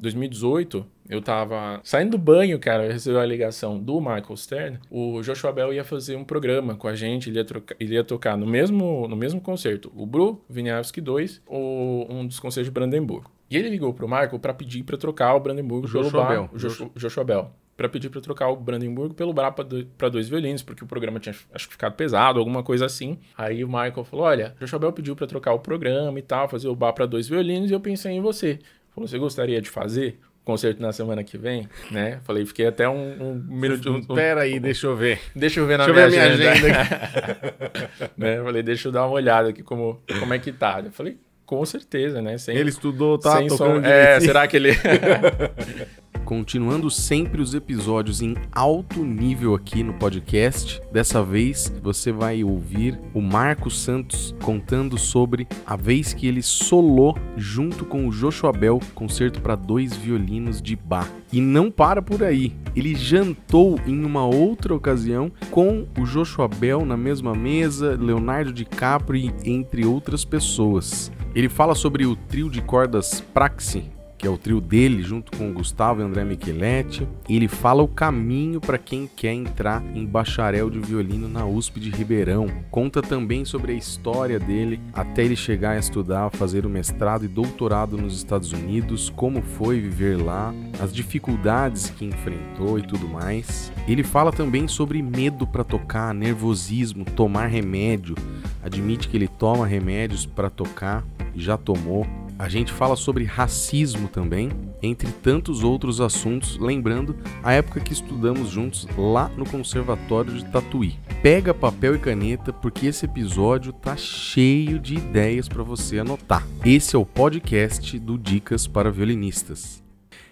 2018, eu tava saindo do banho, cara, eu recebi a ligação do Michael Stern. O Joshua Bell ia fazer um programa com a gente, ele ia, troca, ele ia tocar no mesmo, no mesmo concerto, o Bru, Wieniawski 2, ou um dos concertos de Brandenburgo. E ele ligou pro Michael para pedir para trocar o Brandenburgo o pelo Joshua bar, Bell. O Joshua, Joshua Bell para pedir para trocar o Brandenburgo pelo Bra para dois violinos, porque o programa tinha acho que ficado pesado, alguma coisa assim. Aí o Michael falou: "Olha, Joshua Bell pediu para trocar o programa e tal, fazer o bar para dois violinos, e eu pensei em você. Falou, você gostaria de fazer concerto na semana que vem? Né? Falei, fiquei até um, um minuto... Um, Pera aí, um, deixa eu ver. Deixa eu ver na deixa minha, ver minha agenda. agenda né? Falei, deixa eu dar uma olhada aqui como, como é que tá. Eu falei, com certeza, né? Sem, ele estudou, tá? Sem som... É, será que ele... continuando sempre os episódios em alto nível aqui no podcast. Dessa vez você vai ouvir o Marcos Santos contando sobre a vez que ele solou junto com o Joshua Bell concerto para dois violinos de Bach. E não para por aí, ele jantou em uma outra ocasião com o Joshua Bell na mesma mesa, Leonardo DiCaprio, entre outras pessoas. Ele fala sobre o trio de cordas Praxi, que é o trio dele, junto com o Gustavo e André Micheletti. Ele fala o caminho para quem quer entrar em bacharel de violino na USP de Ribeirão. Conta também sobre a história dele até ele chegar a estudar, fazer o mestrado e doutorado nos Estados Unidos, como foi viver lá, as dificuldades que enfrentou e tudo mais. Ele fala também sobre medo para tocar, nervosismo, tomar remédio. Admite que ele toma remédios para tocar, já tomou, a gente fala sobre racismo também, entre tantos outros assuntos, lembrando a época que estudamos juntos lá no Conservatório de Tatuí. Pega papel e caneta porque esse episódio tá cheio de ideias para você anotar. Esse é o podcast do Dicas para Violinistas.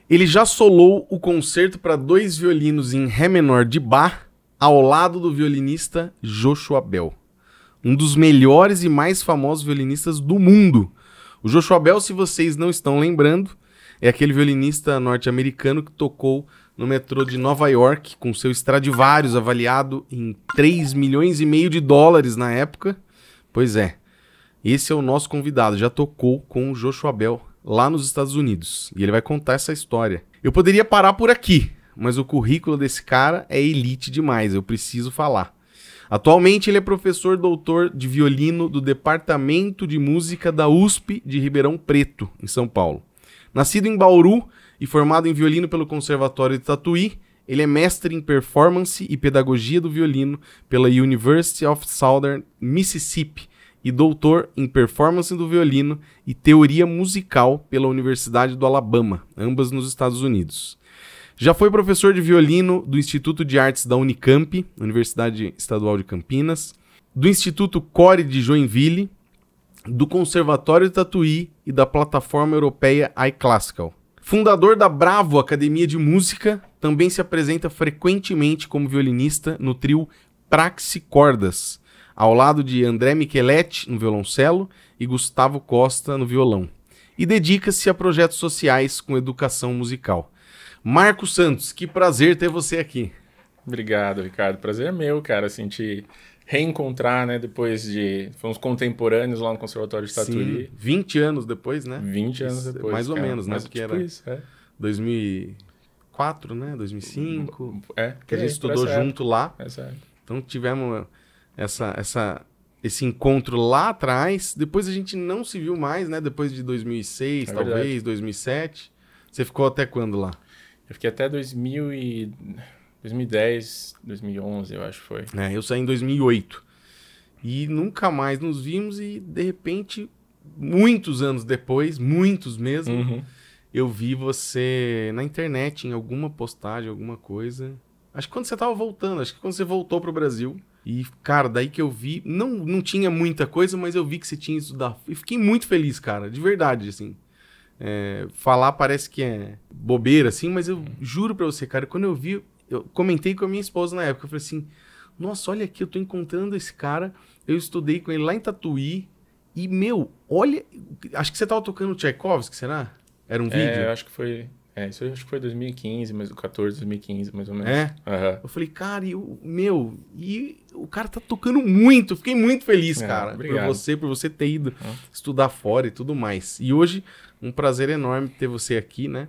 Ele já solou o concerto para dois violinos em Ré menor de Bach ao lado do violinista Joshua Bell, um dos melhores e mais famosos violinistas do mundo o Joshua Bell, se vocês não estão lembrando, é aquele violinista norte-americano que tocou no metrô de Nova York com seu Stradivarius avaliado em 3 milhões e meio de dólares na época. Pois é, esse é o nosso convidado, já tocou com o Joshua Bell lá nos Estados Unidos e ele vai contar essa história. Eu poderia parar por aqui, mas o currículo desse cara é elite demais, eu preciso falar. Atualmente ele é professor doutor de violino do Departamento de Música da USP de Ribeirão Preto, em São Paulo. Nascido em Bauru e formado em violino pelo Conservatório de Tatuí, ele é mestre em performance e pedagogia do violino pela University of Southern Mississippi e doutor em performance do violino e teoria musical pela Universidade do Alabama, ambas nos Estados Unidos. Já foi professor de violino do Instituto de Artes da Unicamp, Universidade Estadual de Campinas, do Instituto Core de Joinville, do Conservatório Tatuí e da plataforma europeia iClassical. Fundador da Bravo Academia de Música, também se apresenta frequentemente como violinista no trio Praxi Cordas, ao lado de André Micheletti no violoncelo e Gustavo Costa no violão. E dedica-se a projetos sociais com educação musical. Marco Santos, que prazer ter você aqui. Obrigado, Ricardo. Prazer é meu, cara, assim, te reencontrar, né, depois de... Fomos contemporâneos lá no Conservatório de Tatuí. Sim, 20 anos depois, né? 20 anos depois, Mais ou cara. menos, né? Mas, Porque tipo era isso, é. 2004, né? 2005. É. Que a gente é, estudou é junto lá. É certo. Então tivemos essa, essa, esse encontro lá atrás. Depois a gente não se viu mais, né? Depois de 2006, é talvez, verdade. 2007. Você ficou até quando lá? Eu fiquei até 2000 e... 2010, 2011, eu acho que foi. É, eu saí em 2008. E nunca mais nos vimos e, de repente, muitos anos depois, muitos mesmo, uhum. eu vi você na internet, em alguma postagem, alguma coisa. Acho que quando você estava voltando, acho que quando você voltou pro Brasil. E, cara, daí que eu vi, não, não tinha muita coisa, mas eu vi que você tinha estudado. E fiquei muito feliz, cara, de verdade, assim. É, falar parece que é bobeira, assim, mas eu uhum. juro pra você, cara, quando eu vi, eu comentei com a minha esposa na época, eu falei assim, nossa, olha aqui, eu tô encontrando esse cara, eu estudei com ele lá em Tatuí, e, meu, olha, acho que você tava tocando Tchaikovsky, será? Era um é, vídeo? É, acho que foi, é, isso eu acho que foi 2015, mas 14, 2015, mais ou menos. É? Uhum. Eu falei, cara, e o, meu, e o cara tá tocando muito. Fiquei muito feliz, é, cara. Obrigado. Por você, por você ter ido uhum. estudar fora e tudo mais. E hoje um prazer enorme ter você aqui, né?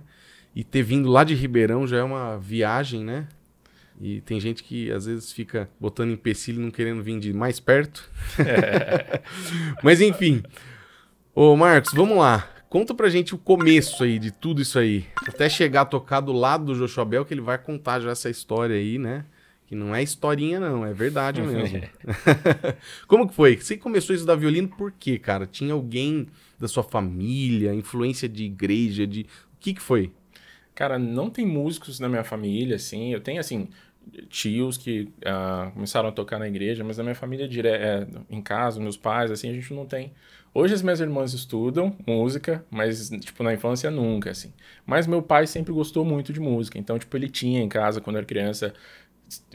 E ter vindo lá de Ribeirão já é uma viagem, né? E tem gente que às vezes fica botando empecilho não querendo vir de mais perto. Mas enfim. Ô Marcos, vamos lá. Conta pra gente o começo aí de tudo isso aí. Até chegar a tocar do lado do Joshua Bell, que ele vai contar já essa história aí, né? Que não é historinha, não, é verdade mesmo. Como que foi? Você começou isso da violino por quê, cara? Tinha alguém da sua família, influência de igreja, de o que que foi? Cara, não tem músicos na minha família, assim. Eu tenho assim tios que uh, começaram a tocar na igreja, mas na minha família dire... É, em casa, meus pais, assim, a gente não tem. Hoje as minhas irmãs estudam música, mas, tipo, na infância nunca, assim. Mas meu pai sempre gostou muito de música, então, tipo, ele tinha em casa, quando era criança,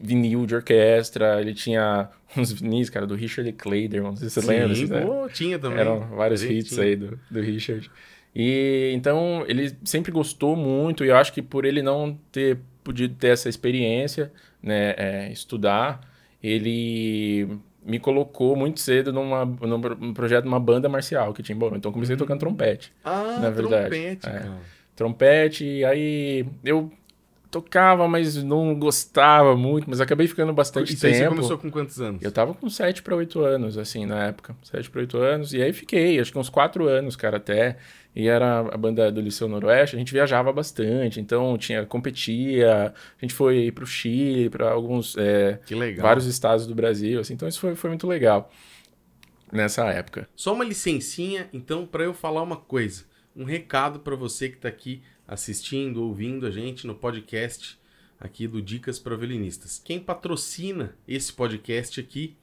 vinil de orquestra, ele tinha uns vinis, cara, do Richard Clayder, não sei se você Sim, lembra. Sim, né? tinha também. Eram vários Sim, hits tinha. aí do, do Richard. E então ele sempre gostou muito, e eu acho que por ele não ter podido ter essa experiência, né, é, estudar, ele me colocou muito cedo numa, num projeto de uma banda marcial que tinha em Então comecei tocando hum. trompete. Ah, na verdade. trompete, é. Trompete, aí eu tocava, mas não gostava muito, mas acabei ficando bastante e tempo. E você começou com quantos anos? Eu tava com 7 para 8 anos, assim, na época. 7 para 8 anos. E aí fiquei, acho que uns 4 anos, cara, até. E era a banda do Liceu Noroeste, a gente viajava bastante, então tinha, competia, a gente foi pro Chile, para alguns, é, vários estados do Brasil, assim, então isso foi, foi muito legal nessa época. Só uma licencinha, então, para eu falar uma coisa, um recado para você que tá aqui assistindo, ouvindo a gente no podcast aqui do Dicas para Violinistas. Quem patrocina esse podcast aqui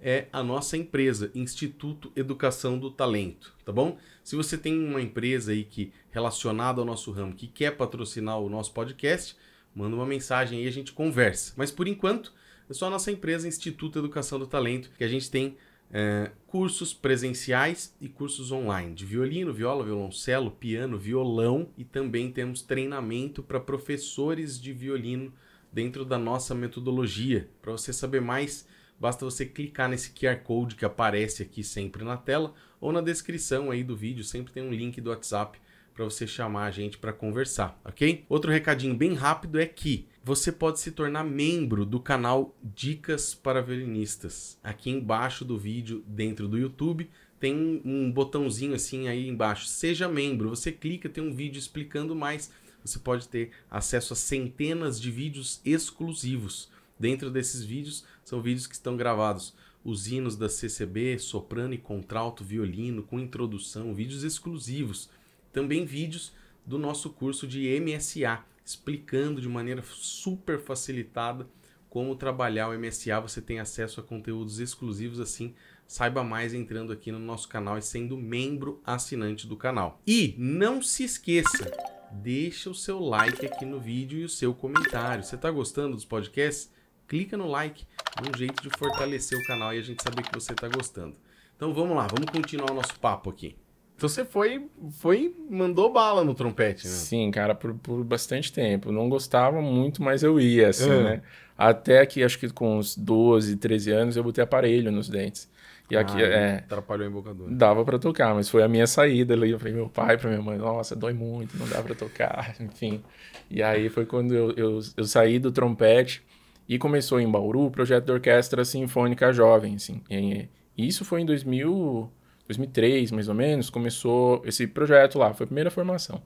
é a nossa empresa, Instituto Educação do Talento, tá bom? Se você tem uma empresa aí que relacionada ao nosso ramo que quer patrocinar o nosso podcast, manda uma mensagem aí e a gente conversa. Mas por enquanto, é só a nossa empresa Instituto Educação do Talento que a gente tem é, cursos presenciais e cursos online de violino, viola, violoncelo, piano, violão e também temos treinamento para professores de violino dentro da nossa metodologia. Para você saber mais, basta você clicar nesse QR Code que aparece aqui sempre na tela ou na descrição aí do vídeo, sempre tem um link do WhatsApp para você chamar a gente para conversar, ok? Outro recadinho bem rápido é que você pode se tornar membro do canal Dicas para Violinistas. Aqui embaixo do vídeo, dentro do YouTube, tem um, botãozinho assim aí embaixo. Seja membro. Você clica, tem um vídeo explicando mais. Você pode ter acesso a centenas de vídeos exclusivos. Dentro desses vídeos, são vídeos que estão gravados os hinos da CCB, soprano e contralto, violino, com introdução, vídeos exclusivos. Também vídeos do nosso curso de MSA, explicando de maneira super facilitada como trabalhar o MSA. Você tem acesso a conteúdos exclusivos assim. Saiba mais entrando aqui no nosso canal e sendo membro assinante do canal. E não se esqueça, deixa o seu like aqui no vídeo e o seu comentário. Você está gostando dos podcasts? Clica no like, é um jeito de fortalecer o canal e a gente saber que você está gostando. Então vamos lá, vamos continuar o nosso papo aqui. Então você foi, foi mandou bala no trompete, né? Sim, cara, por, por bastante tempo. Não gostava muito, mas eu ia, assim, é. né? Até que, acho que com uns 12, 13 anos, eu botei aparelho nos dentes. E ah, aqui, ah, é, Atrapalhou a embocadura. Dava para tocar, mas foi a minha saída ali. Eu falei, meu pai, para minha mãe, nossa, dói muito, não dá para tocar, enfim. E aí foi quando eu, eu, eu saí do trompete e começou em Bauru o projeto de orquestra sinfônica jovem, assim. E isso foi em 2000 2003, mais ou menos, começou esse projeto lá. Foi a primeira formação.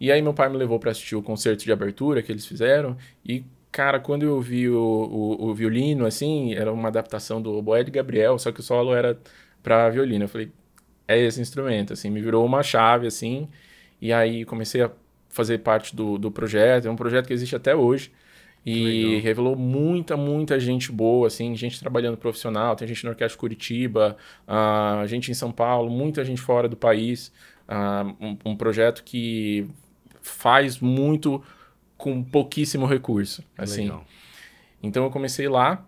E aí meu pai me levou para assistir o concerto de abertura que eles fizeram. E, cara, quando eu vi o, o, o violino, assim, era uma adaptação do Oboé de Gabriel, só que o solo era para violino. Eu falei, é esse instrumento, assim. Me virou uma chave, assim. E aí comecei a fazer parte do, do projeto. É um projeto que existe até hoje. E Legal. revelou muita, muita gente boa, assim, gente trabalhando profissional, tem gente no Orquestra Curitiba, uh, gente em São Paulo, muita gente fora do país. Uh, um, um, projeto que faz muito com pouquíssimo recurso, assim. Legal. Então eu comecei lá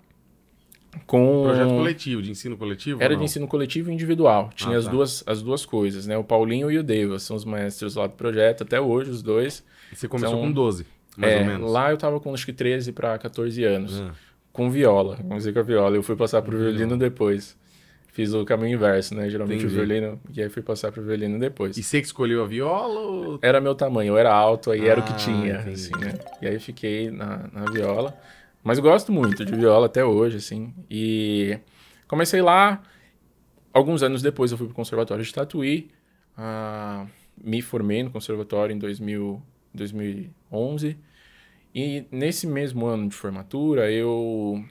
com... Projeto coletivo, de ensino coletivo? Era de ensino coletivo e individual. Ah, Tinha ah, as, tá. duas, as duas coisas, né? O Paulinho e o Devas são os maestros lá do projeto, até hoje os dois. E você começou então, com 12? Mais é, ou menos. Lá eu tava com acho que 13 para 14 anos. É. Com viola, com música viola. Eu fui passar pro violino depois. Fiz o caminho inverso, né? Geralmente Entendi. o violino. E aí fui passar pro violino depois. E você que escolheu a viola? Ou... Era meu tamanho, eu era alto, aí ah, era o que ah, tinha. Assim, né? E aí fiquei na, na viola. Mas gosto muito de viola até hoje, assim. E comecei lá. Alguns anos depois eu fui pro conservatório de Tatuí. Ah, me formei no conservatório em 2000, 2000 11. E nesse mesmo ano de formatura, eu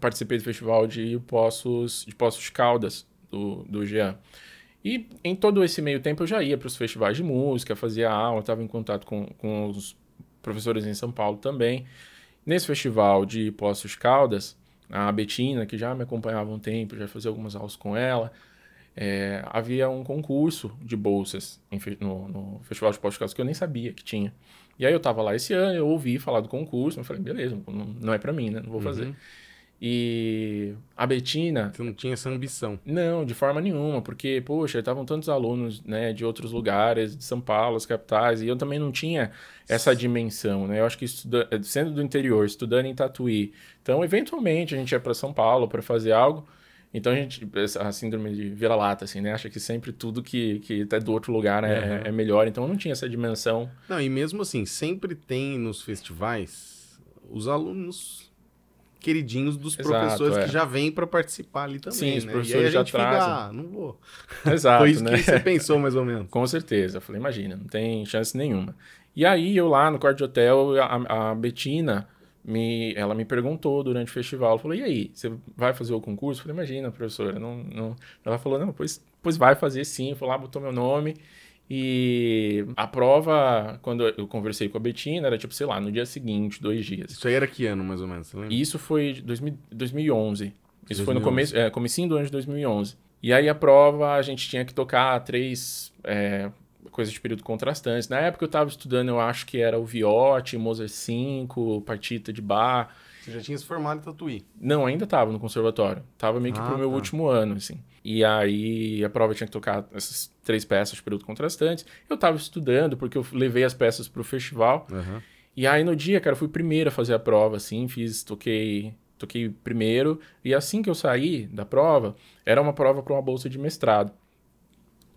participei do festival de Poços de, Poços de Caldas, do, do Jean. E em todo esse meio tempo eu já ia para os festivais de música, fazia aula, estava em contato com, com os professores em São Paulo também. Nesse festival de Poços de Caldas, a Betina, que já me acompanhava um tempo, já fazia algumas aulas com ela, é, havia um concurso de bolsas no, no Festival de Poços de Caldas que eu nem sabia que tinha. E aí eu tava lá esse ano, eu ouvi falar do concurso, eu falei, beleza, não, não é para mim, né? Não vou fazer. Uhum. E a Betina. Você não tinha essa ambição? Não, de forma nenhuma, porque, poxa, estavam tantos alunos né, de outros lugares, de São Paulo, as capitais, e eu também não tinha essa dimensão, né? Eu acho que estuda... sendo do interior, estudando em Tatuí. Então, eventualmente, a gente ia para São Paulo para fazer algo. Então a gente, a síndrome de vira-lata, assim, né? Acha que sempre tudo que, que tá do outro lugar é, uhum. é melhor. Então não tinha essa dimensão. Não, e mesmo assim, sempre tem nos festivais os alunos queridinhos dos Exato, professores é. que já vêm para participar ali também. Sim, os né? professores e a gente trazem. Fica, ah, não vou. Exato. Foi isso né? que você pensou, mais ou menos. Com certeza. Eu falei, imagina, não tem chance nenhuma. E aí, eu lá no quarto de hotel, a, a Betina me, ela me perguntou durante o festival, falou, e aí, você vai fazer o concurso? Eu falei, imagina, professora, não, não... Ela falou, não, pois, pois vai fazer sim, falou, lá, ah, botou meu nome, e a prova, quando eu conversei com a Betina, era tipo, sei lá, no dia seguinte, dois dias. Isso aí era que ano, mais ou menos, você lembra? Isso foi 2000, 2011. Isso 2011. foi no começo, é, comecinho do ano de 2011. E aí a prova, a gente tinha que tocar três... É, coisa de período contrastante. Na época eu estava estudando, eu acho que era o Viotti, Mozart 5, Partita de Bach. Você já tinha se formado em Tatuí? Não, ainda estava no conservatório. Tava meio que ah, pro meu tá. último ano, assim. E aí a prova tinha que tocar essas três peças de período contrastante. Eu estava estudando, porque eu levei as peças pro festival. Uhum. E aí no dia, cara, eu fui primeiro a fazer a prova, assim, fiz, toquei toquei primeiro. E assim que eu saí da prova, era uma prova para uma bolsa de mestrado.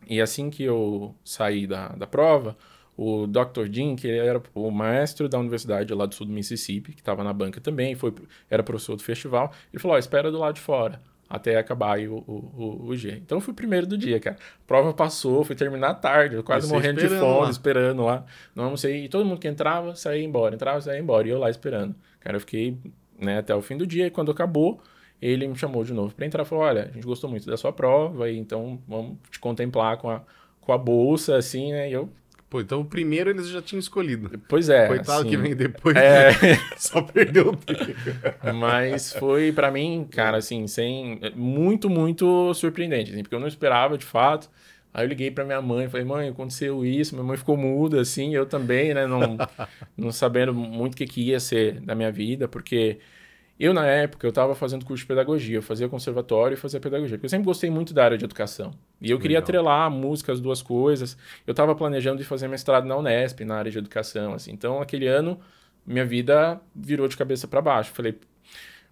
E assim que eu saí da, da prova, o Dr. Jim, que era o maestro da universidade lá do sul do Mississippi, que estava na banca também, foi, era professor do festival, ele falou: oh, espera do lado de fora. Até acabar o, o, o, g. Então fui o primeiro do dia, cara. A prova passou, fui terminar tarde, eu quase morrendo de fome, esperando lá. Não almocei. E todo mundo que entrava, saía embora, entrava, saía embora. E eu lá esperando. Cara, eu fiquei né, até o fim do dia. E quando acabou, ele me chamou de novo para entrar e falou: Olha, a gente gostou muito da sua prova, então vamos te contemplar com a, com a bolsa, assim, né? E eu. Pô, então o primeiro eles já tinham escolhido. Pois é. Coitado assim, que vem depois. É... Né? Só perdeu o tempo. Mas foi, para mim, cara, assim, sem. Muito, muito surpreendente, assim, porque eu não esperava de fato. Aí eu liguei para minha mãe, falei, mãe, aconteceu isso, minha mãe ficou muda, assim, eu também, né, não, não sabendo muito o que, que ia ser da minha vida, porque eu, na época, eu estava fazendo curso de pedagogia, eu fazia conservatório e fazia pedagogia, porque eu sempre gostei muito da área de educação. E eu Legal. queria a música, as duas coisas. Eu estava planejando de fazer mestrado na Unesp, na área de educação, assim. Então, aquele ano, minha vida virou de cabeça para baixo. Falei,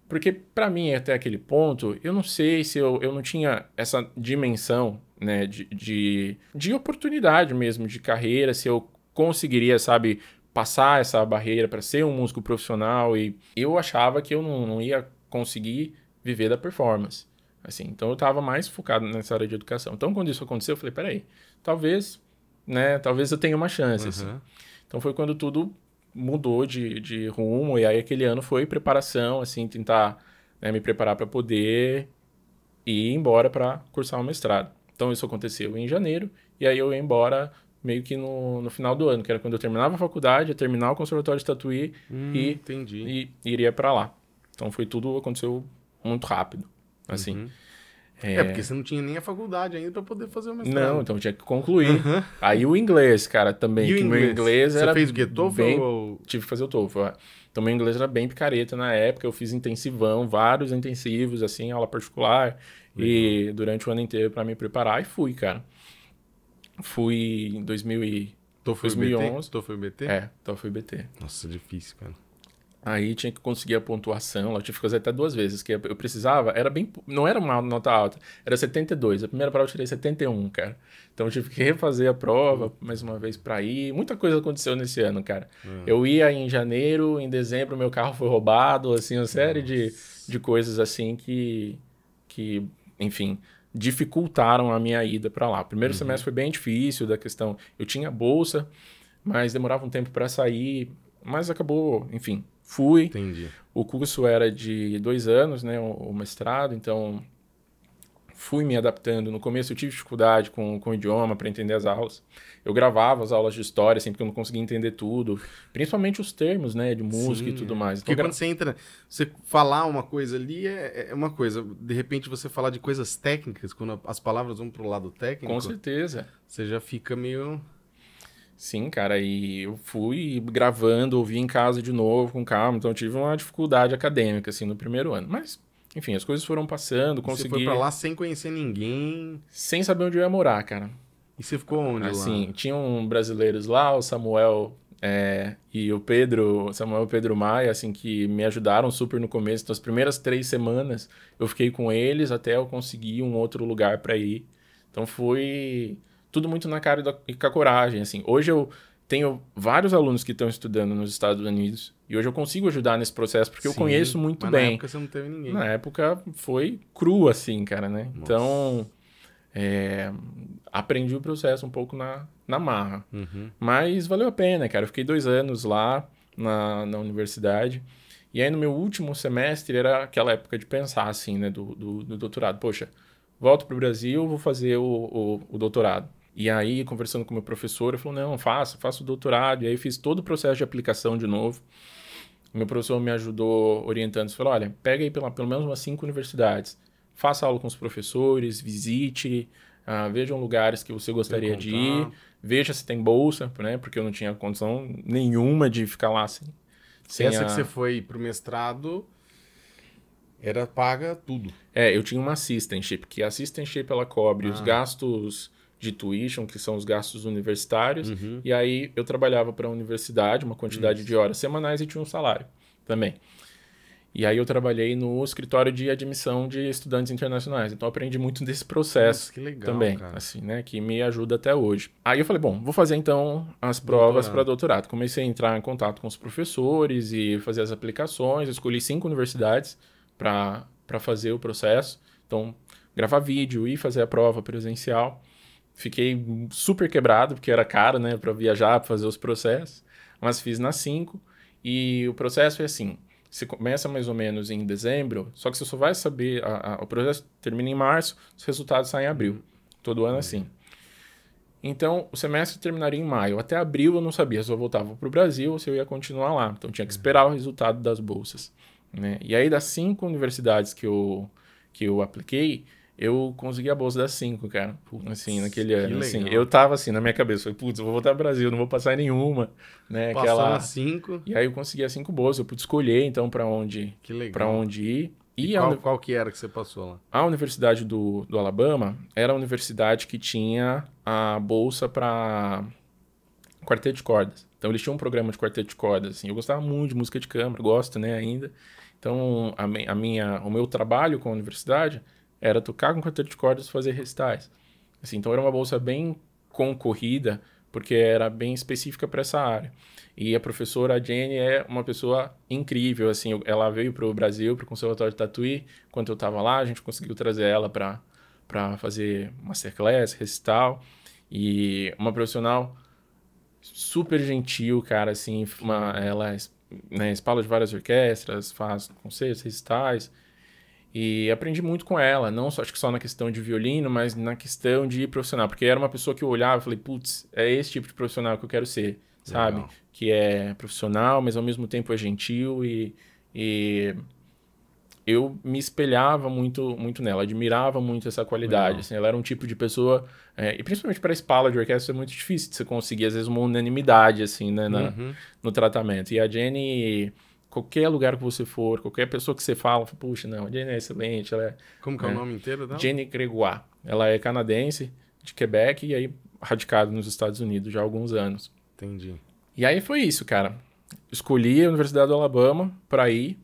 porque para mim, até aquele ponto, eu não sei se eu, eu não tinha essa dimensão, né, de, de, de oportunidade mesmo, de carreira, se eu conseguiria, sabe, passar essa barreira para ser um músico profissional e eu achava que eu não, não ia conseguir viver da performance. Assim, então eu estava mais focado nessa área de educação. Então quando isso aconteceu, eu falei, peraí, talvez, né, talvez eu tenha uma chance. Assim. Uhum. Assim. Então foi quando tudo mudou de, de rumo e aí aquele ano foi preparação, assim, tentar né, me preparar para poder ir embora para cursar o mestrado. Então isso aconteceu em janeiro e aí eu ia embora meio que no, no final do ano, que era quando eu terminava a faculdade, ia terminar o conservatório de Tatuí hum, e, e, iria para lá. Então foi tudo, aconteceu muito rápido, assim. Uhum. É... é... porque você não tinha nem a faculdade ainda para poder fazer o mestrado. Não, então tinha que concluir. Uhum. Aí o inglês, cara, também. E o inglês? Meu inglês você fez o quê? Bem... Ou... Tive que fazer o TOEFL. É. Então meu inglês era bem picareta na época. Eu fiz intensivão, vários intensivos, assim, aula particular. Uhum. E durante o ano inteiro para me preparar. E fui, cara. Fui em 2011. BT? Tofu BT? É, Tofu BT. Nossa, difícil, cara. Aí tinha que conseguir a pontuação, lá eu tive que fazer até duas vezes, que eu precisava, era bem, não era uma nota alta, era 72. A primeira prova eu tirei 71, cara. Então eu tive que refazer a prova mais uma vez para ir. Muita coisa aconteceu nesse ano, cara. É. Eu ia em janeiro, em dezembro meu carro foi roubado, assim, uma série de, de coisas assim que que, enfim, dificultaram a minha ida para lá. O primeiro uhum. semestre foi bem difícil da questão. Eu tinha bolsa, mas demorava um tempo para sair. Mas acabou, enfim, fui. Entendi. O curso era de dois anos, né? O, o mestrado, então fui me adaptando. No começo eu tive dificuldade com, com o idioma para entender as aulas. Eu gravava as aulas de história, assim, porque eu não conseguia entender tudo. Principalmente os termos, né? De música Sim, e tudo mais. Então, porque gra... quando você entra, você falar uma coisa ali é, é, uma coisa. De repente você falar de coisas técnicas, quando as palavras vão pro lado técnico. Com certeza. Você já fica meio. Sim, cara, e eu fui gravando, ouvi em casa de novo, com calma, então tive uma dificuldade acadêmica, assim, no primeiro ano. Mas enfim, as coisas foram passando, consegui... Você foi pra lá sem conhecer ninguém? Sem saber onde eu ia morar, cara. E você ficou onde assim, lá? tinham brasileiros lá, o Samuel é, e o Pedro, Samuel Pedro Maia, assim, que me ajudaram super no começo. Então, as primeiras três semanas eu fiquei com eles até eu conseguir um outro lugar para ir. Então, foi tudo muito na cara e com a coragem, assim. Hoje eu tenho vários alunos que estão estudando nos Estados Unidos e hoje eu consigo ajudar nesse processo porque Sim, eu conheço muito bem. Na época você não teve ninguém. Na época foi cru, assim, cara, né? Nossa. Então, é, aprendi o processo um pouco na, na marra. Uhum. Mas valeu a pena, cara. Eu fiquei dois anos lá na, na universidade. E aí, no meu último semestre, era aquela época de pensar, assim, né, do, do, do doutorado. Poxa, volto para o Brasil, vou fazer o, o, o, doutorado. E aí, conversando com meu professor, ele falou: não, faça, faça o doutorado. E aí, fiz todo o processo de aplicação de novo. O meu professor me ajudou orientando, falou, olha, pega aí pela, pelo menos umas cinco universidades, faça aula com os professores, visite, ah, vejam lugares que você gostaria de ir, veja se tem bolsa, né? Porque eu não tinha condição nenhuma de ficar lá assim. Sem Essa a... que você foi para o mestrado era paga tudo. É, eu tinha uma assistantship, que a assistantship ela cobre ah. os gastos de tuition, que são os gastos universitários. Uhum. E aí eu trabalhava para a universidade, uma quantidade Isso. de horas semanais e tinha um salário também. E aí eu trabalhei no escritório de admissão de estudantes internacionais. Então aprendi muito desse processo Nossa, que legal, também, cara. assim, né, que me ajuda até hoje. Aí eu falei, bom, vou fazer então as provas para doutorado. Comecei a entrar em contato com os professores e fazer as aplicações. Eu escolhi cinco universidades para para fazer o processo. Então, gravar vídeo e fazer a prova presencial. Fiquei super quebrado, porque era caro, né, para viajar, pra fazer os processos. Mas fiz na 5 e o processo é assim: você começa mais ou menos em dezembro, só que você só vai saber. A, a, o processo termina em março, os resultados saem em abril. Todo ano assim. Então, o semestre terminaria em maio. Até abril eu não sabia se eu voltava para o Brasil ou se eu ia continuar lá. Então, tinha que esperar o resultado das bolsas. Né? E aí, das cinco universidades que eu, que eu apliquei, eu consegui a bolsa das cinco, cara. Putz, assim, naquele ano. Assim, eu tava assim, na minha cabeça, falei, putz, eu vou voltar pro Brasil, não vou passar nenhuma, né? Passar aquela... E aí eu consegui as cinco bolsas, eu pude escolher então para onde, que legal. Pra onde ir. E, e qual, qual que era que você passou lá? A Universidade do, do Alabama era a universidade que tinha a bolsa para quarteto de cordas. Então eles tinham um programa de quarteto de cordas, assim. Eu gostava muito de música de câmara, gosto, né, ainda. Então a, a minha, o meu trabalho com a universidade era tocar com quarteto de cordas e fazer recitais. Assim, então era uma bolsa bem concorrida, porque era bem específica para essa área. E a professora Jenny é uma pessoa incrível, assim, ela veio para o Brasil, para o Conservatório de Tatuí, quando eu estava lá, a gente conseguiu trazer ela para fazer masterclass, recital, e uma profissional super gentil, cara, assim, uma, ela né, espala de várias orquestras, faz concertos, recitais, e aprendi muito com ela, não só, acho que só na questão de violino, mas na questão de profissional. Porque era uma pessoa que eu olhava e falei, putz, é esse tipo de profissional que eu quero ser, sabe? Legal. Que é profissional, mas ao mesmo tempo é gentil e, e eu me espelhava muito muito nela, admirava muito essa qualidade. Assim, ela era um tipo de pessoa, é, e principalmente para espala de orquestra é muito difícil de você conseguir, às vezes, uma unanimidade assim, né, na, uhum. no tratamento. E a Jenny qualquer lugar que você for, qualquer pessoa que você fala, puxa, não, a Jenny é excelente, ela é... Como que é, é o né? nome inteiro dela? Jenny Gregoire. Ela é canadense, de Quebec, e aí radicada nos Estados Unidos já há alguns anos. Entendi. E aí foi isso, cara. Escolhi a Universidade do Alabama para ir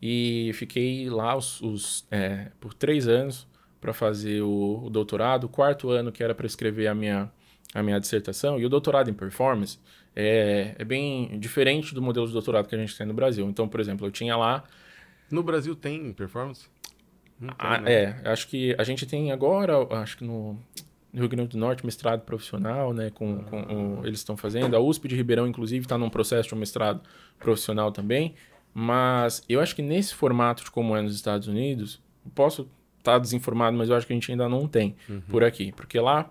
e fiquei lá os, os é, por três anos para fazer o, o doutorado. O quarto ano que era para escrever a minha a minha dissertação, e o doutorado em performance é, é bem diferente do modelo de doutorado que a gente tem no Brasil. Então, por exemplo, eu tinha lá. No Brasil tem performance? Tem, ah, né? É, acho que a gente tem agora, acho que no, no Rio Grande do Norte, mestrado profissional, né? Com, ah. com o, eles estão fazendo. A USP de Ribeirão, inclusive, está num processo de um mestrado profissional também. Mas eu acho que nesse formato de como é nos Estados Unidos, posso estar tá desinformado, mas eu acho que a gente ainda não tem uhum. por aqui. Porque lá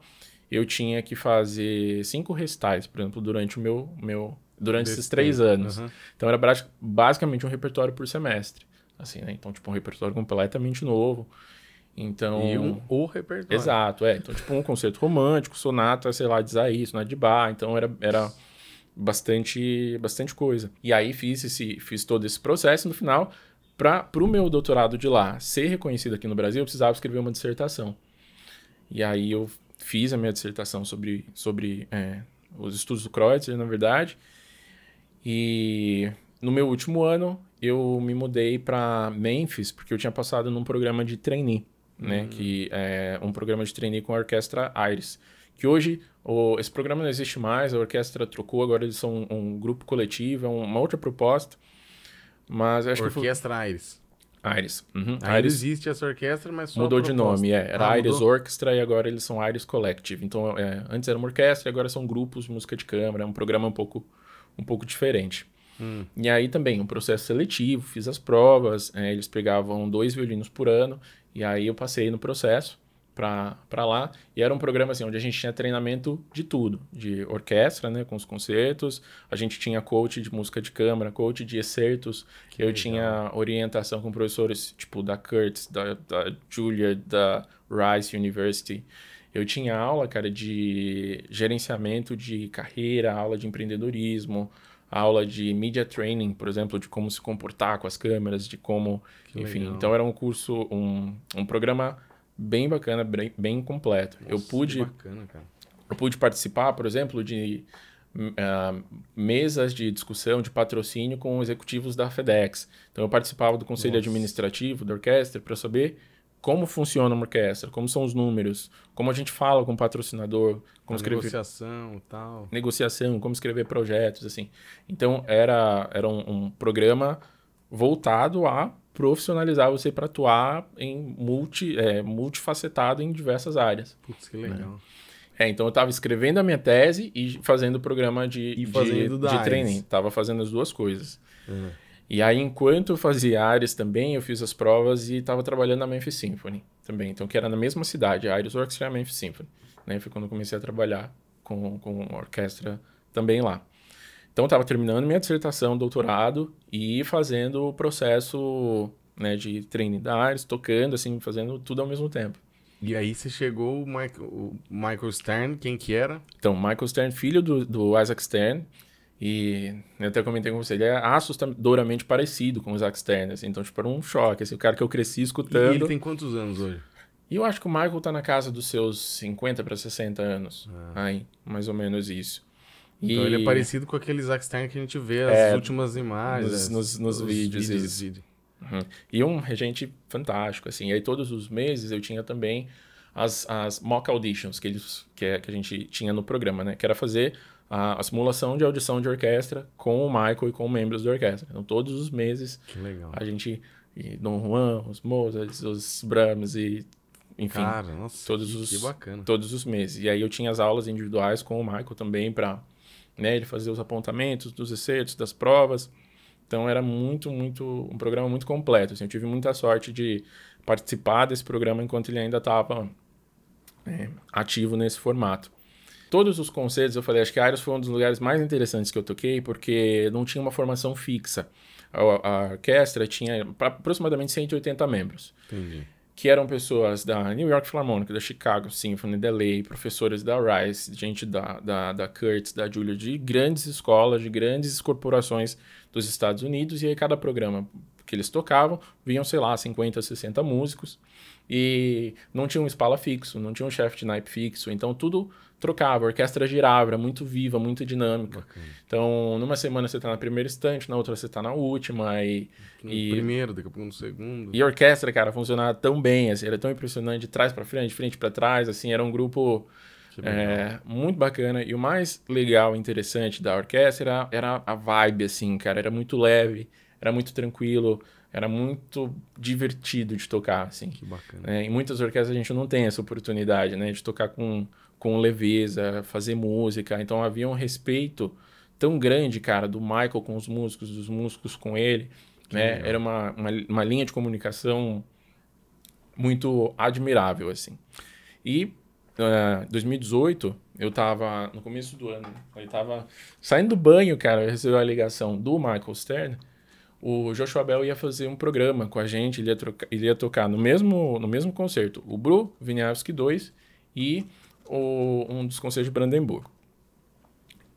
eu tinha que fazer cinco recitais, por exemplo, durante o meu. meu durante Desse esses três tempo. anos. Uhum. Então era basicamente um repertório por semestre. Assim, né? Então, tipo, um repertório completamente novo. Então. E um, o repertório. Exato, é. Então, tipo, um concerto romântico, sonata, sei lá, de Isaí, sonata de bar. Então era. era bastante bastante coisa. E aí fiz esse fiz todo esse processo no final para o meu doutorado de lá ser reconhecido aqui no Brasil, eu precisava escrever uma dissertação. E aí eu fiz a minha dissertação sobre, sobre é, os estudos do Kreutzer, na verdade. E no meu último ano, eu me mudei para Memphis, porque eu tinha passado num programa de trainee, né? Uhum. Que é um programa de trainee com a orquestra Aires. Que hoje, o, esse programa não existe mais, a orquestra trocou, agora eles são um, um grupo coletivo, é uma outra proposta. Mas acho orquestra que. Orquestra Aires. Aires. Uhum. Aires existe essa orquestra, mas só mudou de nome. É. Era ah, Aires Orchestra e agora eles são Aires Collective. Então, é, antes era uma orquestra, e agora são grupos de música de câmara. É um programa um pouco, um pouco diferente. Hum. E aí também um processo seletivo, fiz as provas. É, eles pegavam dois violinos por ano e aí eu passei no processo para lá. E era um programa assim, onde a gente tinha treinamento de tudo, de orquestra, né, com os concertos, a gente tinha coach de música de câmara, coach de excertos, que eu legal. tinha orientação com professores tipo da Kurtz, da, da Julia, da Rice University. Eu tinha aula, cara, de gerenciamento de carreira, aula de empreendedorismo, aula de media training, por exemplo, de como se comportar com as câmeras, de como, que enfim. Legal. Então era um curso, um, um programa bem bacana, bem, bem completo. Nossa, eu pude bacana, Eu pude participar, por exemplo, de uh, mesas de discussão de patrocínio com executivos da FedEx. Então eu participava do conselho Nossa. administrativo da orquestra para saber como funciona uma orquestra, como são os números, como a gente fala com o patrocinador, como a escrever negociação, tal, negociação, como escrever projetos, assim. Então era era um, um programa voltado a profissionalizar você para atuar em multi, é, multifacetado em diversas áreas. Putz, que né? legal. Né? É, então eu estava escrevendo a minha tese e fazendo o programa de, e fazendo de, de training. Tava fazendo as duas coisas. Uhum. E aí, enquanto eu fazia Ares também, eu fiz as provas e estava trabalhando na Memphis Symphony também. Então, que era na mesma cidade, Ares Orchestra e a Memphis Symphony. Né? Foi quando eu comecei a trabalhar com, com orquestra também lá. Então, eu estava terminando minha dissertação, doutorado, e fazendo o processo né, de treinidades, tocando, assim, fazendo tudo ao mesmo tempo. E aí você chegou o Michael, o Michael Stern, quem que era? Então, Michael Stern, filho do, do Isaac Stern, e eu até comentei com você, ele é assustadoramente parecido com o Isaac Stern, assim, então, tipo, era um choque, assim, o cara que eu cresci escutando... E ele tem quantos anos hoje? E eu acho que o Michael tá na casa dos seus 50 para 60 anos, ah. aí, mais ou menos isso. Então e... ele é parecido com aquele Zack Stern que a gente vê as é, últimas imagens. Nos, nos, nos vídeos. vídeos vídeo. uhum. E um regente fantástico, assim. E aí todos os meses eu tinha também as, as mock auditions que, eles, que, é, que a gente tinha no programa, né? Que era fazer a, a, simulação de audição de orquestra com o Michael e com membros da orquestra. Então todos os meses a gente... E Dom Juan, os Mozart, os Brahms e enfim, Cara, nossa, todos os, todos os meses. E aí eu tinha as aulas individuais com o Michael também para né? Ele fazia os apontamentos dos excertos, das provas. Então era muito, muito um programa muito completo. Assim, eu tive muita sorte de participar desse programa enquanto ele ainda estava é, ativo nesse formato. Todos os conselhos, eu falei, acho que Aires foi um dos lugares mais interessantes que eu toquei, porque não tinha uma formação fixa. A, a orquestra tinha aproximadamente 180 membros. Entendi que eram pessoas da New York Philharmonic, da Chicago Symphony, da LA, professores da Rice, gente da, da, da Kurtz, da Julia, de grandes escolas, de grandes corporações dos Estados Unidos, e aí cada programa que eles tocavam, vinham, sei lá, 50, 60 músicos, e não tinha um espala fixo, não tinha um chefe de naipe fixo, então tudo trocava, a orquestra girava, era muito viva, muito dinâmica. Okay. Então, numa semana você está na primeira estante, na outra você está na última. E, no e, primeiro, daqui a pouco no segundo. E a orquestra, cara, funcionava tão bem, assim, era tão impressionante, de trás para frente, de frente para trás, assim, era um grupo é, muito bacana. E o mais legal e interessante da orquestra era, era a vibe, assim, cara, era muito leve, era muito tranquilo. Era muito divertido de tocar, assim. Que bacana. É, em muitas orquestras a gente não tem essa oportunidade, né? De tocar com, com leveza, fazer música. Então havia um respeito tão grande, cara, do Michael com os músicos, dos músicos com ele. Que né? Legal. Era uma, uma, uma linha de comunicação muito admirável, assim. E Uh, ah, 2018, eu tava no começo do ano, ele tava saindo do banho, cara, eu recebi a ligação do Michael Stern o Joshua Bell ia fazer um programa com a gente, ele ia, trocar, ele ia tocar no mesmo, no mesmo concerto o Bru, Wieniawski 2 e o, um dos concertos de Brandemburgo.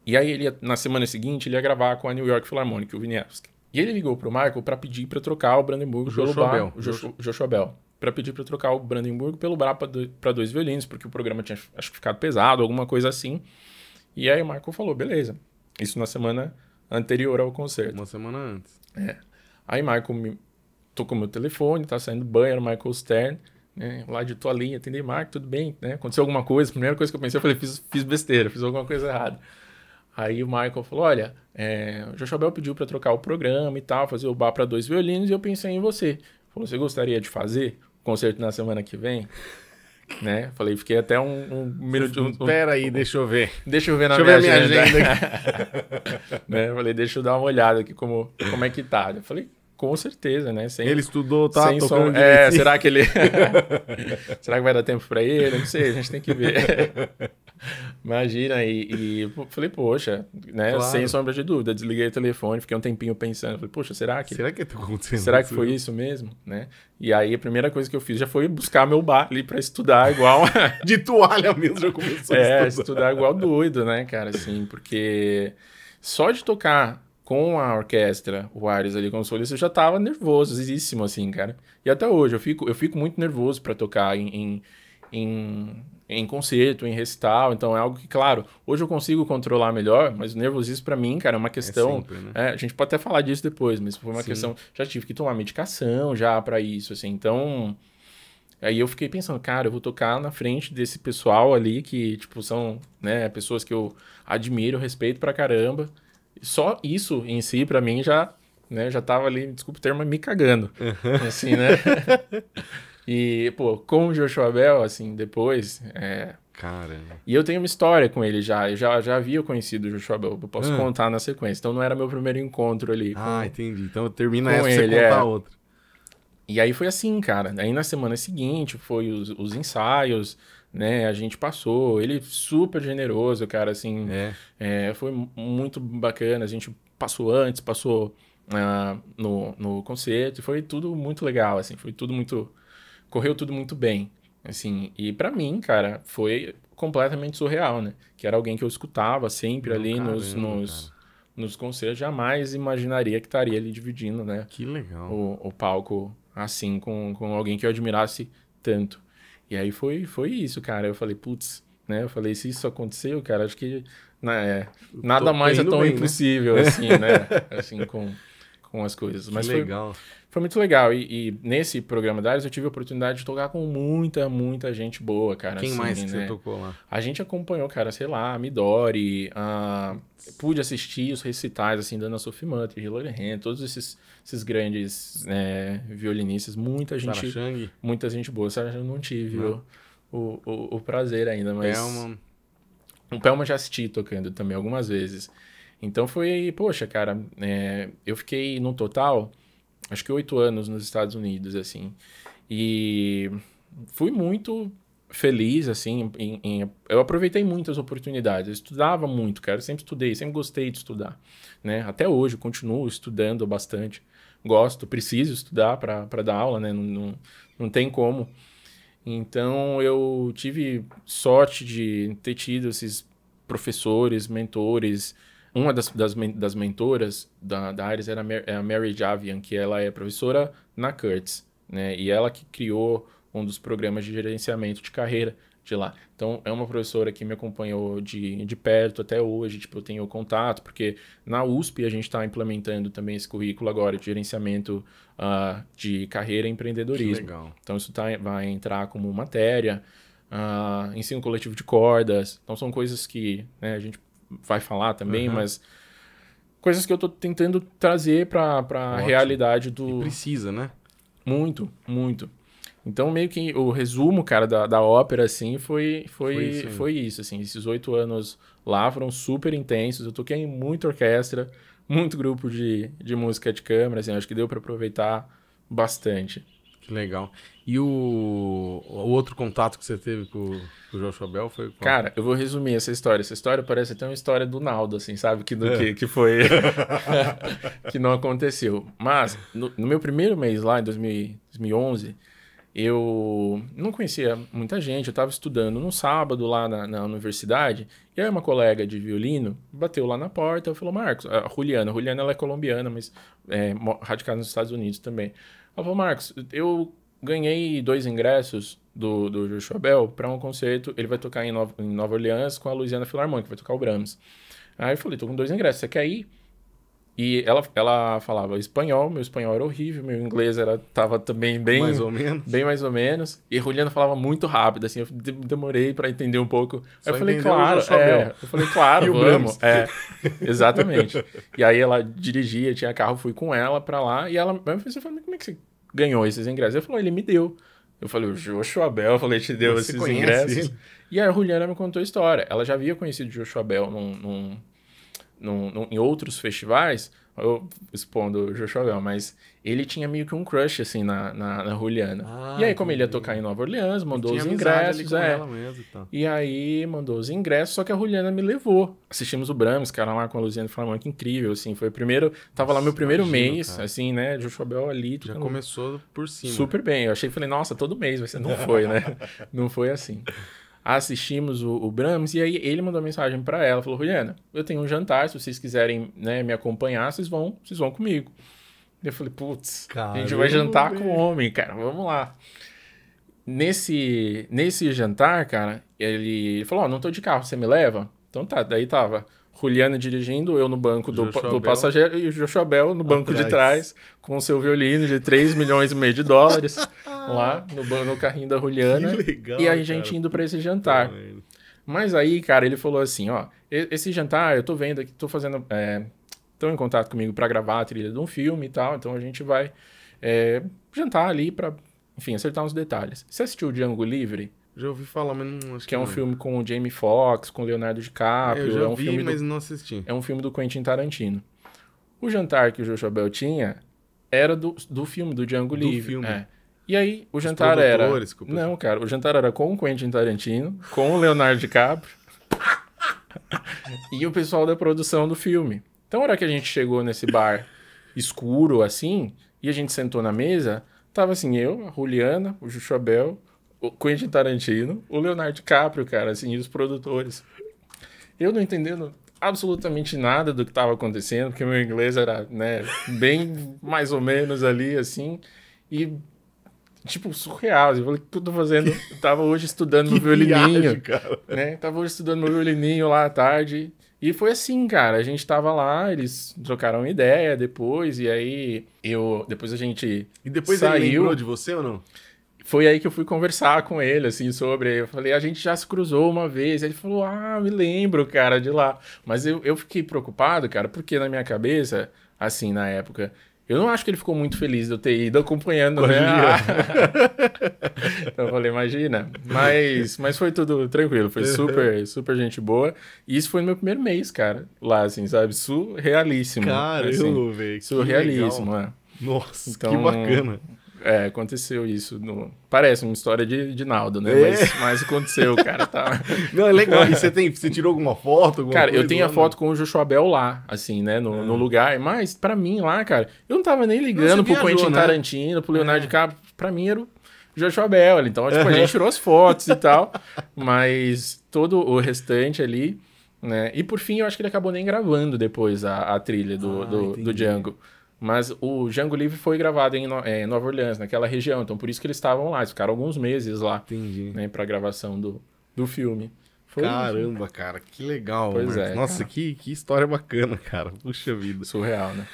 E aí, ele ia, na semana seguinte, ele ia gravar com a New York Philharmonic, o Wieniawski. E ele ligou pro Michael para pedir para trocar o Brandemburgo o pelo Joshua Bell. O Joshua, Joshua Bell. Pra pedir para trocar o Brandemburgo pelo Bra para dois violinos, porque o programa tinha acho que ficado pesado, alguma coisa assim. E aí o Michael falou: beleza. Isso na semana anterior ao concerto. Uma semana antes. É. Aí Michael me tocou meu telefone, tá saindo banho, era o Michael Stern, né? Lá de toalhinha, atendei Marco, tudo bem, né? Aconteceu alguma coisa, a primeira coisa que eu pensei, eu falei, fiz, fiz besteira, fiz alguma coisa errada. Aí o Michael falou: Olha, é, o Joshua pediu para trocar o programa e tal, fazer o bar para dois violinos, e eu pensei em você. Falou: Você gostaria de fazer o concerto na semana que vem? né? Falei, fiquei até um, um minuto. Um, Pera aí, um, deixa eu ver. Deixa eu ver na deixa minha, ver minha agenda. agenda né? Falei, deixa eu dar uma olhada aqui como, como é que tá. Eu falei, com certeza, né? Sem, ele estudou, tá? Sem som... É, será que ele. será que vai dar tempo para ele? Não sei, a gente tem que ver. Imagina, e, e falei, poxa, né? Claro. Sem sombra de dúvida. Desliguei o telefone, fiquei um tempinho pensando. Falei, poxa, será que. Será que tá acontecendo? Será que foi isso mesmo? Né? E aí a primeira coisa que eu fiz já foi buscar meu bar ali pra estudar igual. de toalha mesmo, já começou é, a estudar. estudar igual doido, né, cara? Assim, porque só de tocar com a orquestra, o Ares ali como solista, eu já tava nervosíssimo, assim, cara. E até hoje, eu fico, eu fico muito nervoso para tocar em, em, em em concerto, em recital. Então é algo que, claro, hoje eu consigo controlar melhor, mas o nervosismo para mim, cara, é uma é questão. É sempre, né? é, a gente pode até falar disso depois, mas foi uma Sim. questão. Já tive que tomar medicação já para isso, assim. Então. Aí eu fiquei pensando, cara, eu vou tocar na frente desse pessoal ali que, tipo, são, né, pessoas que eu admiro, respeito pra caramba. Só isso em si, para mim, já, né, já tava ali, desculpa o termo, me cagando. Assim, né? E, pô, com o Joshua Bell, assim, depois. É... Caramba. E eu tenho uma história com ele já. Eu já, já havia conhecido o Joshua Bell. Eu posso ah. contar na sequência. Então não era meu primeiro encontro ali. Com... Ah, entendi. Então termina essa ele, você conta é... outra. E aí foi assim, cara. Aí na semana seguinte foi os, os ensaios né? A gente passou, ele super generoso, cara, assim, é. É, foi muito bacana. A gente passou antes, passou uh, no, no concerto, foi tudo muito legal, assim, foi tudo muito correu tudo muito bem, assim. E para mim, cara, foi completamente surreal, né? Que era alguém que eu escutava sempre Não, ali nos, nos, nos conselhos, jamais imaginaria que estaria ali dividindo, né? Que legal. O, o palco assim com, com alguém que eu admirasse tanto. E aí foi, foi isso, cara. Eu falei, putz, né? Eu falei, se isso aconteceu, cara, acho que né, é, nada mais é tão bem, né? impossível né? assim, né? assim, com, com as coisas. Que Mas legal. Foi, foi muito legal. E, e nesse programa da Ares eu tive a oportunidade de tocar com muita, muita gente boa, cara. Quem assim, mais que né? você tocou lá? A gente acompanhou, cara, sei lá, Midori. A... Ah, pude assistir os recitais, assim, dana Ana Sophie Mutter, Hilary todos esses, esses grandes né, violinistas. Muita gente. Muita gente boa. Sarah eu não tive não. O, o, o, prazer ainda, mas. Pelman. O Pelman já assisti tocando também algumas vezes. Então foi, poxa, cara, é, eu fiquei no total acho que oito anos nos Estados Unidos, assim. E fui muito feliz, assim, em, em, eu aproveitei muitas oportunidades, eu estudava muito, cara, eu sempre estudei, sempre gostei de estudar, né? Até hoje, continuo estudando bastante, gosto, preciso estudar para dar aula, né? Não, não, não, tem como. Então, eu tive sorte de ter tido esses professores, mentores, uma das, das, das mentoras da, da Ares era é a Mary Javian, que ela é professora na Curtis, né? E ela que criou um dos programas de gerenciamento de carreira de lá. Então, é uma professora que me acompanhou de, de perto até hoje, tipo, eu tenho contato, porque na USP a gente está implementando também esse currículo agora de gerenciamento uh, de carreira e empreendedorismo. Legal. Então, isso tá, vai entrar como matéria, uh, ensino coletivo de cordas. Então, são coisas que né, a gente vai falar também, uhum. mas coisas que eu tô tentando trazer para a realidade do. E precisa, né? Muito, muito. Então, meio que o resumo, cara, da, da ópera, assim, foi, foi, foi, isso, foi isso assim. Esses oito anos lá foram super intensos. Eu toquei em muita orquestra, muito grupo de, de música de câmera assim. Acho que deu para aproveitar bastante. Que legal. E o, o outro contato que você teve com, com o Joshua Bell foi. Qual? Cara, eu vou resumir essa história. Essa história parece até uma história do Naldo, assim, sabe? Que, do, é. que, que foi. que não aconteceu. Mas, no, no, meu primeiro mês lá, em 2011, eu não conhecia muita gente. Eu estava estudando num sábado lá na, na, universidade. E aí, uma colega de violino bateu lá na porta e falou: Marcos, a Juliana. A Juliana ela é colombiana, mas é radicada nos Estados Unidos também. Ela falou, Marcos, eu ganhei dois ingressos do, do Joshua Bell para um concerto. Ele vai tocar em Nova, em Nova Orleans com a Louisiana Philharmonic, vai tocar o Brahms. Aí eu falei, tô com dois ingressos, você quer ir? E ela, ela falava espanhol, meu espanhol era horrível, meu inglês era, tava também bem... Mais ou menos. Bem mais ou menos. E a Juliana falava muito rápido, assim, eu demorei para entender um pouco. Só eu falei, claro, é. Eu falei, claro, vamos. É, exatamente. e aí ela dirigia, tinha carro, fui com ela para lá. E ela me fez, como é que você ganhou esses ingressos? Eu falei, ele me deu. Eu falei, o Joshua Bell, eu falei, te deu você esses conhece? ingressos. E a Juliana me contou a história. Ela já havia conhecido o Joshua Bell num, num num, num, em outros festivais, eu expondo o Jochovel, mas ele tinha meio que um crush, assim, na, na, na Juliana. Ah, e aí, como ele ia tocar em Nova Orleans, mandou os ingressos. É. Mesmo, então. E aí, mandou os ingressos, só que a Juliana me levou. Assistimos o Brahms, cara, lá com a Luziana que incrível, assim. Foi o primeiro. Tava nossa, lá meu primeiro imagino, mês, cara. assim, né? Jochovel ali. Já começou por cima. Super né? bem. Eu achei, falei, nossa, todo mês, mas não foi, né? não foi assim assistimos o, o Brahms, e aí ele mandou mensagem para ela, falou, Juliana, eu tenho um jantar, se vocês quiserem né, me acompanhar, vocês vão, vocês vão comigo. Eu falei, putz, a gente vai jantar com o homem, cara, vamos lá. Nesse, nesse jantar, cara, ele falou, ó, oh, não tô de carro, você me leva? Então tá, daí tava Juliana dirigindo, eu no banco do, do passageiro e o Joshua Bell no banco Atrás. de trás, com o seu violino de 3 milhões e meio de dólares, lá no, no carrinho da Juliana. Que legal, e a gente cara. indo para esse jantar. Mas aí, cara, ele falou assim: ó, esse jantar eu tô vendo aqui, tô fazendo. Estão é, em contato comigo para gravar a trilha de um filme e tal, então a gente vai é, jantar ali para, enfim, acertar uns detalhes. Você assistiu o Django Livre? Já ouvi falar, mas não acho que. É que é um não. filme com o Jamie Foxx, com Leonardo é, DiCaprio. eu já é um vi, filme mas do... não assisti. É um filme do Quentin Tarantino. O jantar que o Joshua Bell tinha era do, do filme, do Django do Filme. É. E aí, o Os jantar era. Não, cara, o jantar era com o Quentin Tarantino, com o Leonardo DiCaprio e o pessoal da produção do filme. Então, na hora que a gente chegou nesse bar escuro assim, e a gente sentou na mesa, tava assim, eu, a Juliana, o Juxabel, o Quentin Tarantino, o Leonardo DiCaprio, cara, assim, e os produtores. Eu não entendendo absolutamente nada do que estava acontecendo, porque meu inglês era, né, bem mais ou menos ali, assim, e tipo, surreal. Eu falei, o que eu tô fazendo? Eu tava hoje estudando meu violininho. Viagem, né? Tava hoje estudando meu violininho lá à tarde. E foi assim, cara. A gente tava lá, eles trocaram ideia depois, e aí eu. Depois a gente. E depois saiu. ele lembrou de você ou não? foi aí que eu fui conversar com ele, assim, sobre. Eu falei, a gente já se cruzou uma vez. Ele falou, ah, me lembro, cara, de lá. Mas eu, eu fiquei preocupado, cara, porque na minha cabeça, assim, na época, eu não acho que ele ficou muito feliz de eu ter ido acompanhando, né? então eu falei, imagina. Mas, mas foi tudo tranquilo, foi uhum. super, super gente boa. E isso foi no meu primeiro mês, cara, lá, assim, sabe? Surrealíssimo. Cara, assim, eu velho. Surrealíssimo, legal. né? Nossa, então, que bacana. É, aconteceu isso. No... Parece uma história de, de Naldo, né? É. Mas, mas aconteceu, cara. Tá... Não, é legal. E você, tem, você tirou alguma foto? Alguma cara, eu tenho a né? foto com o Joshua Bell lá, assim, né? No, é. no lugar. Mas, para mim, lá, cara, eu não tava nem ligando não, pro Quentin né? Tarantino, pro Leonardo é. DiCaprio. Pra mim era o Joshua Bell. Então, tipo, a gente tirou as fotos e tal. Mas todo o restante ali. Né? E por fim, eu acho que ele acabou nem gravando depois a, a trilha do, ah, do, do Django. Mas o Django Livre foi gravado em, é, Nova Orleans, naquela região. Então, por isso que eles estavam lá. Eles ficaram alguns meses lá. Entendi. Né, pra gravação do, do filme. Foi Caramba, isso. cara. Que legal, pois Marcos. É, Nossa, que, que história bacana, cara. Puxa vida. Surreal, né?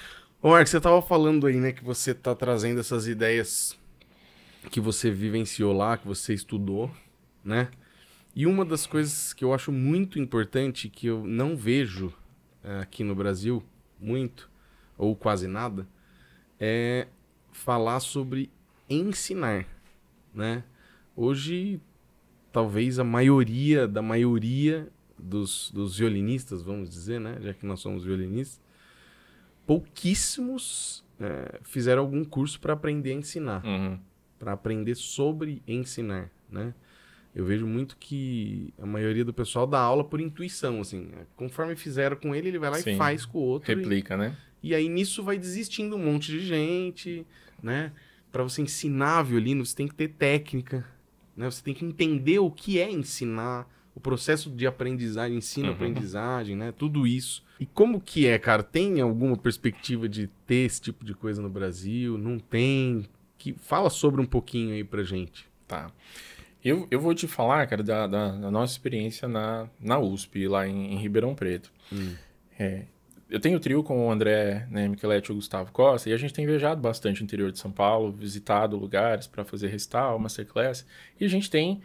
Ô, Marcos, você tava falando aí, né, que você tá trazendo essas ideias que você vivenciou lá, que você estudou, né? E uma das coisas que eu acho muito importante, que eu não vejo é, aqui no Brasil muito, ou quase nada, é falar sobre ensinar, né? Hoje, talvez a maioria da maioria dos, dos violinistas, vamos dizer, né? Já que nós somos violinistas, pouquíssimos é, fizeram algum curso para aprender a ensinar, uhum. para aprender sobre ensinar, né? Eu vejo muito que a maioria do pessoal dá aula por intuição, assim. Né? Conforme fizeram com ele, ele vai lá Sim. e faz com o outro. Replica, e... né? E aí nisso vai desistindo um monte de gente, né? Para você ensinar violino, você tem que ter técnica, né? Você tem que entender o que é ensinar, o processo de aprendizagem, ensino-aprendizagem, uhum. né? Tudo isso. E como que é, cara? Tem alguma perspectiva de ter esse tipo de coisa no Brasil? Não tem? Que fala sobre um pouquinho aí pra gente. Tá. Eu, eu vou te falar, cara, da, da, da nossa experiência na, na USP, lá em, em Ribeirão Preto. Hum. É, eu tenho o trio com o André, né, Michelete e o Gustavo Costa, e a gente tem viajado bastante o interior de São Paulo, visitado lugares para fazer recital, masterclass, e a gente tem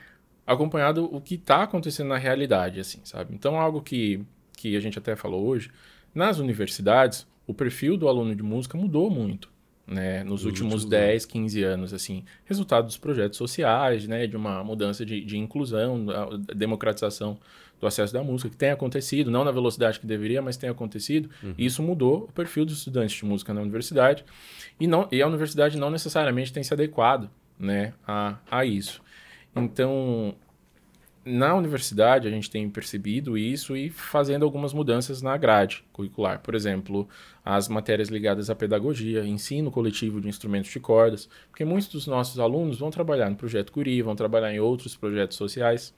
acompanhado o que está acontecendo na realidade, assim, sabe? Então, algo que, que a gente até falou hoje, nas universidades, o perfil do aluno de música mudou muito, né, nos, últimos, últimos 10, 15 anos, assim, resultado dos projetos sociais, né, de uma mudança de, de inclusão, democratização do acesso da música, que tem acontecido, não na velocidade que deveria, mas tem acontecido. Uhum. E isso mudou o perfil dos estudantes de música na universidade. E, não, e a universidade não necessariamente tem se adequado né, a, a isso. Então, na universidade, a gente tem percebido isso e fazendo algumas mudanças na grade curricular. Por exemplo, as matérias ligadas à pedagogia, ensino coletivo de instrumentos de cordas, porque muitos dos nossos alunos vão trabalhar no projeto Curi, vão trabalhar em outros projetos sociais.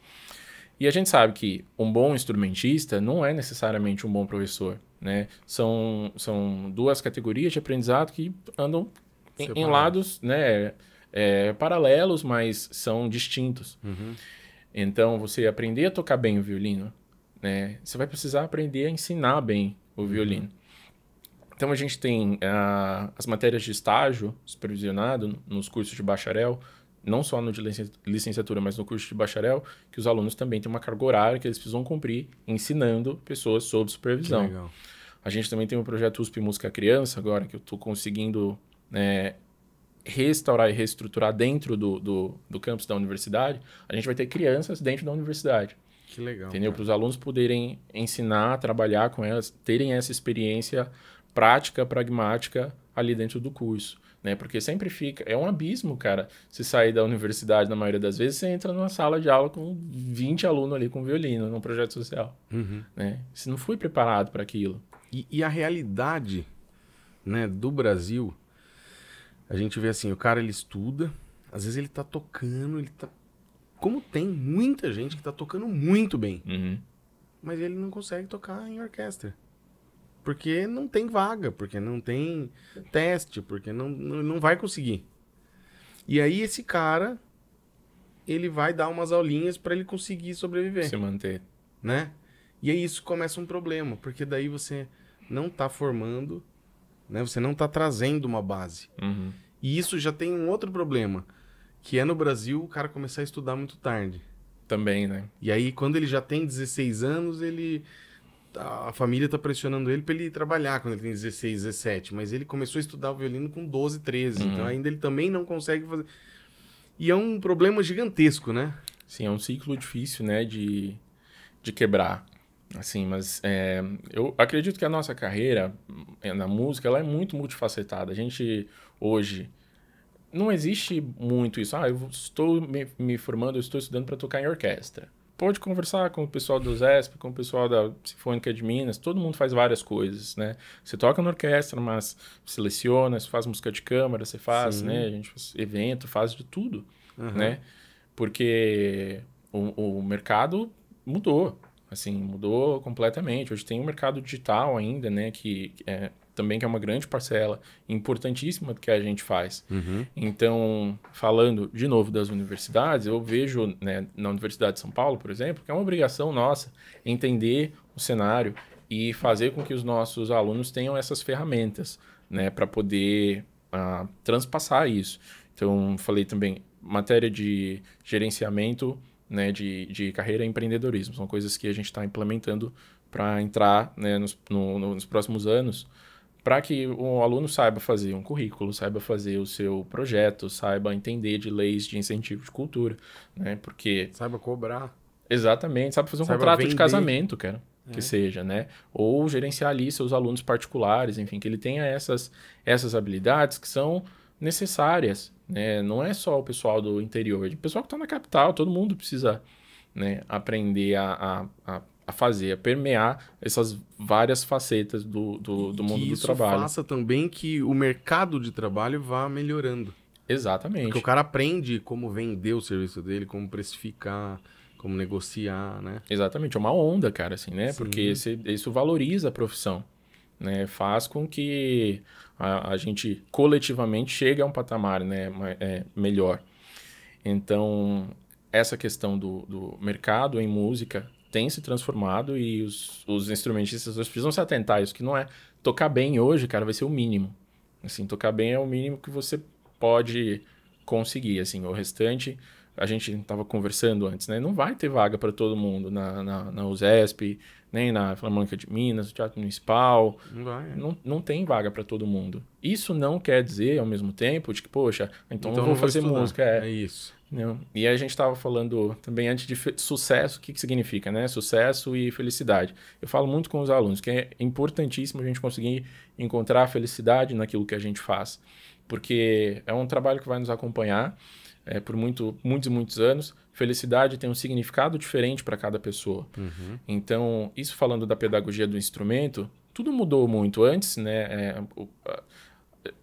E a gente sabe que um bom instrumentista não é necessariamente um bom professor, né? São, são duas categorias de aprendizado que andam em, em lados né, é, é, paralelos, mas são distintos. Uhum. Então, você aprender a tocar bem o violino, né? Você vai precisar aprender a ensinar bem o uhum. violino. Uhum. Então a gente tem uh, as matérias de estágio supervisionado nos cursos de bacharel, não só no de licenciatura, mas no curso de bacharel, que os alunos também têm uma carga horária que eles precisam cumprir ensinando pessoas sob supervisão. Que legal. A gente também tem o um projeto USP Música Criança agora, que eu estou conseguindo é, restaurar e reestruturar dentro do, do, do campus da universidade. A gente vai ter crianças dentro da universidade. Que legal. Entendeu? Para os alunos poderem ensinar, trabalhar com elas, terem essa experiência prática, pragmática ali dentro do curso né? Porque sempre fica. É um abismo, cara. Se sair da universidade, na maioria das vezes, você entra numa sala de aula com 20 alunos ali com violino, num projeto social. Uhum. Né? Você não foi preparado para aquilo. E, e, a realidade né, do Brasil, a gente vê assim: o cara ele estuda, às vezes ele tá tocando, ele tá. Como tem muita gente que tá tocando muito bem. Uhum. Mas ele não consegue tocar em orquestra. Porque não tem vaga, porque não tem teste, porque não, não, vai conseguir. E aí esse cara, ele vai dar umas aulinhas para ele conseguir sobreviver. Se manter. Né? E aí isso começa um problema, porque daí você não está formando, né? Você não está trazendo uma base. Uhum. E isso já tem um outro problema, que é no Brasil o cara começar a estudar muito tarde. Também, né? E aí quando ele já tem 16 anos, ele a família tá pressionando ele para ele trabalhar quando ele tem 16, 17, mas ele começou a estudar o violino com 12, 13, então uhum. então ainda ele também não consegue fazer. E é um problema gigantesco, né? Sim, é um ciclo difícil, né, de, de quebrar. Assim, mas é, eu acredito que a nossa carreira é, na música ela é muito multifacetada. A gente hoje não existe muito isso. Ah, eu estou me, me formando, eu estou estudando para tocar em orquestra pode conversar com o pessoal do ZESP, com o pessoal da Sinfônica de Minas, todo mundo faz várias coisas, né? Você toca na orquestra, mas seleciona, você faz música de câmara, você faz, Sim. né? A gente faz evento, faz de tudo, uhum. né? Porque o, o mercado mudou, assim, mudou completamente. Hoje tem o um mercado digital ainda, né? Que é, também que é uma grande parcela importantíssima do que a gente faz. Uhum. Então, falando de novo das universidades, eu vejo né, na Universidade de São Paulo, por exemplo, que é uma obrigação nossa entender o cenário e fazer com que os nossos alunos tenham essas ferramentas né, para poder uh, transpassar isso. Então, falei também matéria de gerenciamento né, de, de carreira e é empreendedorismo. São coisas que a gente está implementando para entrar né, nos, no, nos próximos anos para que o aluno saiba fazer um currículo, saiba fazer o seu projeto, saiba entender de leis de incentivo de cultura, né? Porque saiba cobrar. Exatamente, sabe fazer um saiba contrato vender. de casamento, cara, é. que seja, né? Ou gerenciar ali seus alunos particulares, enfim, que ele tenha essas essas habilidades que são necessárias, né? Não é só o pessoal do interior, é o pessoal que está na capital, todo mundo precisa, né, aprender a, a, a a fazer, a permear essas várias facetas do, do, do mundo do trabalho. Isso faça também que o mercado de trabalho vá melhorando. Exatamente. Porque o cara aprende como vender o serviço dele, como precificar, como negociar, né? Exatamente, é uma onda, cara, assim, né? Sim. Porque esse, isso valoriza a profissão, né? Faz com que a, a gente coletivamente chegue a um patamar né? É, melhor. Então, essa questão do, do mercado em música tem se transformado e os, os instrumentistas hoje precisam se atentar isso, que não é tocar bem hoje, cara, vai ser o mínimo. Assim, tocar bem é o mínimo que você pode conseguir, assim, o restante a gente estava conversando antes, né? Não vai ter vaga para todo mundo na, na, na, USESP, nem na Flamengo de Minas, no Teatro Municipal. Não vai. É. Não, não tem vaga para todo mundo. Isso não quer dizer, ao mesmo tempo, de que, poxa, então, então eu vou, vou fazer estudar. música. É, é isso. Não. E a gente estava falando também antes de sucesso, o que, que significa, né? Sucesso e felicidade. Eu falo muito com os alunos que é importantíssimo a gente conseguir encontrar felicidade naquilo que a gente faz, porque é um trabalho que vai nos acompanhar é, por muito, muitos e muitos anos. Felicidade tem um significado diferente para cada pessoa. Uhum. Então, isso falando da pedagogia do instrumento, tudo mudou muito antes, né? É, o, a,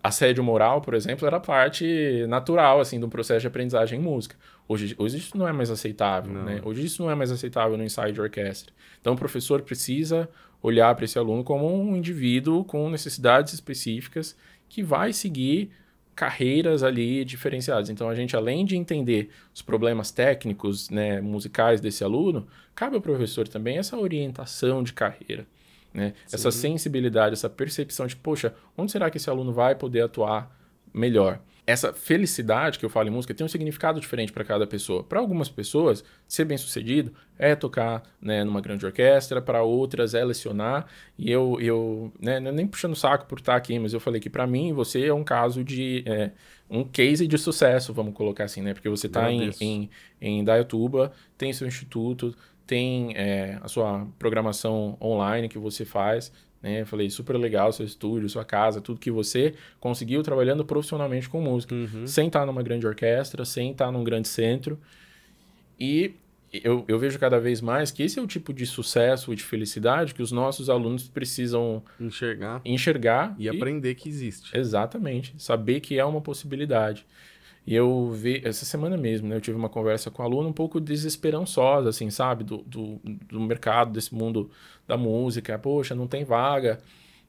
assédio moral, por exemplo, era parte natural assim do processo de aprendizagem em música. Hoje, hoje isso não é mais aceitável, não. né? Hoje isso não é mais aceitável no ensaio de orquestra. Então o professor precisa olhar para esse aluno como um indivíduo com necessidades específicas que vai seguir carreiras ali diferenciadas. Então a gente além de entender os problemas técnicos, né, musicais desse aluno, cabe ao professor também essa orientação de carreira. Né? Essa sensibilidade, essa percepção de, poxa, onde será que esse aluno vai poder atuar melhor? Essa felicidade que eu falo em música tem um significado diferente para cada pessoa. Para algumas pessoas, ser bem-sucedido é tocar né, numa grande orquestra, para outras é lecionar. E eu, eu né, é nem puxando o saco por estar tá aqui, mas eu falei que para mim você é um caso de. É, um case de sucesso, vamos colocar assim, né? Porque você está em, em, em Dayatuba, tem seu instituto, tem é, a sua programação online que você faz, né? Eu falei, super legal, seu estúdio, sua casa, tudo que você conseguiu trabalhando profissionalmente com música, uhum. sem estar tá numa grande orquestra, sem estar tá num grande centro. E eu, eu vejo cada vez mais que esse é o tipo de sucesso e de felicidade que os nossos alunos precisam enxergar, enxergar e, e aprender que existe. Exatamente, saber que é uma possibilidade. E eu vi, essa semana mesmo, né, eu tive uma conversa com a aluna um pouco desesperançosa, assim, sabe? Do, do, do, mercado, desse mundo da música. Poxa, não tem vaga.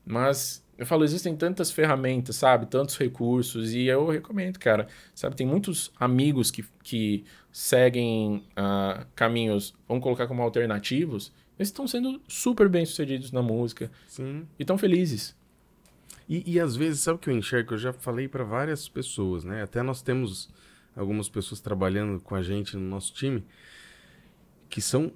Mas eu falo, existem tantas ferramentas, sabe? Tantos recursos. E eu recomendo, cara. Sabe, tem muitos amigos que, que seguem uh, caminhos, vamos colocar como alternativos, eles estão sendo super bem sucedidos na música. Sim. E estão felizes. E, e às vezes, sabe o que eu enxergo? Eu já falei para várias pessoas, né? Até nós temos algumas pessoas trabalhando com a gente no nosso time que são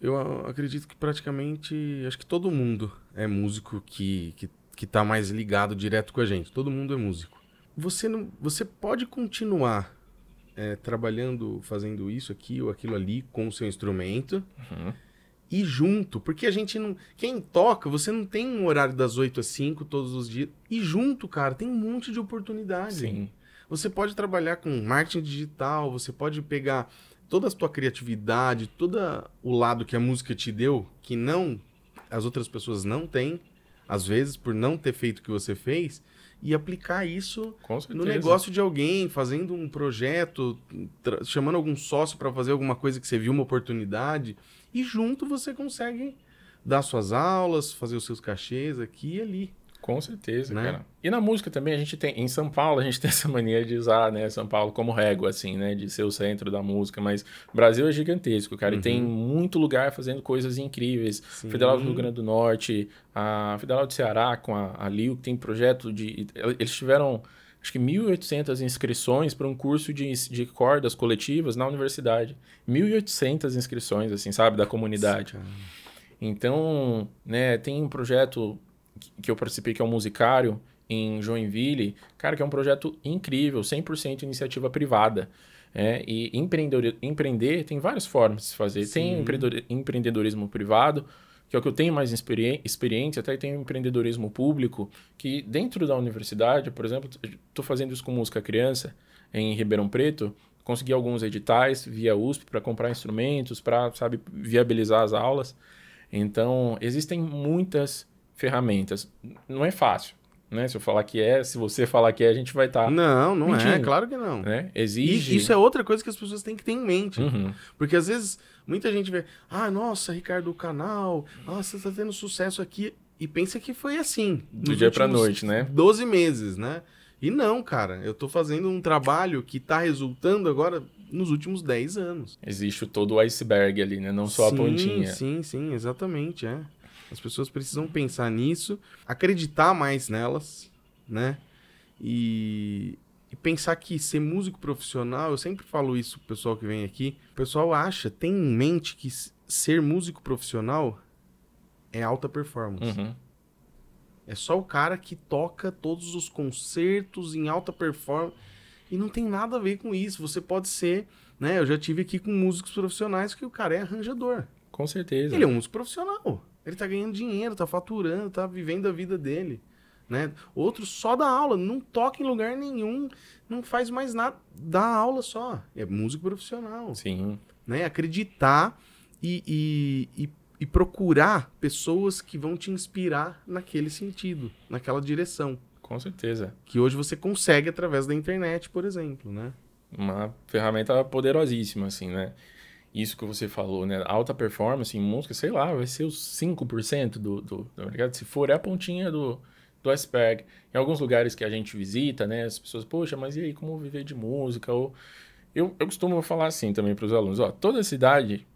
eu acredito que praticamente acho que todo mundo é músico que que que tá mais ligado direto com a gente todo mundo é músico você não você pode continuar é, trabalhando fazendo isso aqui ou aquilo ali com o seu instrumento uhum ir junto, porque a gente não. Quem toca, você não tem um horário das 8 às 5 todos os dias. E junto, cara, tem um monte de oportunidade. Sim. Você pode trabalhar com marketing digital, você pode pegar toda a tua criatividade, todo o lado que a música te deu, que não as outras pessoas não têm, às vezes por não ter feito o que você fez, e aplicar isso no negócio de alguém, fazendo um projeto, chamando algum sócio para fazer alguma coisa que você viu uma oportunidade e junto você consegue dar suas aulas, fazer os seus cachês aqui e ali. Com certeza, né? cara. E na música também a gente tem, em São Paulo, a gente tem essa mania de usar, né, São Paulo como régua, assim, né, de ser o centro da música, mas o Brasil é gigantesco, cara, uhum. e tem uhum. muito lugar fazendo coisas incríveis. Sim. Federal do Rio Grande do Norte, a Federal do Ceará com a, a Liu, que tem projeto de... Eles tiveram acho que 1.800 inscrições para um curso de, de cordas coletivas na universidade. 1.800 inscrições, assim, sabe, da comunidade. Sim, então, né, tem um projeto que eu participei que é o Musicário, em Joinville, cara, que é um projeto incrível, 100% iniciativa privada. É, e empreendedor, empreender tem várias formas de se fazer. Sim. Tem empreendedorismo privado, que é o que eu tenho mais experi experiência, até tenho empreendedorismo público, que dentro da universidade, por exemplo, estou fazendo isso com música criança em Ribeirão Preto, consegui alguns editais via USP para comprar instrumentos, para, sabe, viabilizar as aulas. Então, existem muitas ferramentas. Não é fácil, né? Se eu falar que é, se você falar que é, a gente vai estar. Tá não, não é, mentindo, é, claro que não. Né? Exige. E isso é outra coisa que as pessoas têm que ter em mente. Uhum. Porque às vezes muita gente vê, ah, nossa, Ricardo, o canal, nossa, você tá tendo sucesso aqui. E pensa que foi assim. Do dia pra noite, né? 12 meses, né? E não, cara, eu tô fazendo um trabalho que tá resultando agora nos últimos 10 anos. Existe todo o iceberg ali, né? Não só sim, a pontinha. Sim, sim, exatamente, é. As pessoas precisam pensar nisso, acreditar mais nelas, né? E, e pensar que ser músico profissional, eu sempre falo isso pro pessoal que vem aqui, o pessoal acha, tem em mente que ser músico profissional é alta performance. Uhum. É só o cara que toca todos os concertos em alta performance. E não tem nada a ver com isso. Você pode ser, né? Eu já tive aqui com músicos profissionais que o cara é arranjador. Com certeza. Ele é um músico profissional. Ele tá ganhando dinheiro, tá faturando, tá vivendo a vida dele. Né? Outro só dá aula, não toca em lugar nenhum, não faz mais nada, dá aula só. É músico profissional. Sim. Né? Acreditar e, e, e, e procurar pessoas que vão te inspirar naquele sentido, naquela direção. Com certeza. Que hoje você consegue através da internet, por exemplo, né? Uma ferramenta poderosíssima, assim, né? isso que você falou, né? Alta performance em música, sei lá, vai ser os 5% do, do, do mercado. Se for, é a pontinha do, do iceberg. Em alguns lugares que a gente visita, né? As pessoas, poxa, mas e aí, como viver de música? Ou... Eu, eu costumo falar assim também para os alunos, ó, toda cidade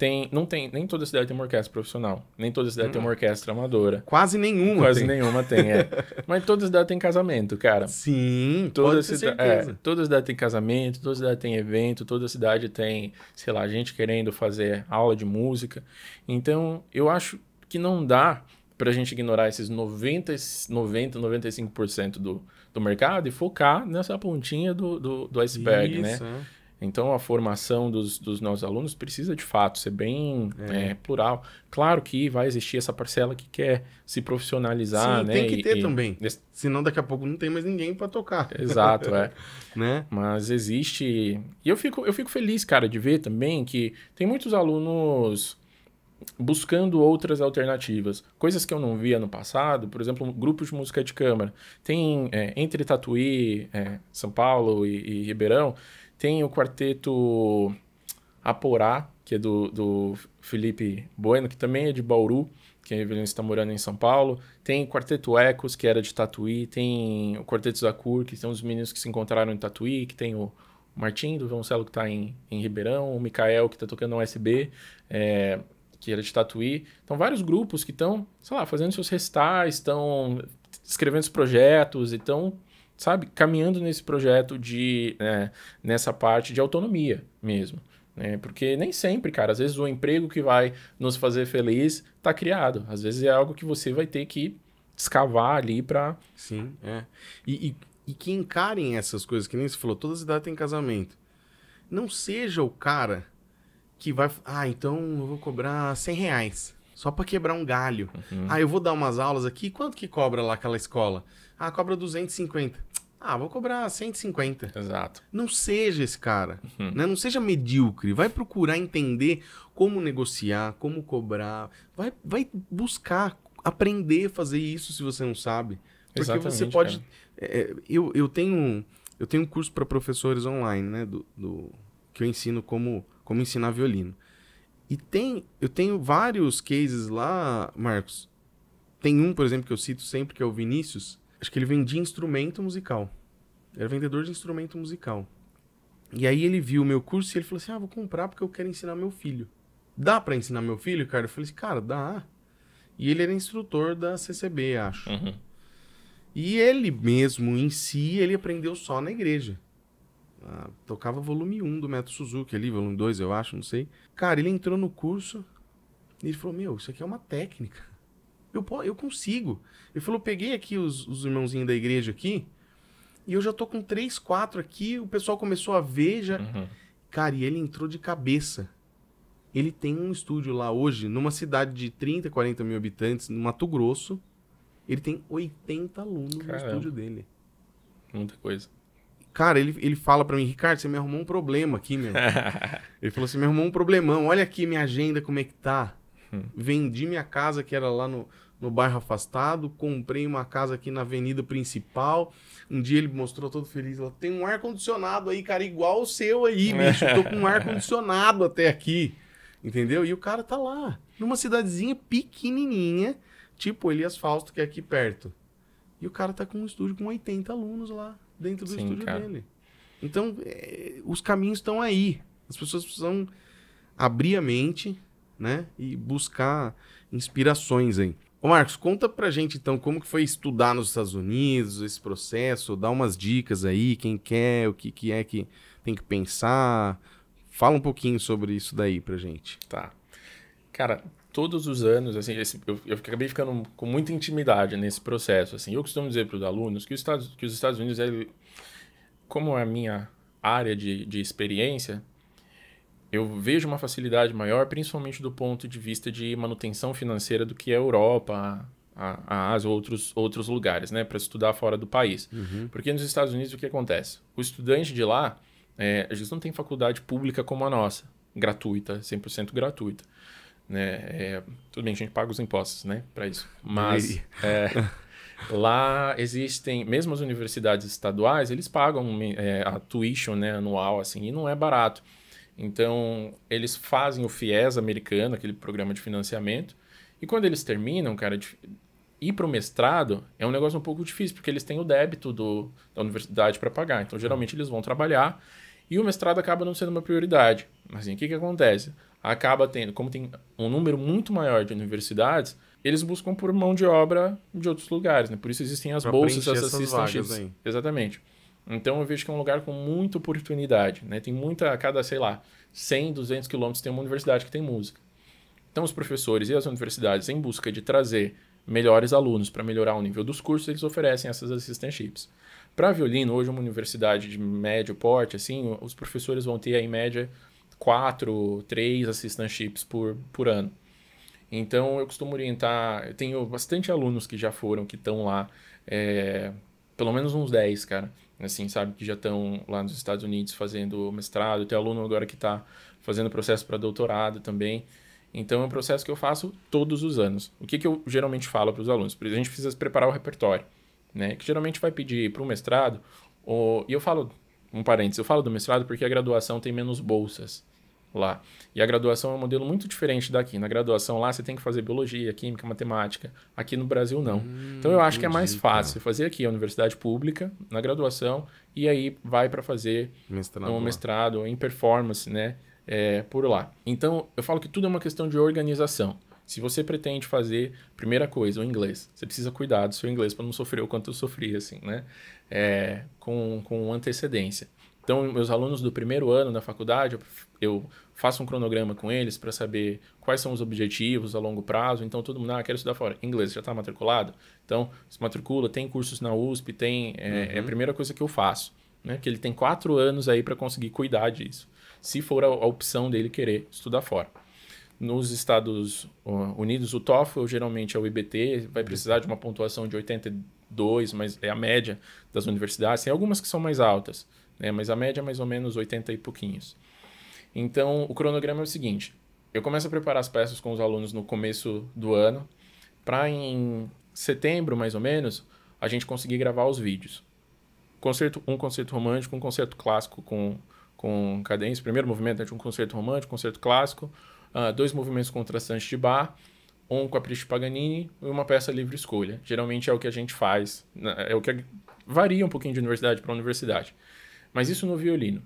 tem, não tem, nem toda cidade tem uma orquestra profissional, nem toda cidade hum. tem uma hum. orquestra amadora. Quase nenhuma Quase tem. nenhuma tem, é. Mas toda cidade tem casamento, cara. Sim, toda cidade, é, toda cidade tem casamento, toda cidade tem evento, toda cidade tem, sei lá, gente querendo fazer aula de música. Então, eu acho que não dá pra gente ignorar esses 90, 90 95% do, do mercado e focar nessa pontinha do, do, do iceberg, Isso. né? É. Então, a formação dos, dos nossos alunos precisa, de fato, ser bem é. É, plural. Claro que vai existir essa parcela que quer se profissionalizar, Sim, né? tem que e, ter e... também. Senão, daqui a pouco, não tem mais ninguém para tocar. Exato, é. né? Mas existe... E eu fico, eu fico feliz, cara, de ver também que tem muitos alunos buscando outras alternativas. Coisas que eu não via no passado, por exemplo, grupos de música de câmara. Tem, é, entre Tatuí, é, São Paulo e, e Ribeirão, tem o quarteto Aporá, que é do, do Felipe Bueno, que também é de Bauru, que a Evelyn está morando em São Paulo. Tem o quarteto Ecos, que era de Tatuí. Tem o quarteto Zacur, que são os meninos que se encontraram em Tatuí. Que tem o Martim do Violoncelo, que está em, em Ribeirão. O Mikael, que está tocando no USB. É, que era de Tatuí. Então, vários grupos que estão, sei lá, fazendo seus restais, estão escrevendo os projetos e estão sabe, caminhando nesse projeto de, né, nessa parte de autonomia mesmo. Né? Porque nem sempre, cara, às vezes o emprego que vai nos fazer feliz está criado. Às vezes é algo que você vai ter que escavar ali para... Sim, é. E, e, e que encarem essas coisas, que nem você falou, toda cidade tem casamento. Não seja o cara que vai... Ah, então eu vou cobrar 100 reais só para quebrar um galho. Uhum. Ah, eu vou dar umas aulas aqui. Quanto que cobra lá aquela escola? Ah, cobra 250. Ah, vou cobrar 150. Exato. Não seja esse cara. Uhum. Né? Não seja medíocre. Vai procurar entender como negociar, como cobrar. Vai, vai buscar aprender a fazer isso se você não sabe. Porque Exatamente, você pode. É, é, eu, eu tenho eu tenho um curso para professores online, né? Do, do, que eu ensino como, como ensinar violino. E tem, eu tenho vários cases lá, Marcos. Tem um, por exemplo, que eu cito sempre, que é o Vinícius. Acho que ele vendia instrumento musical. Era vendedor de instrumento musical. E aí ele viu o meu curso e ele falou assim: "Ah, vou comprar porque eu quero ensinar meu filho". Dá para ensinar meu filho, cara? Eu falei assim: "Cara, dá". E ele era instrutor da CCB, acho. Uhum. E ele mesmo em si, ele aprendeu só na igreja. Ah, tocava volume 1 do Meto Suzuki ali, volume 2, eu acho, não sei. Cara, ele entrou no curso e ele falou: Meu, isso aqui é uma técnica. Eu, eu consigo. Ele falou: Peguei aqui os, os irmãozinhos da igreja aqui e eu já tô com 3, 4 aqui. O pessoal começou a ver já. Uhum. Cara, e ele entrou de cabeça. Ele tem um estúdio lá hoje, numa cidade de 30, 40 mil habitantes, no Mato Grosso. Ele tem 80 alunos Caramba. no estúdio dele. Muita coisa. Cara, ele, ele fala para mim, Ricardo, você me arrumou um problema aqui, meu. ele falou, você me arrumou um problemão, olha aqui minha agenda, como é que tá. Hum. Vendi minha casa, que era lá no, no bairro afastado, comprei uma casa aqui na avenida principal. Um dia ele mostrou todo feliz, falou, tem um ar-condicionado aí, cara, igual o seu aí, bicho. tô com um ar-condicionado até aqui. Entendeu? E o cara tá lá, numa cidadezinha pequenininha, tipo Elias Fausto, que é aqui perto. E o cara tá com um estúdio com 80 alunos lá dentro do Sim, estúdio cara. dele. Então, é, os caminhos estão aí. As pessoas precisam abrir a mente, né? E buscar inspirações aí. Ô Marcos, conta pra gente então como que foi estudar nos Estados Unidos, esse processo, dá umas dicas aí, quem quer, o que, que é que tem que pensar. Fala um pouquinho sobre isso daí pra gente. Tá. Cara, todos os anos, assim, esse, eu, eu, acabei ficando com muita intimidade nesse processo, assim. Eu costumo dizer para os alunos que os Estados, que os Estados Unidos, como é a minha área de, de experiência, eu vejo uma facilidade maior, principalmente do ponto de vista de manutenção financeira do que a Europa, a, outros, outros lugares, né? Para estudar fora do país. Uhum. Porque nos Estados Unidos, o que acontece? O estudante de lá, é, gente não tem faculdade pública como a nossa, gratuita, 100% gratuita. Né, é, tudo bem, a gente paga os impostos, né, para isso. Mas é, lá existem, mesmo as universidades estaduais, eles pagam é, a tuition né, anual, assim, e não é barato. Então, eles fazem o FIES americano, aquele programa de financiamento, e quando eles terminam, cara, ir para o mestrado é um negócio um pouco difícil, porque eles têm o débito do, da universidade para pagar. Então, geralmente, eles vão trabalhar e o mestrado acaba não sendo uma prioridade. Mas, assim, o que, que acontece? acaba tendo, como tem um número muito maior de universidades, eles buscam por mão de obra de outros lugares, né? Por isso existem as pra bolsas, as assistência Exatamente. Então eu vejo que é um lugar com muita oportunidade, né? Tem muita, a cada, sei lá, 100, 200 quilômetros tem uma universidade que tem música. Então os professores e as universidades, em busca de trazer melhores alunos para melhorar o nível dos cursos, eles oferecem essas assistantships. Para violino, hoje uma universidade de médio porte, assim, os professores vão ter em média quatro, três assistantships por, por ano. Então eu costumo orientar, eu tenho bastante alunos que já foram, que estão lá, é, pelo menos uns 10, cara, assim, sabe, que já estão lá nos Estados Unidos fazendo mestrado, tem aluno agora que está fazendo processo para doutorado também. Então é um processo que eu faço todos os anos. O que, que eu geralmente falo para os alunos? A gente precisa preparar o repertório, né? Que geralmente vai pedir para o mestrado, ou... e eu falo, um parênteses, eu falo do mestrado porque a graduação tem menos bolsas lá. E a graduação é um modelo muito diferente daqui. Na graduação lá você tem que fazer biologia, química, matemática. Aqui no Brasil não. Hum, então eu acho entendi, que é mais tá. fácil tá. fazer aqui a universidade pública, na graduação, e aí vai para fazer mestrado um lá. mestrado em performance, né? É, por lá. Então eu falo que tudo é uma questão de organização. Se você pretende fazer, primeira coisa, o inglês. Você precisa cuidar do seu inglês para não sofrer o quanto eu sofri, assim, né? É, com, com antecedência. Então, meus alunos do primeiro ano da faculdade, eu eu faço um cronograma com eles para saber quais são os objetivos a longo prazo. Então, todo mundo, ah, quero estudar fora. Inglês, já está matriculado? Então, se matricula, tem cursos na USP, tem. É, é uhum. é a primeira coisa que eu faço. Né? Que ele tem quatro anos aí para conseguir cuidar disso, se for a, a, opção dele querer estudar fora. Nos Estados Unidos, o TOEFL geralmente é o IBT, vai precisar de uma pontuação de 82, mas é a média das universidades. Tem algumas que são mais altas, né? mas a média é mais ou menos 80 e pouquinhos. Então, o cronograma é o seguinte: eu começo a preparar as peças com os alunos no começo do ano, para em setembro, mais ou menos, a gente conseguir gravar os vídeos. Concerto, um concerto romântico, um concerto clássico com, com cadência, primeiro movimento é de um concerto romântico, um concerto clássico, uh, dois movimentos contrastantes de bar, um capricho Paganini e uma peça livre escolha. Geralmente é o que a gente faz, né, é o que varia um pouquinho de universidade para universidade. Mas isso no violino.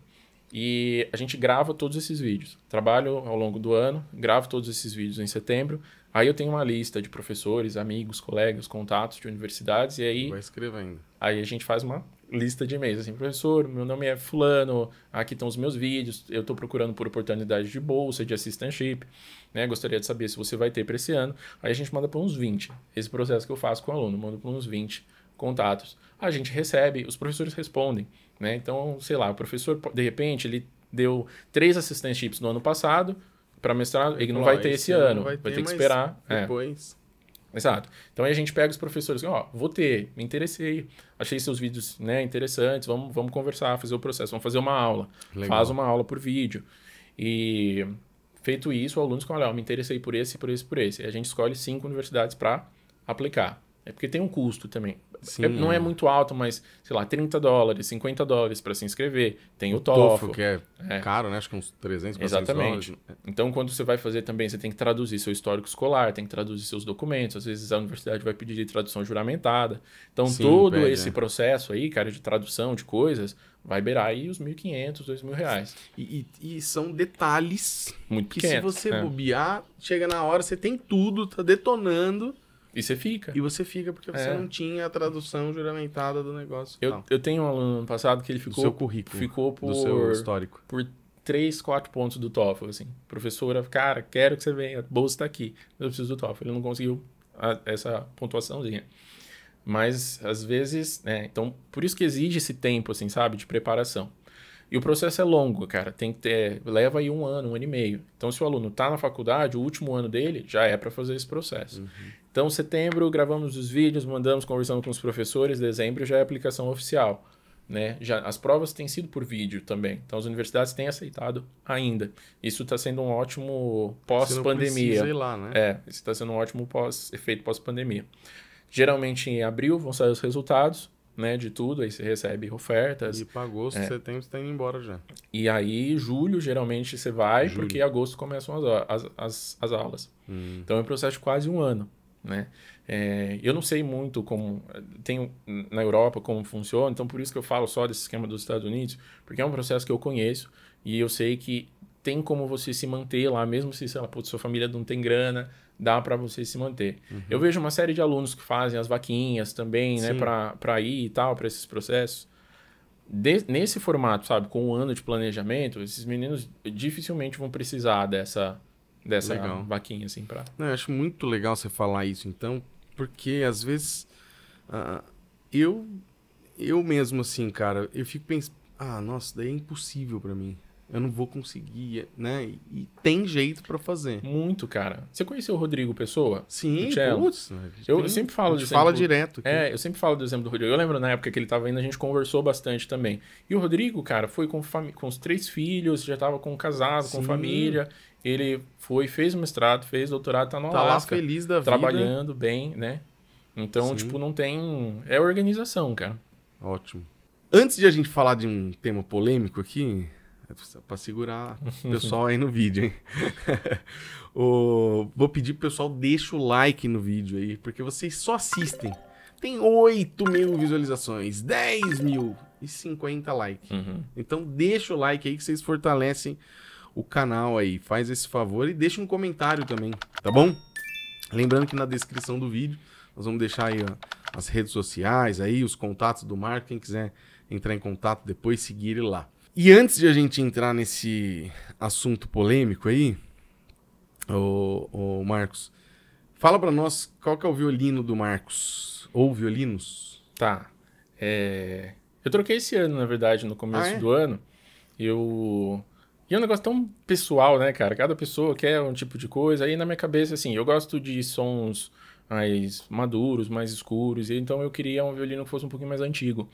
E a gente grava todos esses vídeos. Trabalho ao longo do ano, gravo todos esses vídeos em setembro. Aí eu tenho uma lista de professores, amigos, colegas, contatos de universidades. E aí. Vai escrevendo. Aí a gente faz uma lista de e-mails. Assim, professor, meu nome é Fulano, aqui estão os meus vídeos. Eu estou procurando por oportunidade de bolsa, de assistantship. Né? Gostaria de saber se você vai ter para esse ano. Aí a gente manda para uns 20. Esse processo que eu faço com o aluno, manda para uns 20 contatos. A gente recebe, os professores respondem. Né? Então, sei lá, o professor, de repente, ele deu três assistantships no ano passado para mestrado, ele não vai ter esse ano, vai ter, vai ter que esperar. É. Depois. É. Exato. Então aí a gente pega os professores, ó, vou ter, me interessei, achei seus vídeos né, interessantes, vamos, vamos conversar, fazer o processo, vamos fazer uma aula. Legal. Faz uma aula por vídeo. E feito isso, o aluno escolhe, ó, me interessei por esse, por esse, por esse. E a gente escolhe cinco universidades para aplicar. É porque tem um custo também. Sim, é, não é. muito alto, mas, sei lá, 30 dólares, 50 dólares para se inscrever. Tem o, o TOEFL. que é, é, caro, né? Acho que uns 300, Exatamente. Dólares. É. Então, quando você vai fazer também, você tem que traduzir seu histórico escolar, tem que traduzir seus documentos. Às vezes a universidade vai pedir tradução juramentada. Então, Sim, todo pede, esse é. processo aí, cara, de tradução de coisas, vai beirar aí os 1.500, 2.000 reais. E, e, e, são detalhes Muito pequenos que se você é. bobear, chega na hora, você tem tudo, tá detonando... E você fica. E você fica, porque você é. não tinha a tradução juramentada do negócio. Eu, eu tenho um aluno no passado que ele ficou. Do seu currículo. Ficou por. Do seu histórico. Por três quatro pontos do TOEFL, assim. Professora, cara, quero que você venha, a bolsa está aqui, eu preciso do TOEFL. Ele não conseguiu a, essa pontuaçãozinha. Mas, às vezes, né? Então, por isso que exige esse tempo, assim, sabe, de preparação. E o processo é longo, cara. Tem que ter, leva aí um ano, um ano e meio. Então, se o aluno está na faculdade, o último ano dele já é para fazer esse processo. Uhum. Então, setembro gravamos os vídeos, mandamos, conversamos com os professores, dezembro já é aplicação oficial. Né? Já, as provas têm sido por vídeo também, então as universidades têm aceitado ainda. Isso está sendo um ótimo pós-pandemia. Né? É, isso está sendo um ótimo pós, efeito pós-pandemia. Geralmente em abril vão sair os resultados né, de tudo, aí você recebe ofertas. E para agosto, é. setembro você está indo embora já. E aí, julho, geralmente você vai, julho. porque agosto começam as, as, as, as aulas. Hum. Então é um processo de quase um ano né? É, eu não sei muito como tem na Europa como funciona, então por isso que eu falo só desse esquema dos Estados Unidos, porque é um processo que eu conheço e eu sei que tem como você se manter lá, mesmo se sei lá, sua família não tem grana, dá para você se manter. Uhum. Eu vejo uma série de alunos que fazem as vaquinhas também, né, Sim. né, para ir e tal, para esses processos. De, nesse formato, sabe, com um ano de planejamento, esses meninos dificilmente vão precisar dessa dessa legal. vaquinha, assim, pra... Não, eu acho muito legal você falar isso, então, porque às vezes uh, eu, eu mesmo, assim, cara, eu fico pensando, ah, nossa, daí é impossível para mim. Eu não vou conseguir, né? E, e tem jeito para fazer. Muito, cara. Você conheceu o Rodrigo Pessoa? Sim, putz, eu, tem, sempre falo. A fala direto. Aqui. É, eu sempre falo do exemplo do Rodrigo. Eu lembro na época que ele tava indo, a gente conversou bastante também. E o Rodrigo, cara, foi com, com os três filhos, já tava com casado, Sim. com família. Ele foi, fez mestrado, fez doutorado, tá no tá Alasca. Lá feliz da trabalhando vida. bem, né? Então, Sim. tipo, não tem. É organização, cara. Ótimo. Antes de a gente falar de um tema polêmico aqui, é para segurar o pessoal aí no vídeo, hein? o... Vou pedir pro pessoal deixa o like no vídeo aí, porque vocês só assistem. Tem 8 mil visualizações, 10 mil e 50 likes. Uhum. Então deixa o like aí que vocês fortalecem o canal aí. Faz esse favor e deixa um comentário também, tá bom? Lembrando que na descrição do vídeo nós vamos deixar aí ó, as redes sociais, aí os contatos do Marco, quem quiser entrar em contato depois, seguir ele lá. E antes de a gente entrar nesse assunto polêmico aí, o, Marcos, fala para nós qual que é o violino do Marcos, ou violinos. Tá, é... eu troquei esse ano, na verdade, no começo ah, é? do ano, eu e é um negócio tão pessoal, né, cara? Cada pessoa quer um tipo de coisa. Aí na minha cabeça, assim, eu gosto de sons mais maduros, mais escuros. Então eu queria um violino que fosse um pouquinho mais antigo.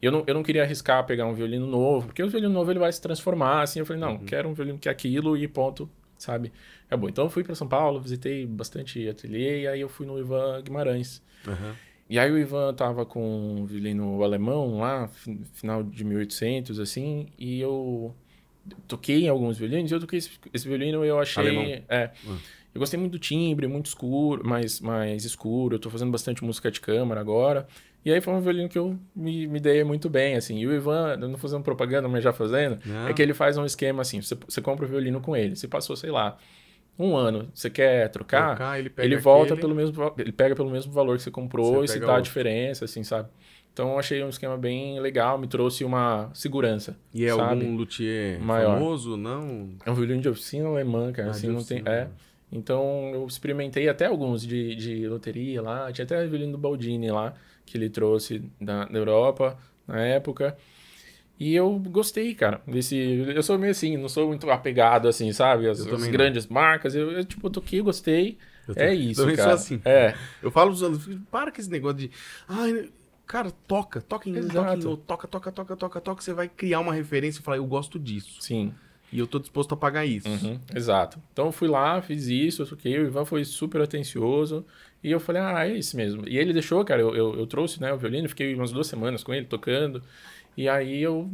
Eu não, eu não queria arriscar pegar um violino novo, porque o violino novo ele vai se transformar, assim. Eu falei, não, uhum. quero um violino que é aquilo e ponto, sabe? É bom. Então eu fui para São Paulo, visitei bastante ateliê, e aí eu fui no Ivan Guimarães. Uhum. E aí o Ivan tava com um violino alemão lá, final de 1800, assim, e eu toquei em alguns violinos, eu toquei esse, esse violino eu achei. É. Hum. Eu gostei muito do timbre, muito escuro, mais, mais escuro. Eu tô fazendo bastante música de câmara agora. E aí foi um violino que eu me, me dei muito bem, assim. E o Ivan, não fazendo propaganda, mas já fazendo, é não. é que ele faz um esquema assim: você, você compra o violino com ele, você passou, sei lá, um ano, você quer trocar, trocar ele, ele volta aquele... pelo mesmo, ele pega pelo mesmo valor que você comprou você e se dá outro. a diferença, assim, sabe? Então achei um esquema bem legal, me trouxe uma segurança. E é sabe? algum luthier Maior. famoso, não? É um violino de oficina alemã, cara. Ah, assim, não oficina. tem. É. Então eu experimentei até alguns de, de loteria lá. Tinha até o violino do Baldini lá, que ele trouxe da, da Europa na época. E eu gostei, cara, desse... Eu sou meio assim, não sou muito apegado, assim, sabe? As, as grandes não. marcas. Eu, eu, tipo, toquei, gostei. Eu é isso, cara. Sou assim. É. Eu falo pros para com esse negócio de... Ai, Cara, toca, toca em toca, toca, toca, toca, toca, toca, você vai criar uma referência e falar, eu gosto disso. Sim. E eu tô disposto a pagar isso. Uhum, exato. Então eu fui lá, fiz isso, ok. O Ivan foi super atencioso. E eu falei, ah, é isso mesmo. E ele deixou, cara, eu, eu, eu trouxe né, o violino, fiquei umas duas semanas com ele tocando. E aí eu,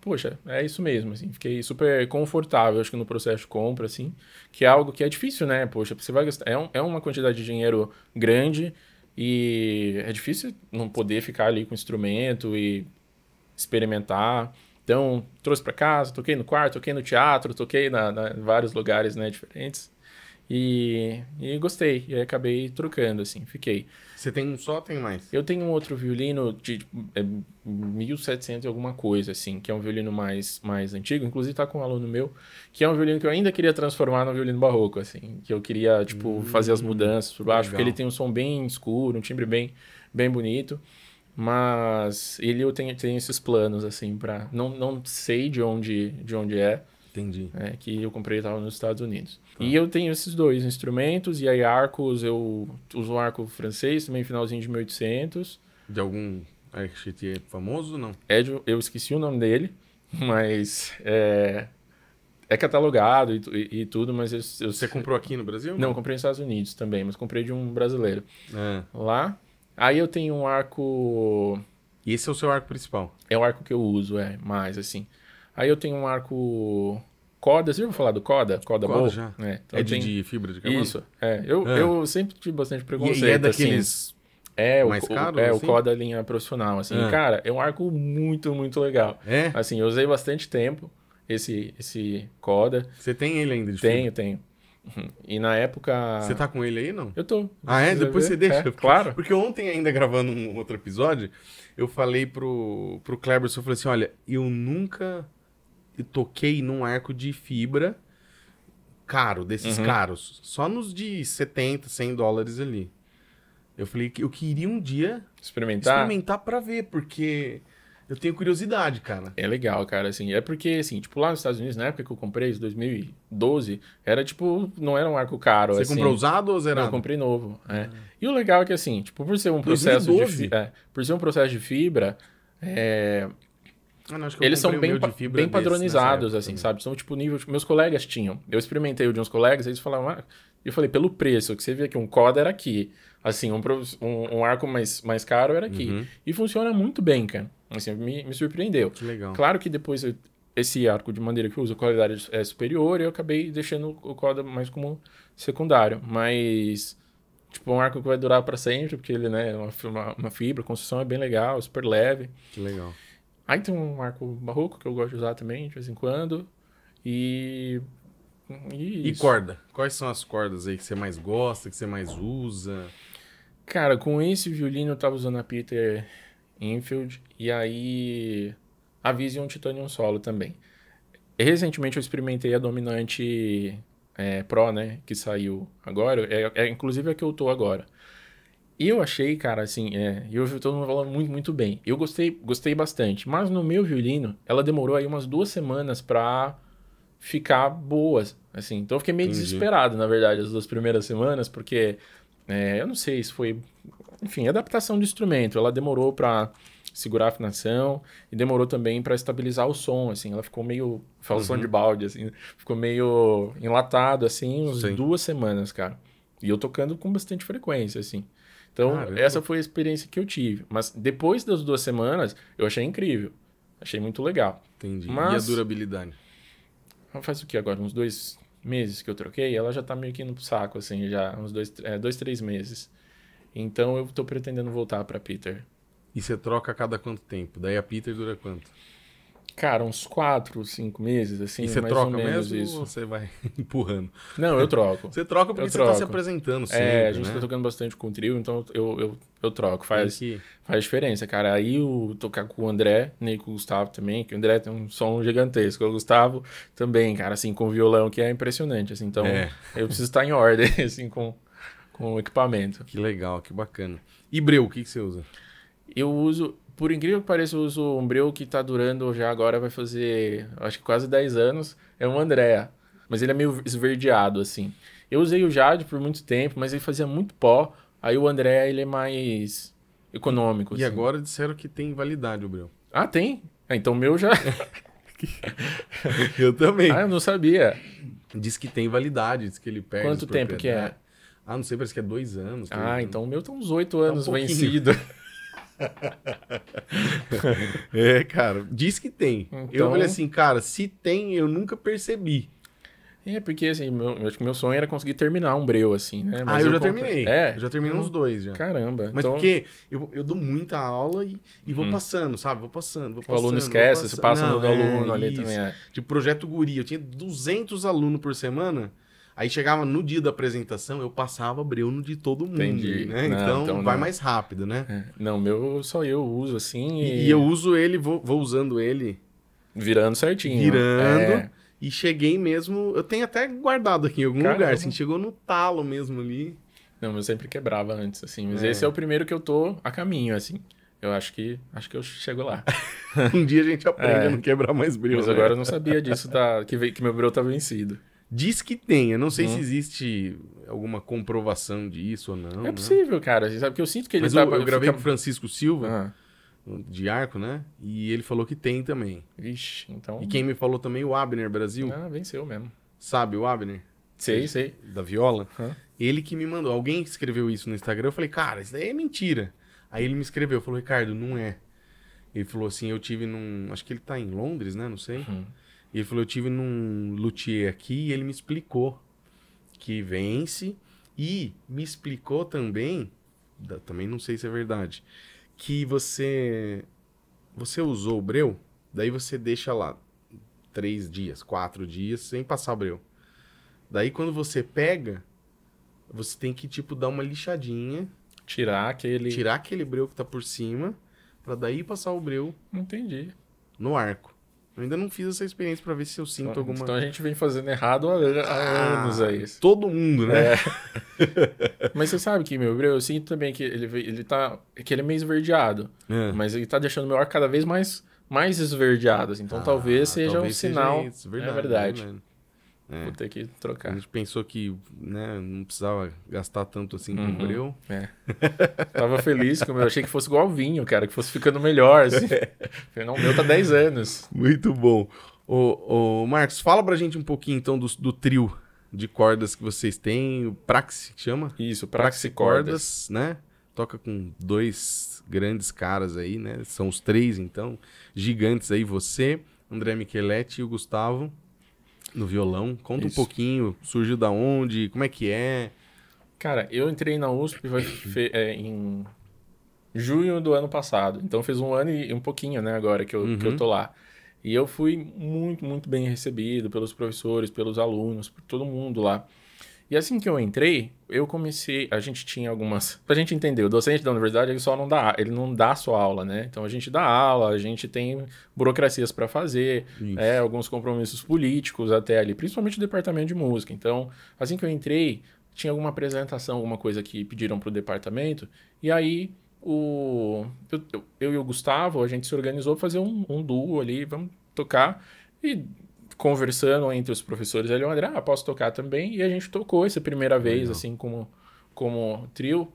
poxa, é isso mesmo, assim, fiquei super confortável, acho que no processo de compra, assim, que é algo que é difícil, né? Poxa, você vai gastar, é, um, é uma quantidade de dinheiro grande e é difícil não poder ficar ali com o instrumento e experimentar. Então, trouxe para casa, toquei no quarto, toquei no teatro, toquei na, na, em vários lugares né, diferentes. E, e gostei. E acabei trocando, assim, fiquei. Você tem um só tem mais? Eu tenho um outro violino de é, 1700 e alguma coisa, assim, que é um violino mais, mais antigo. Inclusive, tá com um aluno meu, que é um violino que eu ainda queria transformar no violino barroco, assim. Que eu queria, tipo, hum, fazer as mudanças por baixo, legal. porque ele tem um som bem escuro, um timbre bem, bem bonito. Mas ele eu tenho, tenho esses planos, assim, para Não, não sei de onde, de onde é Entendi. É, que eu comprei estava nos Estados Unidos. Tá. E eu tenho esses dois instrumentos, e aí arcos, eu uso um arco francês, também finalzinho de 1800. De algum arquiteto famoso, não? É, eu esqueci o nome dele, mas é, é catalogado e, e, e, tudo, mas eu, eu... Você comprou aqui no Brasil? Não, comprei nos Estados Unidos também, mas comprei de um brasileiro. É. Lá. Aí eu tenho um arco... E esse é o seu arco principal? É o arco que eu uso, é, mais assim. Aí eu tenho um arco Coda, você já ouviu falar do Coda? Coda, boa, É, então é de, tenho... de, fibra de carbono? Isso, é. Eu, é. eu sempre tive bastante preconceito. E, e é assim. daqueles... Assim, é, mais o, caro, é assim? o Coda é linha profissional, assim. É. Cara, é um arco muito, muito legal. É? Assim, eu usei bastante tempo esse, esse Coda. Você tem ele ainda de Tenho, fibra? tenho. E na época. Você tá com ele aí, não? Eu tô. Ah, é? Depois ver? você deixa. É, claro. Porque ontem, ainda gravando um outro episódio, eu falei pro, pro Kleber, eu falei assim: olha, eu nunca e toquei num arco de fibra caro, desses uhum. caros. Só nos de 70, 100 dólares ali. Eu falei que eu queria um dia experimentar, experimentar para ver, porque eu tenho curiosidade, cara. É legal, cara, assim. É porque, assim, tipo, lá nos Estados Unidos, na época que eu comprei, isso, 2012, era tipo, não era um arco caro. Você assim. comprou usado ou zerado? Não, eu comprei novo. É. Ah. E o legal é que, assim, tipo, por ser um processo 2012? de fibra, é, por ser um processo de fibra, é, ah, não, Eles são bem, bem padronizados, assim, também. sabe? São tipo nível. que tipo, meus colegas tinham. Eu experimentei o de uns colegas, eles falaram. Ah, eu falei, pelo preço, que você vê que um coda era aqui. Assim, um, um, um arco mais, mais caro era aqui. Uhum. E funciona muito bem, cara. Assim, me, me surpreendeu. Que legal. Claro que depois eu, esse arco de madeira que eu uso, a qualidade é superior, eu acabei deixando o coda mais como secundário. Mas tipo, um arco que vai durar para sempre, porque ele, né, é uma, uma, fibra, a construção é bem legal, super leve. Que legal. Aí tem um arco barroco que eu gosto de usar também, de vez em quando. E. E, é e corda? Quais são as cordas aí que você mais gosta, que você mais usa? Cara, com esse violino eu tava usando a Peter Infield e aí a Vision Titanium Solo também. Recentemente eu experimentei a dominante é, Pro, né, que saiu agora, é, é inclusive a que eu tô agora eu achei, cara, assim, é, eu ouvi todo mundo falando muito, muito bem. Eu gostei, gostei bastante. Mas no meu violino, ela demorou aí umas duas semanas pra ficar boas, assim. Então eu fiquei meio Entendi. desesperado, na verdade, as duas primeiras semanas, porque é, eu não sei se foi, enfim, adaptação do instrumento. Ela demorou pra segurar a afinação e demorou também para estabilizar o som, assim. Ela ficou meio falsão uhum. de balde, assim, ficou meio enlatado, assim, umas Sim. duas semanas, cara. E eu tocando com bastante frequência, assim. Então, Caramba. essa foi a experiência que eu tive. Mas depois das duas semanas, eu achei incrível. Achei muito legal. Entendi. Mas, e a durabilidade? Faz o que agora? Uns dois meses que eu troquei, ela já tá meio que no saco, assim, já. Uns dois, é, dois três meses. Então, eu tô pretendendo voltar para Peter. E você troca a cada quanto tempo? Daí a Peter dura quanto? Cara, uns quatro, cinco meses, assim. E você mais troca ou menos mesmo isso. ou você vai empurrando? Não, eu troco. Você troca porque eu você tá se apresentando sim. É, a gente né? tá tocando bastante com o trio, então eu, eu, eu troco. Faz, que... faz diferença, cara. Aí o tocar com o André, nem com o Gustavo também, que o André tem um som gigantesco. O Gustavo também, cara, assim, com violão, que é impressionante, assim. Então, é. eu preciso estar em ordem, assim, com, com o equipamento. Que legal, que bacana. E Breu, o que, que você usa? Eu uso por incrível que pareça, eu uso o Umbreu que tá durando já agora, vai fazer acho que quase 10 anos. É um Andrea. Mas ele é meio esverdeado, assim. Eu usei o Jade por muito tempo, mas ele fazia muito pó. Aí o André, ele é mais econômico. E assim. agora disseram que tem validade o Breu. Ah, tem? Ah, então o meu já. eu também. Ah, eu não sabia. Diz que tem validade, diz que ele perde. Quanto tempo que é? Ah, não sei, parece que é dois anos. Ah, então o meu tá uns oito anos tá um vencido. é, cara, diz que tem. Então... Eu falei assim, cara, se tem, eu nunca percebi. É, porque assim, meu, acho que meu sonho era conseguir terminar um breu, assim, né? Ah, Mas ah, eu, eu já terminei. É. Eu já terminei uns dois já. Caramba. Mas então... porque eu, eu dou muita aula e, e vou hum. passando, sabe? Vou passando, vou passando. O aluno esquece, você passa no é, aluno ali isso. também. É. De projeto guri, eu tinha 200 alunos por semana. Aí chegava no dia da apresentação, eu passava Breuno de todo mundo, Entendi. né? Não, então, então, vai não. mais rápido, né? É. Não, meu só eu uso assim. E, e eu uso ele, vou, vou, usando ele. Virando certinho. Virando. É. E cheguei mesmo. Eu tenho até guardado aqui em algum Caramba. lugar, tá assim, chegou no talo mesmo ali. Não, eu sempre quebrava antes, assim. Mas é. esse é o primeiro que eu tô a caminho, assim. Eu acho que acho que eu chego lá. um dia a gente aprende é. a não quebrar mais brilhos. Mas né? agora eu não sabia disso, da tá, que, veio, que meu brilho tá vencido. Diz que tem. Eu não sei hum. se uhum. existe alguma comprovação disso ou não. É né? possível, cara. Você sabe que eu sinto que ele Mas tá, eu, eu gravei fica... com Francisco Silva, ah. de Arco, né? E ele falou que tem também. Ixi, então. E quem me falou também, o Abner Brasil. Ah, venceu mesmo. Sabe o Abner? Sei, sei. Da viola. Ele que me mandou. Alguém escreveu isso no Instagram. Eu falei, cara, isso daí é mentira. Aí ele me escreveu, falou, Ricardo, não é. Ele falou assim, eu tive num. Acho que ele tá em Londres, né? Não sei. Hum. E ele falou: eu tive num luthier aqui e ele me explicou que vence e me explicou também, também não sei se é verdade, que você você usou o breu, daí você deixa lá três dias, quatro dias sem passar breu. Daí quando você pega, você tem que tipo dar uma lixadinha, tirar aquele tirar aquele breu que tá por cima, para daí passar o breu. Entendi. No arco. Eu ainda não fiz essa experiência para ver se eu sinto então, alguma Então a gente vem fazendo errado há, há anos ah, aí. Todo mundo, né? É. mas você sabe que, meu, eu sinto também que ele, ele tá. É que ele é meio esverdeado. É. Mas ele tá deixando o meu ar cada vez mais, mais esverdeado. Assim. Então ah, talvez seja talvez um seja sinal. Isso, verdade. Né, é verdade. Né, é. Vou ter que trocar. A gente pensou que né, não precisava gastar tanto assim uhum. com breu. É. Tava feliz, como eu achei que fosse igual vinho, cara, que fosse ficando melhor. Assim. É. Não, o meu tá 10 anos. Muito bom. Ô, ô, Marcos, fala pra gente um pouquinho então do, do trio de cordas que vocês têm. O Praxi que chama? Isso, Praxi, cordas. cordas, né? Toca com dois grandes caras aí, né? São os três, então, gigantes aí, você, André Micheletti e o Gustavo no violão. Conta Isso. um pouquinho, surgiu da onde, como é que é? Cara, eu entrei na USP é, em junho do ano passado. Então fez um ano e um pouquinho, né, agora que eu, uhum. que eu uhum. tô lá. E eu fui muito, muito bem recebido pelos professores, pelos alunos, por todo mundo lá. E assim que eu entrei, eu comecei, a gente tinha algumas, pra gente entender, o docente da universidade, ele só não dá, ele não dá só aula, né? Então a gente dá aula, a gente tem burocracias para fazer, é, alguns compromissos políticos até ali, principalmente o departamento de música. Então, assim que eu entrei, tinha alguma apresentação, alguma coisa que pediram pro departamento, e aí o eu, eu, e o Gustavo, a gente se organizou pra fazer um, um duo ali, vamos tocar. E conversando entre os professores ali, o André, ah, posso tocar também? E a gente tocou essa primeira vez, Legal. assim, como, como trio.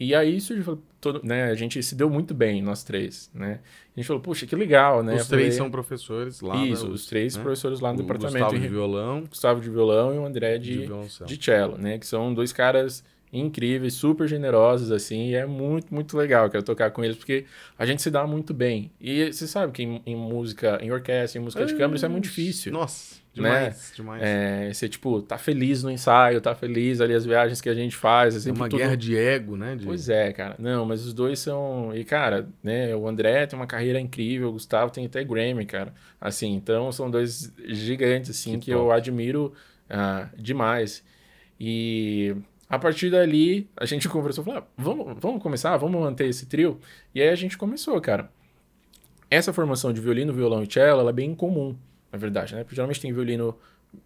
E aí surgiu todo, né? A gente se deu muito bem, nós três, né? A gente falou, puxa, que legal, né? Os falei, três são professores lá. Isso, os três né? professores lá no o departamento. Gustavo de violão. Gustavo de violão e o André de, de, de cello, né? Que são dois caras incríveis, super generosos, assim, e é muito, muito legal, quero tocar com eles, porque a gente se dá muito bem. E você sabe que em, em música, em orquestra, em música de câmara, isso é muito difícil. Nossa, né? demais, né? demais. É, você, tipo, tá feliz no ensaio, tá feliz ali as viagens que a gente faz. assim. é uma tudo... guerra de ego, né? De... Pois é, cara. Não, mas os dois são... E, cara, né, o André tem uma carreira incrível, o Gustavo tem até Grammy, cara. Assim, então são dois gigantes, assim, que, que eu admiro ah, demais. E a partir dali, a gente conversou, falou, ah, vamos, vamos começar, vamos manter esse trio. E aí a gente começou, cara. Essa formação de violino, violão e cello, ela é bem comum, na verdade, né? Porque geralmente tem violino,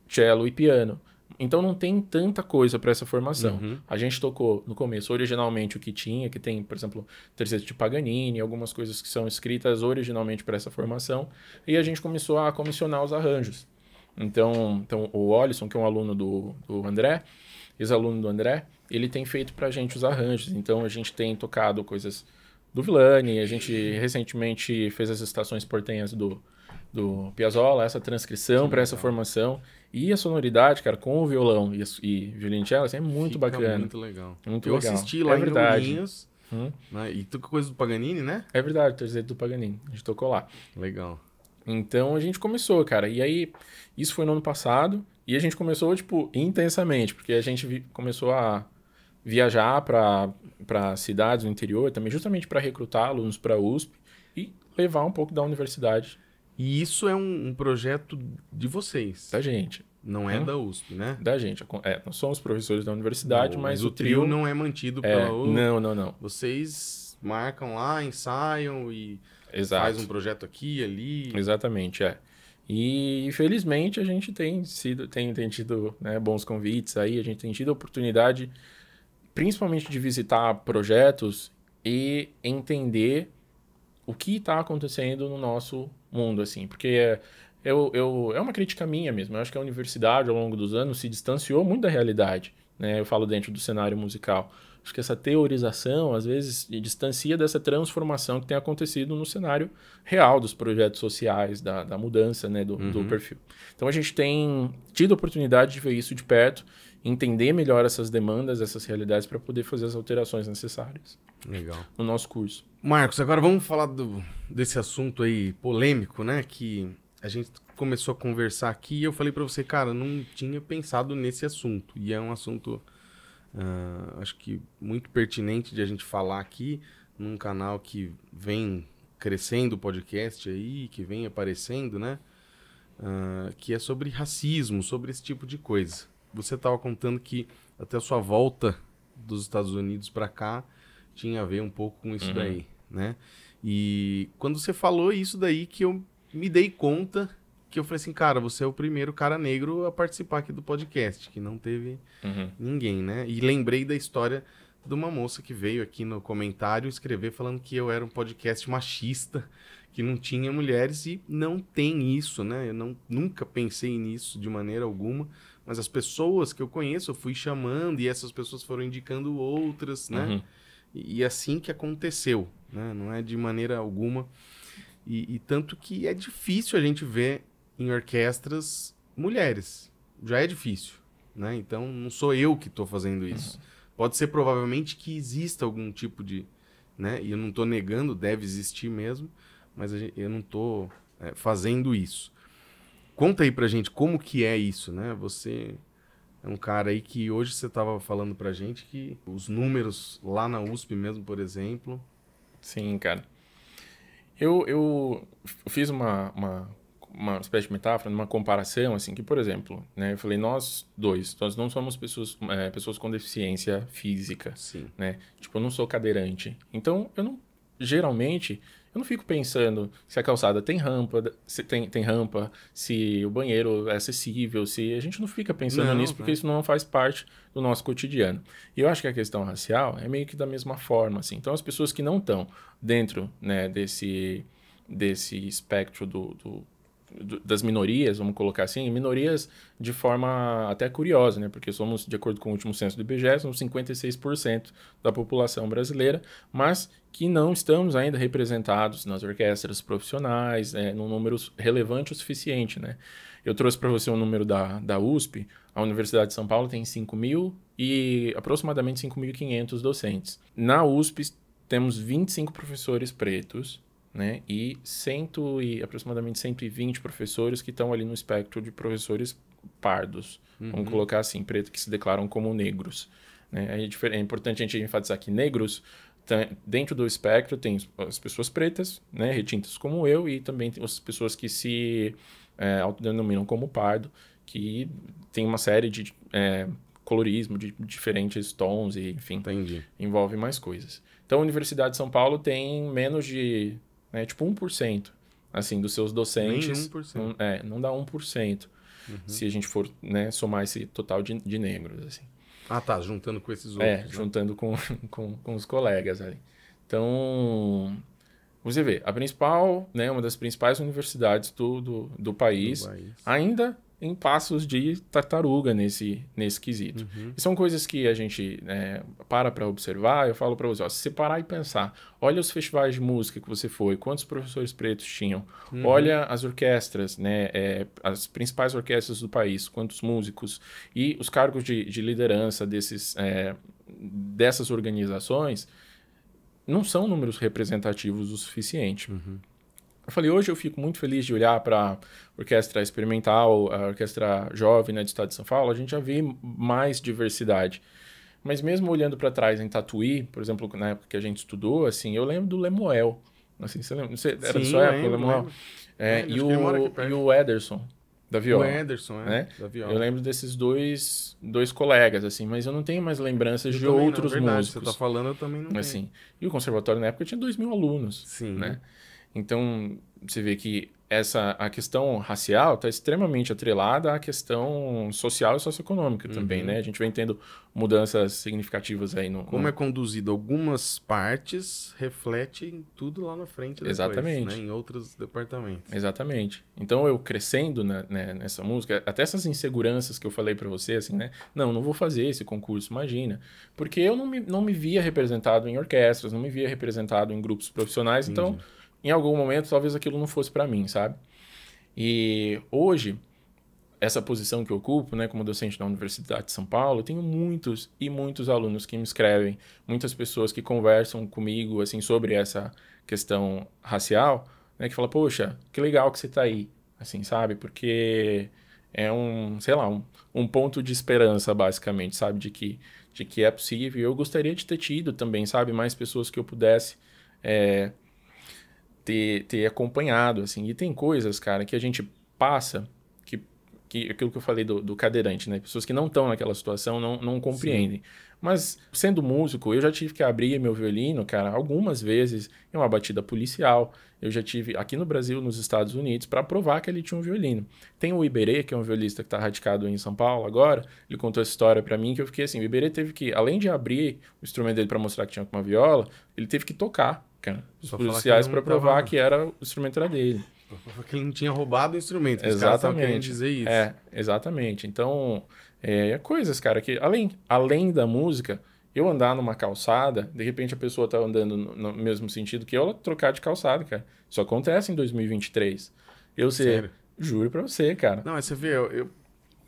cello e piano. Então não tem tanta coisa para essa formação. Uhum. A gente tocou no começo originalmente o que tinha, que tem, por exemplo, terceiro de Paganini, algumas coisas que são escritas originalmente para essa formação, e a gente começou a comissionar os arranjos. Então, então o Olisson, que é um aluno do, do André, ex-aluno do André, ele tem feito para a gente os arranjos. Então a gente tem tocado coisas do Villani, a gente recentemente fez as estações portenhas do, do Piazzolla, essa transcrição para essa formação. E a sonoridade, cara, com o violão e, e violino cello, assim, é muito Fica bacana. muito legal. Muito Eu legal. assisti é lá é em verdade. hum? né? E tu coisa do Paganini, né? É verdade, terceiro do Paganini. A gente tocou lá. Legal. Então a gente começou, cara. E aí, isso foi no ano passado. E a gente começou, tipo, intensamente, porque a gente começou a viajar para cidades do interior também, justamente para recrutar alunos para a USP e levar um pouco da universidade. E isso é um, um projeto de vocês? Da gente. Não é hum? da USP, né? Da gente. É, nós somos professores da universidade, não, mas, mas, o trio, trio, não é mantido é, pela USP. Não, não, não. Vocês marcam lá, ensaiam e Exato. faz um projeto aqui, ali. Exatamente, é. E infelizmente a gente tem sido, tem, tem tido né, bons convites aí, a gente tem tido a oportunidade, principalmente de visitar projetos e entender o que está acontecendo no nosso mundo, assim, porque é, eu, eu, é uma crítica minha mesmo. Eu acho que a universidade, ao longo dos anos, se distanciou muito da realidade. Né? Eu falo dentro do cenário musical. Acho que essa teorização, às vezes, distancia dessa transformação que tem acontecido no cenário real dos projetos sociais, da, da mudança né, do, uhum. do perfil. Então, a gente tem tido a oportunidade de ver isso de perto, entender melhor essas demandas, essas realidades, para poder fazer as alterações necessárias Legal. no nosso curso. Marcos, agora vamos falar do, desse assunto aí polêmico, né? Que a gente começou a conversar aqui e eu falei para você, cara, não tinha pensado nesse assunto. E é um assunto Uh, acho que muito pertinente de a gente falar aqui num canal que vem crescendo o podcast aí, que vem aparecendo, né? Uh, que é sobre racismo, sobre esse tipo de coisa. Você estava contando que até a sua volta dos Estados Unidos para cá tinha a ver um pouco com isso uhum. daí, né? E quando você falou isso daí que eu me dei conta que eu falei assim, cara, você é o primeiro cara negro a participar aqui do podcast, que não teve uhum. ninguém, né? E lembrei da história de uma moça que veio aqui no comentário escrever falando que eu era um podcast machista, que não tinha mulheres e não tem isso, né? Eu não, nunca pensei nisso de maneira alguma, mas as pessoas que eu conheço eu fui chamando e essas pessoas foram indicando outras, né? Uhum. E, e, assim que aconteceu, né? Não é de maneira alguma. E, e tanto que é difícil a gente ver em orquestras mulheres. Já é difícil, né? Então não sou eu que estou fazendo isso. Pode ser provavelmente que exista algum tipo de, né? E eu não estou negando, deve existir mesmo, mas eu não estou é, fazendo isso. Conta aí pra gente como que é isso, né? Você é um cara aí que hoje você estava falando pra gente que os números lá na USP mesmo, por exemplo. Sim, cara. Eu, eu fiz uma, uma uma espécie de metáfora, numa comparação, assim, que, por exemplo, né, eu falei, nós dois, nós não somos pessoas, é, pessoas com deficiência física, Sim. né? Tipo, eu não sou cadeirante. Então, eu não, geralmente, eu não fico pensando se a calçada tem rampa, se tem, tem rampa, se o banheiro é acessível, se a gente não fica pensando não, nisso porque não. Né? isso não faz parte do nosso cotidiano. E eu acho que a questão racial é meio que da mesma forma, assim. Então as pessoas que não estão dentro, né, desse desse espectro do, do, das minorias, vamos colocar assim, minorias de forma até curiosa, né? Porque somos, de acordo com o último censo do IBGE, somos 56% da população brasileira, mas que não estamos ainda representados nas orquestras profissionais, né? num número relevante o suficiente, né? Eu trouxe para você o um número da, da USP, a Universidade de São Paulo tem 5 mil e aproximadamente 5.500 docentes. Na USP temos 25 professores pretos, né? E, cento e aproximadamente 120 professores que estão ali no espectro de professores pardos. Uhum. Vamos colocar assim, preto que se declaram como negros. Né? É, é importante a gente enfatizar que negros, dentro do espectro, tem as pessoas pretas, né? retintas como eu, e também tem as pessoas que se é, autodenominam como pardo, que tem uma série de é, colorismo, de diferentes tons, e enfim, Entendi. envolve mais coisas. Então, a Universidade de São Paulo tem menos de né? Tipo 1%, assim, dos seus docentes. Nem 1%. Não, é, não dá 1%. Uhum. Se a gente for né, somar esse total de, de negros, assim. Ah, tá, juntando com esses é, outros. É, né? juntando com, com, com, os colegas ali. Então, você vê, a principal, né, uma das principais universidades do, do, do país, do país. ainda em passos de tartaruga nesse, nesse quesito. Uhum. são coisas que a gente é, para para observar. Eu falo para você, ó, se parar e pensar, olha os festivais de música que você foi, quantos professores pretos tinham, uhum. olha as orquestras, né, é, as principais orquestras do país, quantos músicos e os cargos de, de liderança desses, é, dessas organizações não são números representativos o suficiente. Uhum. Eu falei, hoje eu fico muito feliz de olhar para orquestra experimental, a orquestra jovem né, do estado de São Paulo, a gente já vê mais diversidade. Mas mesmo olhando para trás em Tatuí, por exemplo, na época que a gente estudou, assim, eu lembro do Lemuel. Assim, você lembra? Você, era Sim, sua época, lembro, Lemuel. É, é, e, o, e o Ederson, da viola. O Ederson, é, né? da viola. Eu lembro desses dois, dois colegas, assim, mas eu não tenho mais lembranças eu de é outros não, verdade, músicos. Você tá falando, eu também não assim, E o conservatório na época tinha dois mil alunos, Sim. né? Então, você vê que essa a questão racial está extremamente atrelada à questão social e socioeconômica uhum. também, né? A gente vem tendo mudanças significativas aí no como no... é conduzido algumas partes refletem tudo lá na frente depois, exatamente né? em outros departamentos exatamente então eu crescendo na, né, nessa música até essas inseguranças que eu falei para você assim né não não vou fazer esse concurso imagina porque eu não me, não me via representado em orquestras não me via representado em grupos profissionais então Entendi. então em algum momento talvez aquilo não fosse para mim, sabe? E hoje, essa posição que eu ocupo, né, como docente da Universidade de São Paulo, eu tenho muitos e muitos alunos que me escrevem, muitas pessoas que conversam comigo assim sobre essa questão racial, né, que fala: "Poxa, que legal que você está aí", assim, sabe? Porque é um, sei lá, um, um ponto de esperança basicamente, sabe, de que de que é possível. Eu gostaria de ter tido também, sabe, mais pessoas que eu pudesse é, ter, ter acompanhado, assim. E tem coisas, cara, que a gente passa que aquilo que eu falei do, do cadeirante, né? Pessoas que não estão naquela situação não, não compreendem. Sim. Mas, sendo músico, eu já tive que abrir meu violino, cara, algumas vezes em uma batida policial. Eu já tive aqui no Brasil, nos Estados Unidos, para provar que ele tinha um violino. Tem o Iberê, que é um violista que está radicado em São Paulo agora. Ele contou essa história para mim que eu fiquei assim: o Iberê teve que, além de abrir o instrumento dele para mostrar que tinha uma viola, ele teve que tocar cara. Os Só policiais para provar tava... que era o instrumento era dele. Que ele não tinha roubado o instrumento. Exatamente. dizer isso. É, exatamente. Então, é, é, coisas, cara, que além, além da música, eu andar numa calçada, de repente a pessoa tá andando no, mesmo sentido que eu, ela trocar de calçada, cara. Isso acontece em 2023. Eu sei. Juro pra você, cara. Não, mas você vê, eu, eu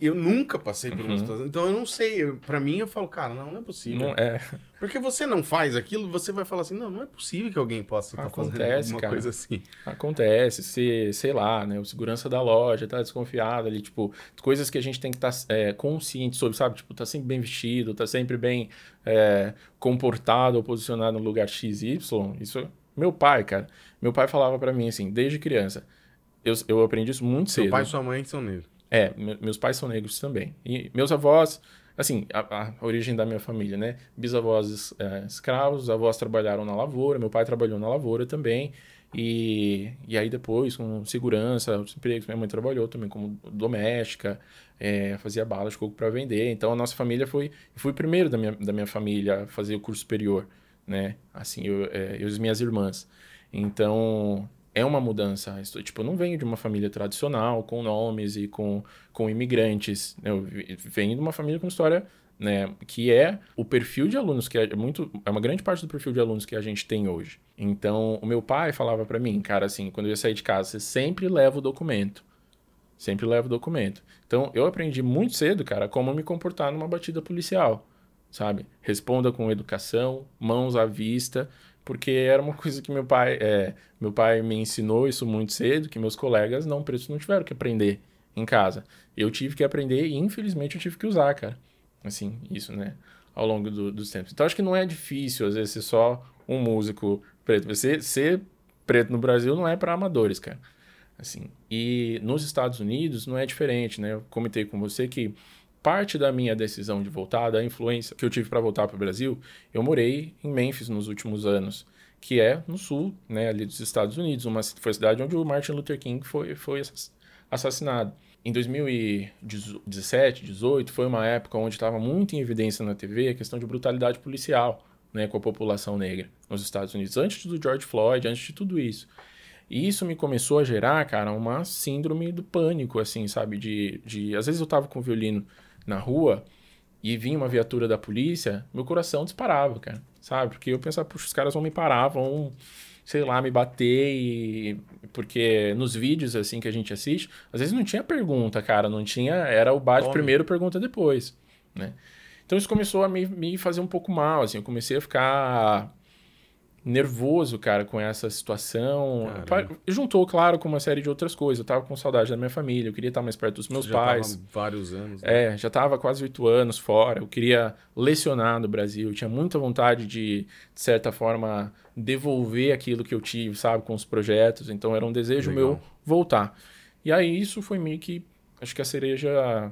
eu nunca passei por uma uhum. situação. Então eu não sei. para mim, eu falo, cara, não, não é possível. Não é. Porque você não faz aquilo, você vai falar assim, não, não é possível que alguém possa estar tá fazendo alguma coisa assim. Acontece, se, sei lá, né? O segurança da loja tá desconfiado ali, tipo, coisas que a gente tem que estar tá, é, consciente sobre, sabe? Tipo, tá sempre bem vestido, tá sempre bem é, comportado ou posicionado no lugar X, Y. Isso. Meu pai, cara. Meu pai falava para mim assim, desde criança. Eu, eu aprendi isso muito Seu cedo. Seu pai e sua mãe são negros. É, meus pais são negros também. E meus avós, assim, a, a origem da minha família, né? Bisavós é, escravos, avós trabalharam na lavoura, meu pai trabalhou na lavoura também. E, e aí depois, com segurança, os empregos, minha mãe trabalhou também como doméstica, é, fazia balas de coco para vender. Então a nossa família foi, fui o primeiro da minha, da minha família a fazer o curso superior, né? Assim, eu, é, eu e as minhas irmãs. Então, é uma mudança. Tipo, eu não venho de uma família tradicional, com nomes e com, com imigrantes. Né? Eu venho de uma família com história, né? Que é o perfil de alunos que é muito. É uma grande parte do perfil de alunos que a gente tem hoje. Então, o meu pai falava para mim, cara, assim, quando eu ia sair de casa, você sempre leva o documento. Sempre leva o documento. Então, eu aprendi muito cedo, cara, como me comportar numa batida policial sabe? Responda com educação, mãos à vista porque era uma coisa que meu pai, é, meu pai me ensinou isso muito cedo, que meus colegas não pretos não tiveram que aprender em casa. Eu tive que aprender e infelizmente eu tive que usar, cara. Assim, isso, né? Ao longo do, dos tempos. Então acho que não é difícil, às vezes, ser só um músico preto. Você ser preto no Brasil não é para amadores, cara. Assim, e nos Estados Unidos não é diferente, né? Eu comentei com você que parte da minha decisão de voltar, da influência que eu tive para voltar para o Brasil, eu morei em Memphis nos últimos anos, que é no sul, né, ali dos Estados Unidos, uma foi a cidade onde o Martin Luther King foi foi assassinado. Em 2017, 18, foi uma época onde estava muito em evidência na TV a questão de brutalidade policial, né, com a população negra nos Estados Unidos, antes do George Floyd, antes de tudo isso. E isso me começou a gerar, cara, uma síndrome do pânico, assim, sabe? De, de às vezes eu tava com o violino na rua e vinha uma viatura da polícia, meu coração disparava, cara. Sabe? Porque eu pensava, puxa, os caras vão me parar, vão, sei lá, me bater e... Porque nos vídeos, assim, que a gente assiste, às vezes não tinha pergunta, cara. Não tinha... Era o bate primeiro, pergunta depois, né? Então isso começou a me, me fazer um pouco mal, assim. Eu comecei a ficar nervoso, cara, com essa situação. juntou, claro, com uma série de outras coisas. Eu tava com saudade da minha família, eu queria estar mais perto dos meus já pais. Tava vários anos. Né? É, já tava quase oito anos fora. Eu queria lecionar no Brasil. Eu tinha muita vontade de, de certa forma, devolver aquilo que eu tive, sabe, com os projetos. Então era um desejo Legal. meu voltar. E aí isso foi meio que, acho que a cereja,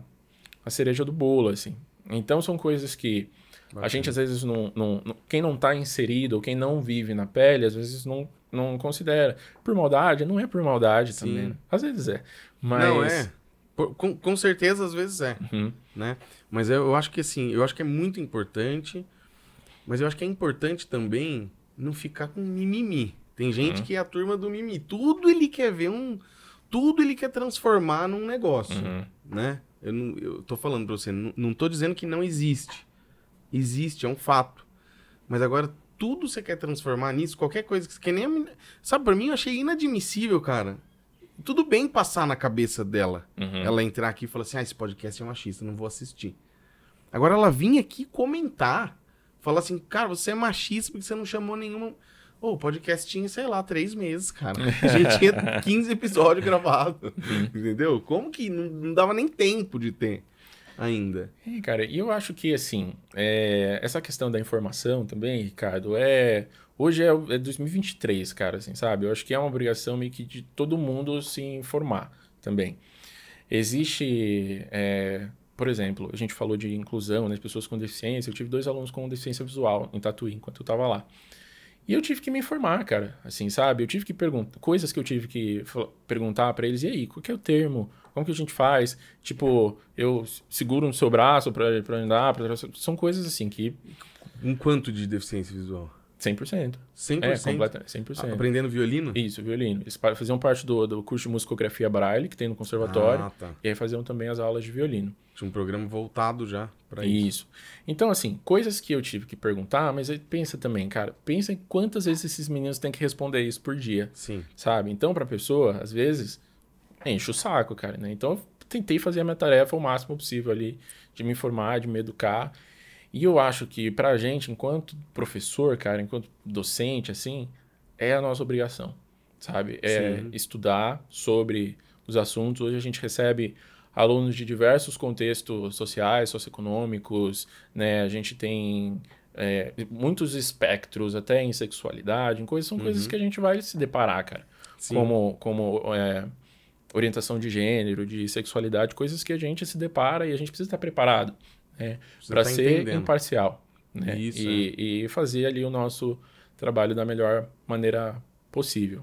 a cereja do bolo, assim. Então são coisas que Bacana. A gente, às vezes, não, não, não Quem não está inserido, ou quem não vive na pele, às vezes não, não considera. Por maldade? Não é por maldade Sim. também. Né? Às vezes é. Mas. Não, é. Por, com, com certeza, às vezes é. Uhum. Né? Mas eu, eu acho que, assim, eu acho que é muito importante. Mas eu acho que é importante também não ficar com mimimi. Tem gente uhum. que é a turma do mimimi. Tudo ele quer ver um. Tudo ele quer transformar num negócio. Uhum. Né? Eu, não, eu tô falando pra você, não, não tô dizendo que não existe. Existe, é um fato. Mas agora tudo você quer transformar nisso, qualquer coisa que você quer nem. Sabe, pra mim eu achei inadmissível, cara. Tudo bem passar na cabeça dela. Uhum. Ela entrar aqui e falar assim: ah, esse podcast é machista, não vou assistir. Agora ela vinha aqui comentar. Falar assim, cara, você é machista porque você não chamou nenhuma. oh, o podcast tinha, sei lá, três meses, cara. A gente tinha 15 episódios gravados. Entendeu? Como que não, dava nem tempo de ter? ainda. É, cara, e eu acho que, assim, é, essa questão da informação também, Ricardo, é. Hoje é, é 2023, cara, assim, sabe? Eu acho que é uma obrigação meio que de todo mundo se informar também. Existe. É, por exemplo, a gente falou de inclusão, né, pessoas com deficiência. Eu tive dois alunos com deficiência visual em Tatuí, enquanto eu estava lá. E eu tive que me informar, cara, assim, sabe? Eu tive que perguntar, coisas que eu tive que perguntar para eles, e aí, qual que é o termo? Como que a gente faz? Tipo, eu seguro no seu braço pra, andar, pra... são coisas assim que... Um quanto de deficiência visual? 100%. 100%? É, completamente, 100%. Aprendendo violino? Isso, violino. Eles faziam parte do, do curso de musicografia Braille, que tem no conservatório. Ah, tá. E aí faziam também as aulas de violino. Tinha um programa voltado já para isso. Isso. Então, assim, coisas que eu tive que perguntar, mas aí pensa também, cara, pensa em quantas vezes esses meninos têm que responder isso por dia. Sim. Sabe? Então, pra pessoa, às vezes enche o saco, cara, né? Então eu tentei fazer a minha tarefa o máximo possível ali, de me informar, de me educar. E eu acho que pra gente, enquanto professor, cara, enquanto docente, assim, é a nossa obrigação, sabe? É Sim. estudar sobre os assuntos. Hoje a gente recebe alunos de diversos contextos sociais, socioeconômicos, né? A gente tem é, muitos espectros, até em sexualidade, em coisas, são uhum. coisas que a gente vai se deparar, cara. Sim. Como, como é, orientação de gênero, de sexualidade, coisas que a gente se depara e a gente precisa estar preparado né, para tá ser entendendo. imparcial. Né? Isso, e, é. e fazer ali o nosso trabalho da melhor maneira possível.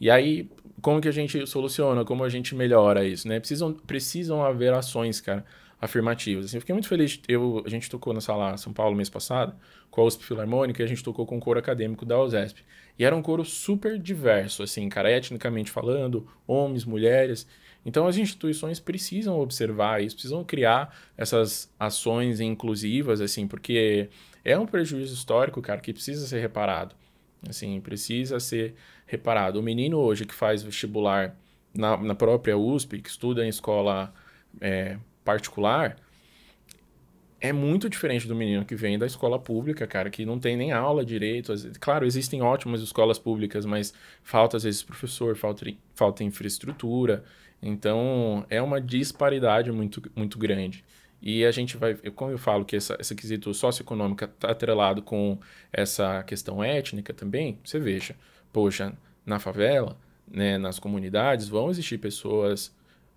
E aí, como que a gente soluciona? Como a gente melhora isso? Né? Precisam, precisam haver ações, cara afirmativas. Assim, eu fiquei muito feliz. Eu, a gente tocou na sala São Paulo mês passado, com a USP Filarmônica, e a gente tocou com o coro acadêmico da USESP. E era um coro super diverso, assim, cara, etnicamente falando, homens, mulheres. Então as instituições precisam observar isso, precisam criar essas ações inclusivas, assim, porque é um prejuízo histórico, cara, que precisa ser reparado. Assim, precisa ser reparado. O menino hoje que faz vestibular na, na própria USP, que estuda em escola é, particular é muito diferente do menino que vem da escola pública, cara, que não tem nem aula direito. Claro, existem ótimas escolas públicas, mas falta às vezes professor, falta, falta infraestrutura. Então, é uma disparidade muito, muito grande. E a gente vai, como eu falo que essa, esse quesito socioeconômico está atrelado com essa questão étnica também, você veja, poxa, na favela, né, nas comunidades, vão existir pessoas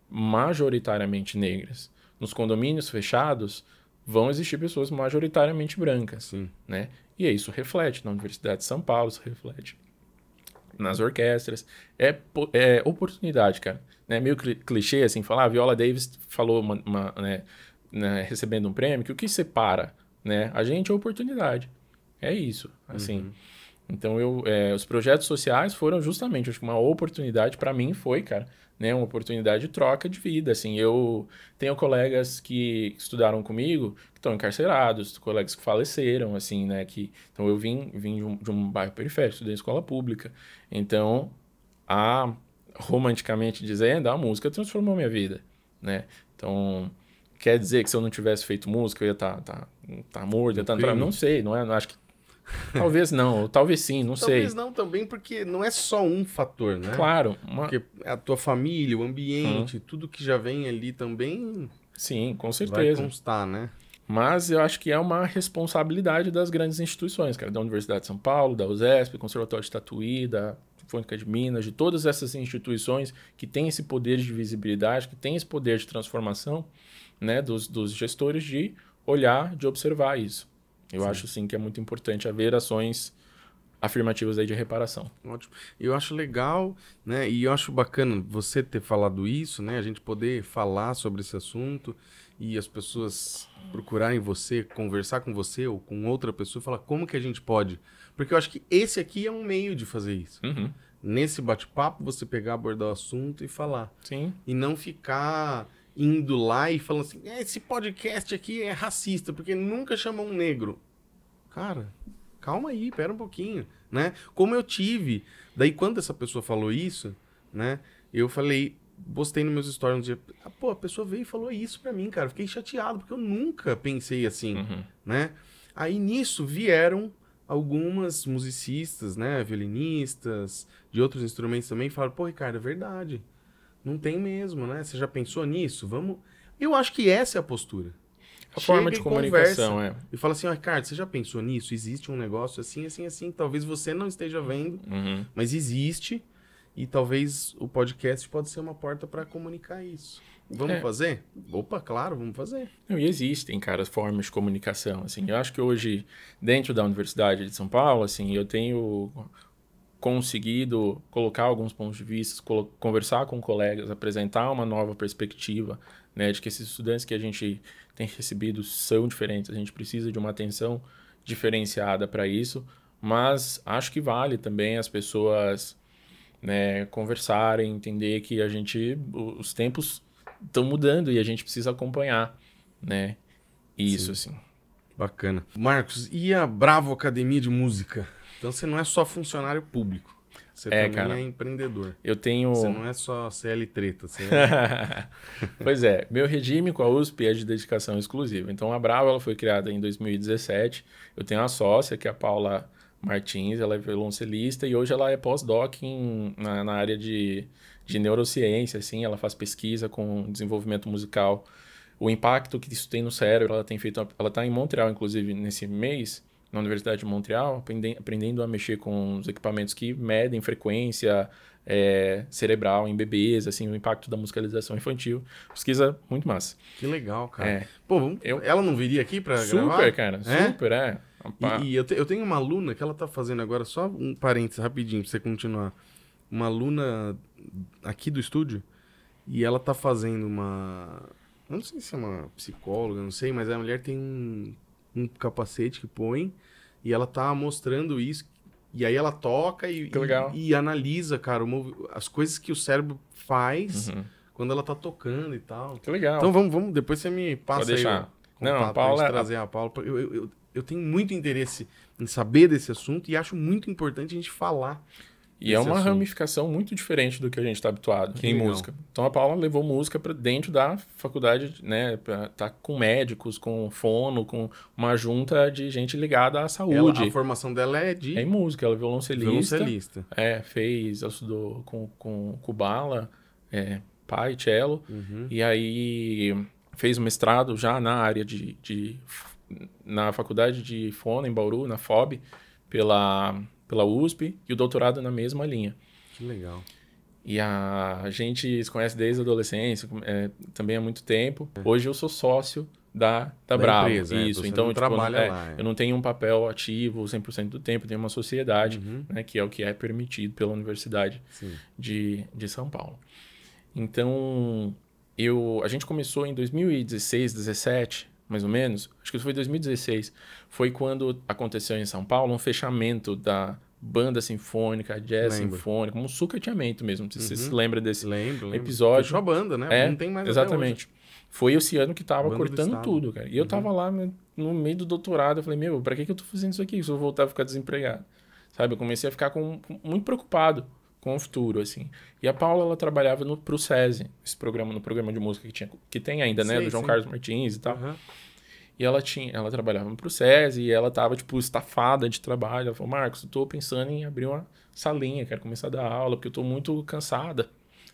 majoritariamente negras nos condomínios fechados, vão existir pessoas majoritariamente brancas, Sim. né? E isso reflete na Universidade de São Paulo, isso reflete nas orquestras. É, é oportunidade, cara. Né? Meio clichê, assim, falar, ah, a Viola Davis falou, uma, uma, né, né, recebendo um prêmio, que o que separa né, a gente é oportunidade. É isso, assim. Uhum. Então, eu, é, os projetos sociais foram justamente, acho que uma oportunidade para mim foi, cara, né? Uma oportunidade de troca de vida, assim. Eu tenho colegas que estudaram comigo que estão encarcerados, colegas que faleceram, assim, né? Que, então, eu vim, vim de, um, de um bairro periférico, estudei escola pública. Então, a, romanticamente dizendo, a música transformou minha vida, né? Então, quer dizer que se eu não tivesse feito música, eu ia estar tá, tá, tá morto, ia estar... Tá, não sei, não é? Não acho que Talvez não, talvez sim, não talvez sei. Talvez não também, porque não é só um fator, né? Claro. Uma... Porque a tua família, o ambiente, tudo que já vem ali também. Sim, com certeza. Vai constar, né? Mas eu acho que é uma responsabilidade das grandes instituições, cara, da Universidade de São Paulo, da USESP, Conservatório de Tatuí, da Fônica de Minas, de todas essas instituições que têm esse poder de visibilidade, que têm esse poder de transformação, né, dos, dos gestores de olhar, de observar isso. Eu sim. acho sim que é muito importante haver ações afirmativas aí de reparação. Ótimo. Eu acho legal, né? E eu acho bacana você ter falado isso, né? A gente poder falar sobre esse assunto e as pessoas procurarem você, conversar com você ou com outra pessoa e falar como que a gente pode. Porque eu acho que esse aqui é um meio de fazer isso. Uhum. Nesse bate-papo, você pegar, abordar o assunto e falar. Sim. E não ficar indo lá e falando assim: é, esse podcast aqui é racista, porque nunca chamou um negro. Cara, calma aí, pera um pouquinho, né? Como eu tive. Daí, quando essa pessoa falou isso, né? Eu falei, postei nos meus stories um dia, ah, pô, a pessoa veio e falou isso pra mim, cara. Fiquei chateado, porque eu nunca pensei assim, uhum. né? Aí nisso vieram algumas musicistas, né? Violinistas, de outros instrumentos também, falaram, pô, Ricardo, é verdade. Não tem mesmo, né? Você já pensou nisso? Vamos. Eu acho que essa é a postura. A Chega forma de comunicação, é. E fala assim, Ricardo, você já pensou nisso? Existe um negócio assim, assim, assim. Talvez você não esteja vendo, uhum. mas existe. E talvez o podcast pode ser uma porta para comunicar isso. Vamos é. fazer? Opa, claro, vamos fazer. Não, e existem, cara, formas de comunicação, assim. Eu acho que hoje, dentro da Universidade de São Paulo, assim, eu tenho conseguido colocar alguns pontos de vista, conversar com colegas, apresentar uma nova perspectiva, né, de que esses estudantes que a gente tem recebido são diferentes, a gente precisa de uma atenção diferenciada para isso, mas acho que vale também as pessoas né, conversarem, entender que a gente os tempos estão mudando e a gente precisa acompanhar, né? Isso Sim. assim. Bacana. Marcos, e a Bravo Academia de Música? Então você não é só funcionário público. Você é, também cara, é empreendedor. Eu tenho. Você não é só CL treta. É... pois é, meu regime com a USP é de dedicação exclusiva. Então a Brava ela foi criada em 2017. Eu tenho a sócia, que é a Paula Martins, ela é violoncelista e hoje ela é pós-doc na, na, área de, de neurociência, assim, ela faz pesquisa com desenvolvimento musical, o impacto que isso tem no cérebro, ela tem feito, ela está em Montreal, inclusive, nesse mês, na Universidade de Montreal, aprendendo a mexer com os equipamentos que medem frequência é, cerebral em bebês, assim, o impacto da musicalização infantil. Pesquisa muito massa. Que legal, cara. É. Pô, eu... ela não viria aqui pra super, gravar? Cara, é? Super, cara. Super, é. E, e eu, te, eu, tenho uma aluna que ela tá fazendo agora, só um parênteses rapidinho pra você continuar. Uma aluna aqui do estúdio e ela tá fazendo uma... Eu não sei se é uma psicóloga, não sei, mas a mulher tem um um capacete que põe, e ela tá mostrando isso. E aí ela toca e, e, e analisa, cara, as coisas que o cérebro faz uhum. quando ela tá tocando e tal. Que legal. Então vamos, vamos depois você me passa deixar. aí. Não, é a Paula. trazer a Paula. eu, eu, eu eu tenho muito interesse em saber desse assunto e acho muito importante a gente falar e é uma assunto. ramificação muito diferente do que a gente está habituado que em legal. música. Então a Paula levou música para dentro da faculdade, né? Pra, tá com médicos, com fono, com uma junta de gente ligada à saúde. Ela, a formação dela é de. É em música, ela é violoncelista. Violoncelista. É, fez, estudou com, com Kubala, é, pai, cello. Uhum. E aí fez mestrado já na área de, de. na faculdade de fono em Bauru, na FOB, pela pela USP e o doutorado na mesma linha. Que legal. E a gente se conhece desde a adolescência, é, também há muito tempo. Hoje eu sou sócio da, da, da Bravo. Empresa, é, isso, é, então tipo, trabalha é, lá, é. eu não tenho um papel ativo 100% do tempo, tenho uma sociedade, uhum. né, que é o que é permitido pela Universidade de, de São Paulo. Então, eu, a gente começou em 2016, 17 mais ou menos, acho que foi 2016, foi quando aconteceu em São Paulo um fechamento da banda sinfônica, jazz lembro. sinfônica, um sucateamento mesmo. Você uhum. se lembra desse lembro, episódio? Fechou a banda, né? É, Não tem mais Exatamente. Foi esse ano que tava cortando tudo, cara. E eu uhum. tava lá no meio do doutorado, eu falei, meu, pra que, que eu tô fazendo isso aqui se eu voltar a ficar desempregado? Sabe, eu comecei a ficar com, com muito preocupado com o futuro, assim. E a Paula, ela trabalhava no, pro SESI, esse programa, no programa de música que, tinha, que tem ainda, né? Sei, do João sim. Carlos Martins e tal. Uhum. E ela tinha, ela trabalhava no SESI e ela tava, tipo, estafada de trabalho. Ela falou, Marcos, eu tô pensando em abrir uma salinha, quero começar a dar aula, porque eu tô muito cansada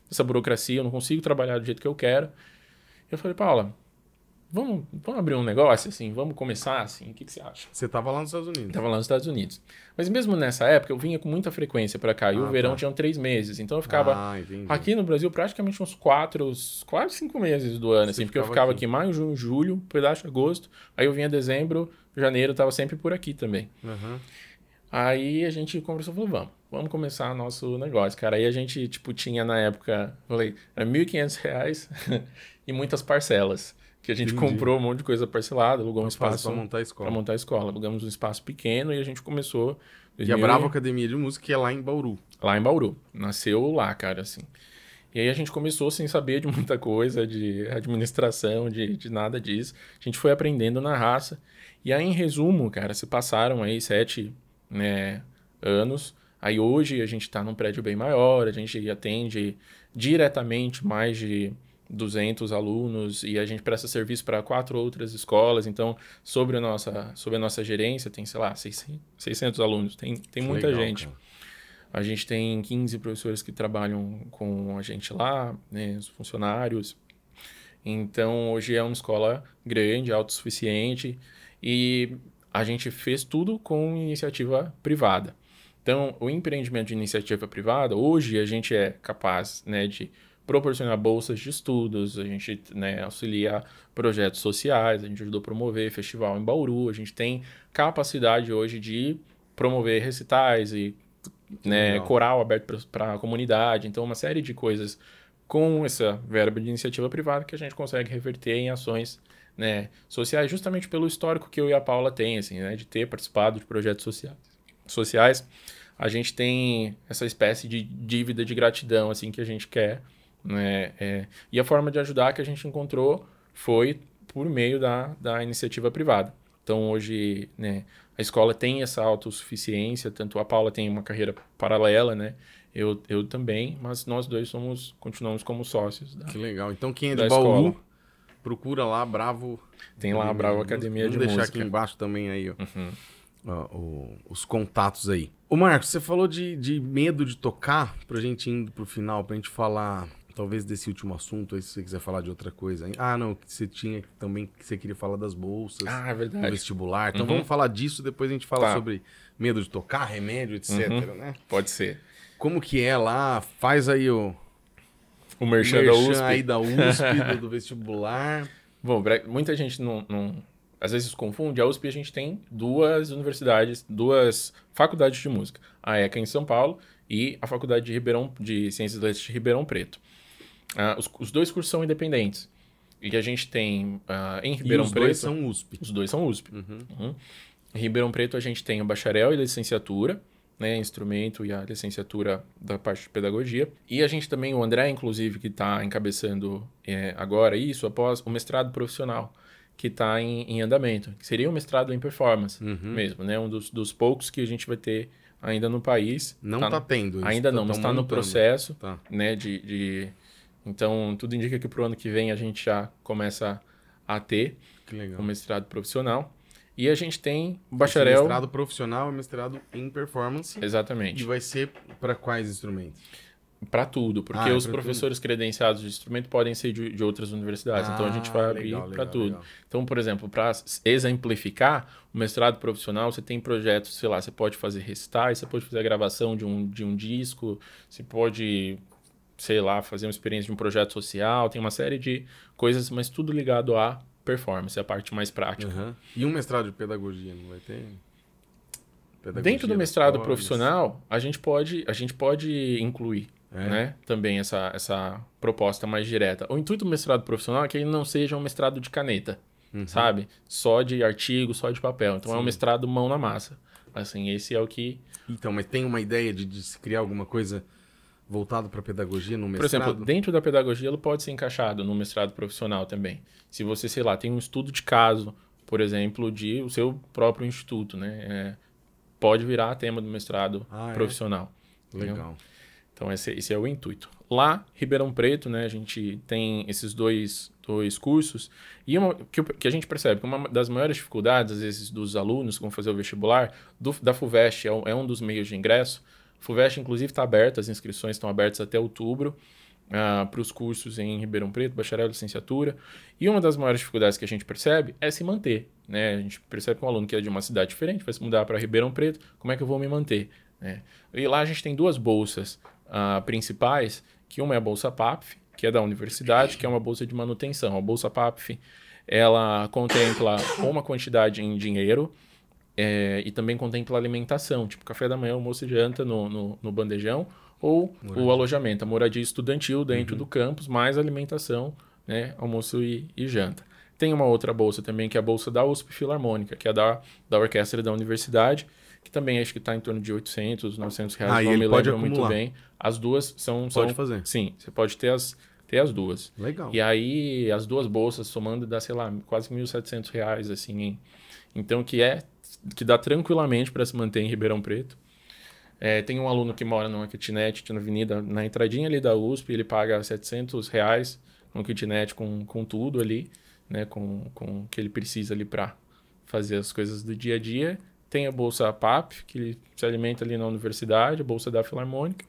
dessa burocracia, eu não consigo trabalhar do jeito que eu quero. E eu falei, Paula, vamos, vamos abrir um negócio assim, vamos começar assim, o que, que você acha? Você estava lá nos Estados Unidos? Estava lá nos Estados Unidos. Mas mesmo nessa época, eu vinha com muita frequência para cá, e ah, o verão tá. tinha três meses, então eu ficava ah, aqui no Brasil praticamente uns quatro, quase cinco meses do ano, assim, você assim, porque eu ficava aqui. aqui maio, junho, julho, pedaço de agosto, aí eu vinha dezembro, janeiro, estava sempre por aqui também. Uhum. Aí a gente conversou e falou, vamos, vamos começar nosso negócio, cara. Aí a gente, tipo, tinha na época, falei, era R$ 1.500 e muitas parcelas que a gente Entendi. comprou um monte de coisa parcelada, alugou um espaço para montar a escola. Para montar a escola, alugamos um espaço pequeno e a gente começou. E a Brava Academia de Música que é lá em Bauru. Lá em Bauru, nasceu lá, cara, assim. E aí a gente começou sem saber de muita coisa, de administração, de, de nada disso. A gente foi aprendendo na raça. E aí, em resumo, cara, se passaram aí sete né, anos. Aí hoje a gente está num prédio bem maior, a gente atende diretamente mais de 200 alunos e a gente presta serviço para quatro outras escolas. Então, sobre a nossa, sobre a nossa gerência, tem, sei lá, 600, 600 alunos. Tem, tem muita legal, gente. Cara. A gente tem 15 professores que trabalham com a gente lá, né, os funcionários. Então, hoje é uma escola grande, autossuficiente e a gente fez tudo com iniciativa privada. Então, o empreendimento de iniciativa privada, hoje a gente é capaz né, de proporcionar bolsas de estudos, a gente né, auxilia projetos sociais, a gente ajudou a promover festival em Bauru, a gente tem capacidade hoje de promover recitais e né, coral aberto para a comunidade, então uma série de coisas com essa verba de iniciativa privada que a gente consegue reverter em ações né, sociais, justamente pelo histórico que eu e a Paula tem, assim, né, de ter participado de projetos sociais. sociais. A gente tem essa espécie de dívida de gratidão assim que a gente quer né? É, e a forma de ajudar que a gente encontrou foi por meio da, da iniciativa privada. Então, hoje, né, a escola tem essa autossuficiência, tanto a Paula tem uma carreira paralela, né? Eu, eu também, mas nós dois somos continuamos como sócios. Da, que legal. Então, quem é de Bauru, escola. procura lá Bravo... Tem lá a Bravo Academia Vamos de deixar Música. deixar aqui embaixo também aí, ó. Uhum. Uh, o, os contatos aí. o Marcos, você falou de, de medo de tocar, pra gente indo pro final, pra gente falar talvez desse último assunto, aí se você quiser falar de outra coisa. Ah, não, você tinha também que você queria falar das bolsas, ah, é verdade. do vestibular. Então uhum. vamos falar disso, depois a gente fala tá. sobre medo de tocar, remédio, etc. Uhum. Né? Pode ser. Como que é lá? Faz aí o o merchan, merchan da USP. aí da USP, do, vestibular. Bom, muita gente não, não, às vezes confunde. A USP a gente tem duas universidades, duas faculdades de música. A ECA em São Paulo e a Faculdade de, Ribeirão, de Ciências do Oeste de Ribeirão Preto. Uh, os, os, dois cursos são independentes. E a gente tem uh, em Ribeirão e os Preto. Dois são USP. Os dois são USP. Uhum. Uhum. Em Ribeirão Preto a gente tem o bacharel e a licenciatura, né? Instrumento e a licenciatura da parte de pedagogia. E a gente também, o André, inclusive, que está encabeçando é, agora isso, após o mestrado profissional que está em, em, andamento, que seria um mestrado em performance uhum. mesmo, né? Um dos, dos, poucos que a gente vai ter ainda no país. Não está tá tendo. Ainda não, tá mas está no processo tá. né, de, de então, tudo indica que para o ano que vem a gente já começa a ter um mestrado profissional. E a gente tem bacharel. Mestrado profissional é mestrado em performance. Exatamente. E vai ser para quais instrumentos? Para tudo, porque ah, é os professores tudo? credenciados de instrumento podem ser de, de outras universidades. Ah, então a gente vai ah, abrir para tudo. Legal. Então, por exemplo, para exemplificar o mestrado profissional, você tem projetos, sei lá, você pode fazer recitais, você pode fazer a gravação de um, de um disco, você pode sei lá, fazer uma experiência de um projeto social, tem uma série de coisas, mas tudo ligado à performance, a parte mais prática. Uhum. E um mestrado de pedagogia, não vai ter? Pedagogia Dentro do mestrado escola, profissional, a gente pode, a gente pode incluir é. né? também essa, essa proposta mais direta. O intuito do mestrado profissional é que ele não seja um mestrado de caneta, uhum. sabe? Só de artigo, só de papel. Então Sim. é um mestrado mão na massa. Assim, esse é o que. Então, mas tem uma ideia de, de se criar alguma coisa voltado para pedagogia no mestrado? Por exemplo, dentro da pedagogia ele pode ser encaixado no mestrado profissional também. Se você, sei lá, tem um estudo de caso, por exemplo, de o seu próprio instituto, né? É, pode virar tema do mestrado ah, é? profissional. É? Legal. Entendeu? Então esse, esse, é o intuito. Lá, Ribeirão Preto, né, a gente tem esses dois, dois cursos e que, que, a gente percebe que uma das maiores dificuldades, às vezes, dos alunos que vão fazer o vestibular, do, da FUVEST é é um dos meios de ingresso, FUVEST, inclusive, está aberta, as inscrições estão abertas até outubro uh, ah, para os cursos em Ribeirão Preto, bacharel e licenciatura. E uma das maiores dificuldades que a gente percebe é se manter. Né? A gente percebe que um aluno que é de uma cidade diferente vai se mudar para Ribeirão Preto, como é que eu vou me manter? Né? E lá a gente tem duas bolsas uh, principais, que uma é a Bolsa PAPF, que é da universidade, que é uma bolsa de manutenção. A Bolsa PAPF, ela contempla uma quantidade em dinheiro, é, e também contempla alimentação, tipo café da manhã, almoço e janta no, no, no bandejão, ou moradia. o alojamento, a moradia estudantil dentro uhum. do campus, mais alimentação, né, almoço e, e, janta. Tem uma outra bolsa também, que é a bolsa da USP Filarmônica, que é da, da orquestra da universidade, que também acho que está em torno de 800, 900 reais, ah, não me lembro muito bem. As duas são... Pode são, fazer. Sim, você pode ter as, ter as duas. Legal. E aí, as duas bolsas somando dá, sei lá, quase 1.700 reais, assim, então que é que dá tranquilamente para se manter em Ribeirão Preto. É, tem um aluno que mora numa kitnet na avenida, na entradinha ali da USP, ele paga 700 reais no kitnet com, com tudo ali, né, com, com o que ele precisa ali para fazer as coisas do dia a dia. Tem a bolsa PAP, que ele se alimenta ali na universidade, a bolsa da Filarmônica.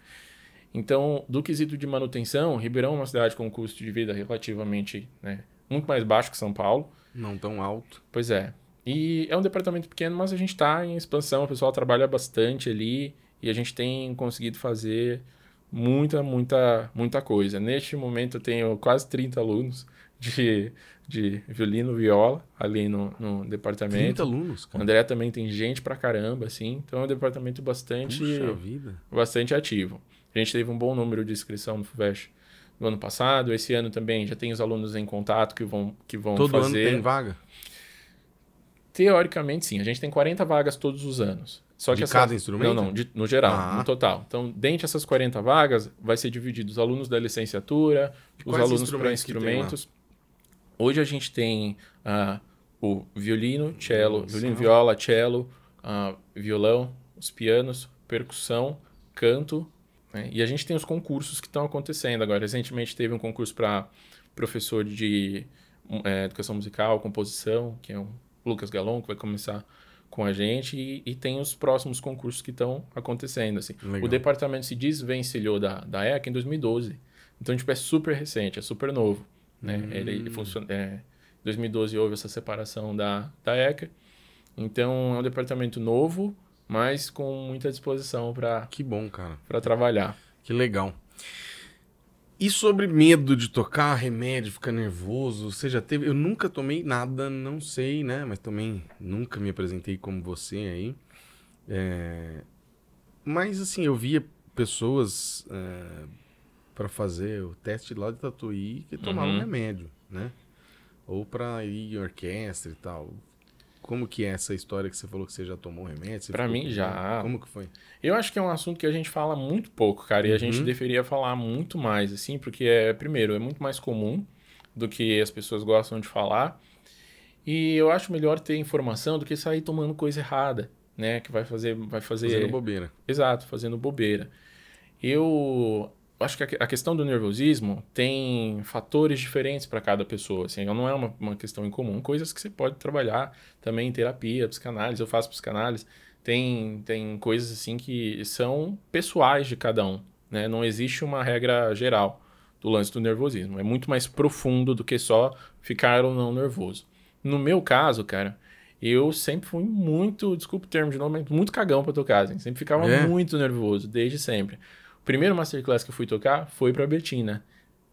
Então, do quesito de manutenção, Ribeirão é uma cidade com um custo de vida relativamente né, muito mais baixo que São Paulo. Não tão alto. Pois é. E é um departamento pequeno, mas a gente está em expansão, o pessoal trabalha bastante ali e a gente tem conseguido fazer muita, muita, muita coisa. Neste momento eu tenho quase 30 alunos de, de violino, viola ali no, no departamento. 30 alunos, cara. André também tem gente pra caramba, assim. Então é um departamento bastante, bastante ativo. A gente teve um bom número de inscrição no FUVEST no ano passado. Esse ano também já tem os alunos em contato que vão, que vão Todo fazer. Todo ano tem vaga? Teoricamente, sim. A gente tem 40 vagas todos os anos. Só de que de cada instrumento? Não, não, de, no geral, ah. no total. Então, dentre essas 40 vagas, vai ser dividido os alunos da licenciatura, os alunos para instrumentos. Hoje a gente tem uh, o violino, cello, Nossa. violino, viola, cello, uh, violão, os pianos, percussão, canto. Né? E a gente tem os concursos que estão acontecendo agora. Recentemente teve um concurso para professor de é, educação musical, composição, que é um Lucas Galon, que vai começar com a gente, e, e tem os próximos concursos que estão acontecendo. Assim. O departamento se desvencilhou da, da ECA em 2012. Então, tipo, é super recente, é super novo. Né? Hum. Ele, ele funciona. É, 2012 houve essa separação da, da ECA. Então, é um departamento novo, mas com muita disposição para. Que bom, cara. Para trabalhar. Que legal. E sobre medo de tocar remédio, ficar nervoso, você já teve? Eu nunca tomei nada, não sei, né? Mas também nunca me apresentei como você aí. É... Mas assim, eu via pessoas é... para fazer o teste lá de tatuí que tomavam uhum. remédio, né? Ou para ir em orquestra e tal. Como que é essa história que você falou que você já tomou remédio? Para mim já. Como que foi? Eu acho que é um assunto que a gente fala muito pouco, cara, e a gente uhum. deveria falar muito mais, assim, porque é primeiro é muito mais comum do que as pessoas gostam de falar, e eu acho melhor ter informação do que sair tomando coisa errada, né? Que vai fazer, vai fazer. Fazendo bobeira. Exato, fazendo bobeira. Eu acho que a questão do nervosismo tem fatores diferentes para cada pessoa. Assim, não é uma, uma questão em comum. Coisas que você pode trabalhar também em terapia, psicanálise. Eu faço psicanálise. Tem, tem coisas assim que são pessoais de cada um. Né? Não existe uma regra geral do lance do nervosismo. É muito mais profundo do que só ficar ou não nervoso. No meu caso, cara, eu sempre fui muito, desculpa o termo de nome, muito cagão para tocar. Assim. Sempre ficava é. muito nervoso, desde sempre primeiro masterclass que eu fui tocar foi para Betina.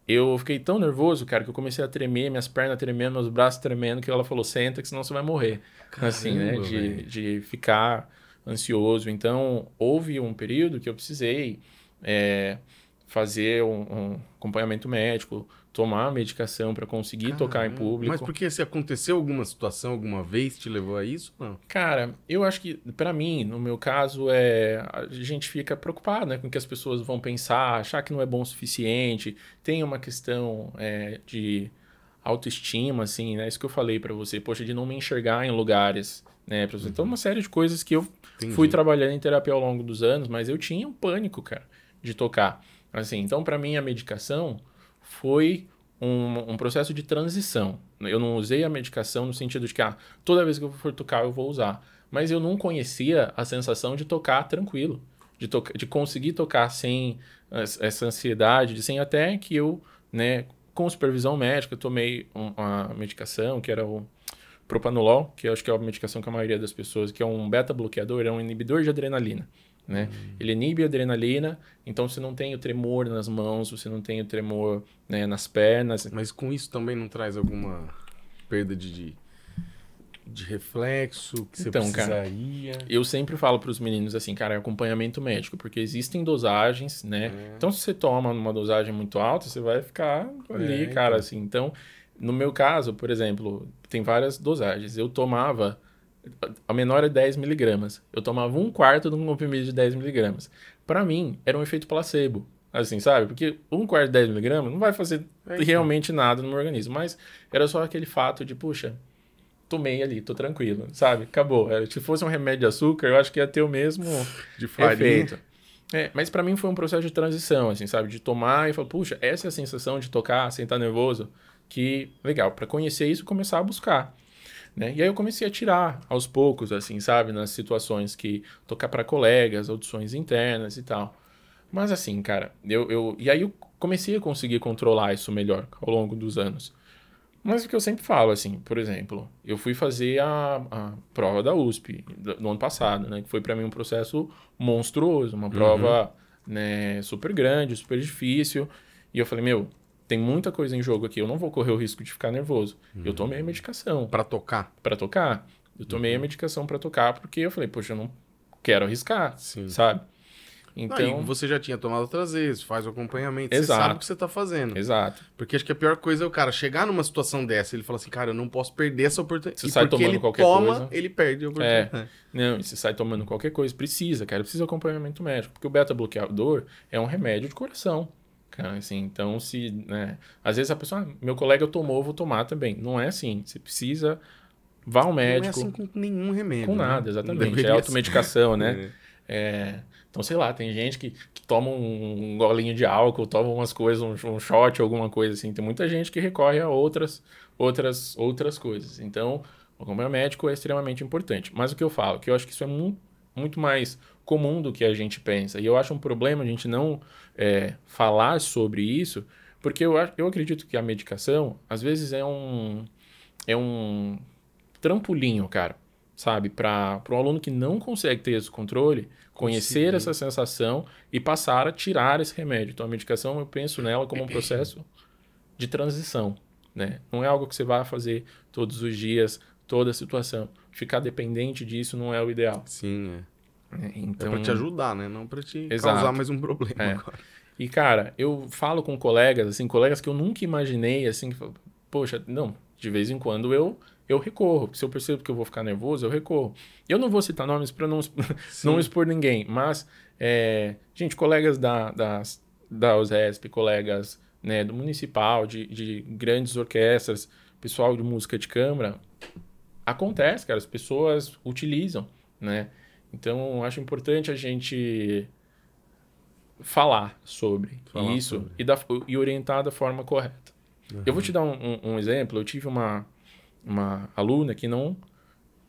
Eu fiquei tão nervoso, cara, que eu comecei a tremer, minhas pernas tremendo, meus braços tremendo, que ela falou, senta que senão você vai morrer. Caramba, então, assim, né? De, de ficar ansioso. Então, houve um período que eu precisei é, fazer um, um acompanhamento médico, tomar medicação para conseguir Caramba. tocar em público. Mas porque se aconteceu alguma situação alguma vez te levou a isso? Não. Cara, eu acho que para mim, no meu caso, é a gente fica preocupado, né, com o que as pessoas vão pensar, achar que não é bom o suficiente. Tem uma questão é, de autoestima, assim, né? Isso que eu falei para você, poxa, de não me enxergar em lugares, né? você. Então, uhum. uma série de coisas que eu Entendi. fui trabalhando em terapia ao longo dos anos, mas eu tinha um pânico, cara, de tocar. Assim, então para mim a medicação foi um, um, processo de transição. Eu não usei a medicação no sentido de que ah, toda vez que eu for tocar eu vou usar. Mas eu não conhecia a sensação de tocar tranquilo, de, to de conseguir tocar sem essa ansiedade, sem até que eu, né, com supervisão médica, tomei uma medicação que era o propanolol, que eu acho que é a medicação que a maioria das pessoas, que é um beta bloqueador, é um inibidor de adrenalina. Né? Hum. Ele inibe a adrenalina, então você não tem o tremor nas mãos, você não tem o tremor né, nas pernas. Mas com isso também não traz alguma perda de, de, de reflexo que você então, precisaria? Cara, eu sempre falo para os meninos assim, cara, é acompanhamento médico, porque existem dosagens, né? É. Então se você toma numa dosagem muito alta, você vai ficar ali, é, cara, então. assim. Então, no meu caso, por exemplo, tem várias dosagens. Eu tomava a menor é 10 miligramas. Eu tomava um quarto de um comprimido de 10 miligramas. Para mim, era um efeito placebo. Assim, sabe? Porque um quarto de 10 miligramas não vai fazer é realmente nada no meu organismo. Mas era só aquele fato de, puxa, tomei ali, tô tranquilo, sabe? Acabou. É, se fosse um remédio de açúcar, eu acho que ia ter o mesmo de efeito. É, mas para mim foi um processo de transição, assim, sabe? De tomar e falar, puxa, essa é a sensação de tocar sem estar nervoso. Que legal, para conhecer isso, começar a buscar. Né? E aí eu comecei a tirar aos poucos, assim, sabe? Nas situações que tocar para colegas, audições internas e tal. Mas assim, cara, eu, eu. E aí eu comecei a conseguir controlar isso melhor ao longo dos anos. Mas o que eu sempre falo, assim, por exemplo, eu fui fazer a, a prova da USP do, ano passado, né? Que foi para mim um processo monstruoso, uma uhum. prova uhum. né, super grande, super difícil. E eu falei, meu, tem muita coisa em jogo aqui, eu não vou correr o risco de ficar nervoso. Uhum. Eu tomei a medicação. Para tocar? Para tocar. Eu uhum. tomei uhum. a medicação para tocar porque eu falei, poxa, eu não quero arriscar, Sim. sabe? Então, ah, você já tinha tomado outras vezes, faz o acompanhamento, Exato. você sabe o que você está fazendo. Exato. Porque acho que a pior coisa é o cara chegar numa situação dessa, ele fala assim, cara, eu não posso perder essa oportunidade. Você e sai tomando ele qualquer toma, coisa. ele perde a é. oportunidade. É. Não, e você sai tomando qualquer coisa, precisa, cara, precisa de acompanhamento médico, porque o beta bloqueador é um remédio de coração cara. Assim, então, se. Né, às vezes a pessoa, ah, meu colega tomou, vou tomar também. Não é assim. Você precisa. Vá ao médico. Não é assim com nenhum remédio. Com né? nada, exatamente. É automedicação, assim. né? É. é, então, sei lá, tem gente que, que, toma um golinho de álcool, toma umas coisas, um, um shot, alguma coisa assim. Tem muita gente que recorre a outras, outras, outras coisas. Então, o é médico é extremamente importante. Mas o que eu falo, que eu acho que isso é muito, muito mais comum do que a gente pensa. E eu acho um problema a gente não é, falar sobre isso, porque eu, eu acredito que a medicação, às vezes, é um, é um trampolinho, cara, sabe? Para um aluno que não consegue ter esse controle, conhecer essa sensação e passar a tirar esse remédio. Então, a medicação, eu penso nela como um é processo de transição. Né? Não é algo que você vai fazer todos os dias, toda a situação. Ficar dependente disso não é o ideal. Sim, é. Né? É então, é para te ajudar, né? Não para te Exato. causar mais um problema é. agora. E, cara, eu falo com colegas, assim, colegas que eu nunca imaginei, assim, que, poxa, não, de vez em quando eu eu recorro. Se eu percebo que eu vou ficar nervoso, eu recorro. Eu não vou citar nomes para não, não expor ninguém, mas, é, gente, colegas da, das, da USESP, colegas né, do municipal, de, de grandes orquestras, pessoal de música de câmara, acontece, cara, as pessoas utilizam, né? Então, acho importante a gente falar sobre falar isso sobre. E, da, e orientar da forma correta. Uhum. Eu vou uhum. te dar um, um, um, exemplo. Eu tive uma, uma aluna que não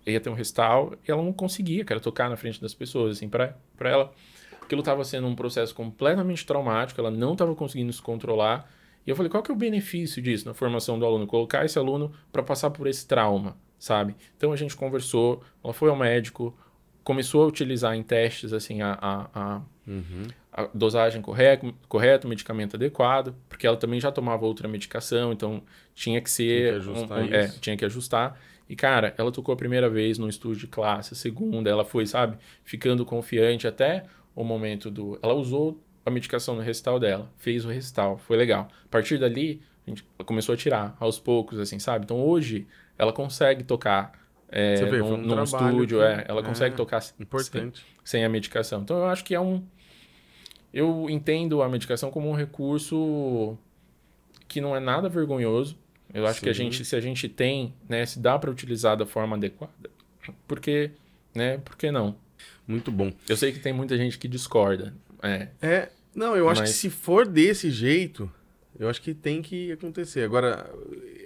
ia ter um restal e ela não conseguia, cara, tocar na frente das pessoas. Assim, para ela, aquilo estava sendo um processo completamente traumático, ela não estava conseguindo se controlar. E eu falei, qual que é o benefício disso na formação do aluno? Colocar esse aluno para passar por esse trauma, sabe? Então a gente conversou, ela foi ao médico, começou a utilizar em testes assim a, a, a, uhum. a dosagem correta, o medicamento adequado, porque ela também já tomava outra medicação, então tinha que ser. Tinha que um, um, é, tinha que ajustar. E, cara, ela tocou a primeira vez num estúdio de classe, a segunda, ela foi, sabe, ficando confiante até o momento do. Ela usou a medicação no restal dela, fez o restal, foi legal. A partir dali, a gente começou a tirar aos poucos, assim, sabe? Então hoje ela consegue tocar é, Você vê, num, num estúdio. É, ela é consegue tocar importante. Sem, sem, a medicação. Então eu acho que é um. Eu entendo a medicação como um recurso que não é nada vergonhoso. Eu acho Sim. que a gente, se a gente tem, né, se dá para utilizar da forma adequada, porque, né, por que não? Muito bom. Eu sei que tem muita gente que discorda. É. é não, eu acho que se for desse jeito, eu acho que tem que acontecer. Agora,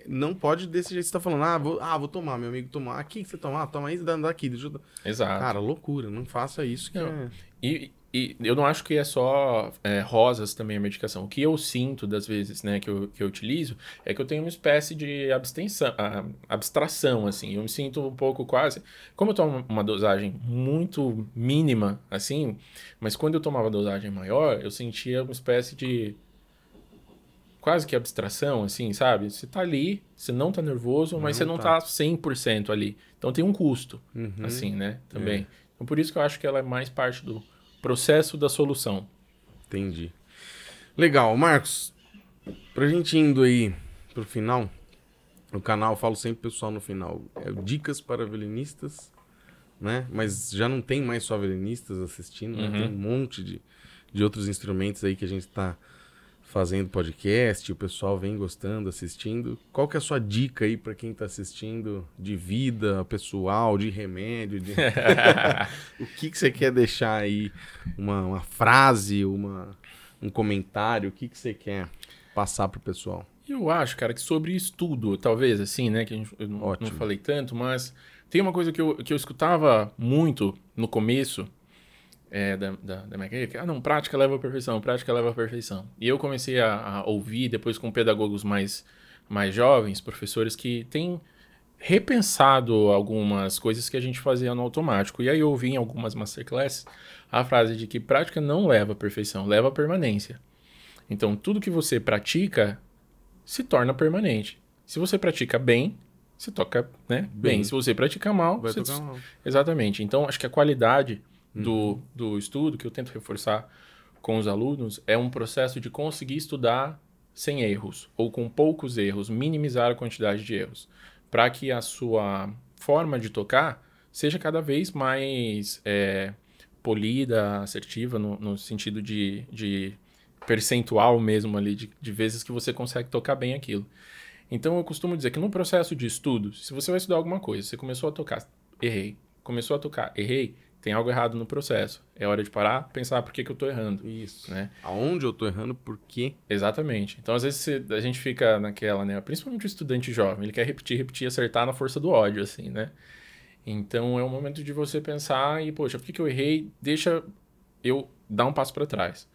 não pode desse jeito você tá falando, ah vou, ah, vou tomar, meu amigo, tomar. Aqui que você tomar, toma isso, ah, dá daqui, deixa eu... Exato. Cara, loucura, não faça isso que É... E, e eu não acho que é só é, rosas também a medicação. O que eu sinto das vezes, né, que eu, que eu utilizo, é que eu tenho uma espécie de abstenção, abstração, assim. Eu me sinto um pouco quase. Como eu tomo uma dosagem muito mínima, assim, mas quando eu tomava dosagem maior, eu sentia uma espécie de quase que abstração, assim, sabe? Você tá ali, você não tá nervoso, mas não você não tá. tá 100% ali. Então tem um custo, uhum. assim, né? É. Também. É. Então por isso que eu acho que ela é mais parte do processo da solução. Entendi. Legal, Marcos. Pra gente indo aí pro final, no canal eu falo sempre pessoal no final, é dicas para violinistas, né? Mas já não tem mais só violinistas assistindo, uhum. né? tem uhum. um monte de, de outros instrumentos aí que a gente tá fazendo podcast, o pessoal vem gostando, assistindo. Qual que é a sua dica aí para quem está assistindo de vida pessoal, de remédio? De... o que, que você quer deixar aí? Uma, uma frase, uma, um comentário? O que, que você quer passar para o pessoal? Eu acho, cara, que sobre estudo, talvez assim, né? Que a gente, eu não, não falei tanto, mas tem uma coisa que eu, que eu escutava muito no começo, é, da, da, da mecânica, ah, não, prática leva à perfeição, prática leva à perfeição. E eu comecei a, a ouvir depois com pedagogos mais, mais jovens, professores que têm repensado algumas coisas que a gente fazia no automático. E aí eu ouvi em algumas masterclasses a frase de que prática não leva à perfeição, leva à permanência. Então, tudo que você pratica se torna permanente. Se você pratica bem, você toca né, bem. bem. Se você pratica mal, Vai você... Tocar mal. Exatamente. Então, acho que a qualidade do, uhum. do estudo, que eu tento reforçar com os alunos, é um processo de conseguir estudar sem erros, ou com poucos erros, minimizar a quantidade de erros, para que a sua forma de tocar seja cada vez mais é, polida, assertiva, no, no sentido de, de, percentual mesmo ali, de, de vezes que você consegue tocar bem aquilo. Então eu costumo dizer que no processo de estudo, se você vai estudar alguma coisa, você começou a tocar, errei, começou a tocar, errei, tem algo errado no processo. É hora de parar, pensar por que, que eu estou errando. Isso. Né? Aonde eu estou errando, por quê? Exatamente. Então, às vezes, a gente fica naquela, né? Principalmente o estudante jovem, ele quer repetir, repetir, acertar na força do ódio, assim, né? Então, é o momento de você pensar e, poxa, por que, que eu errei? Deixa eu dar um passo para trás.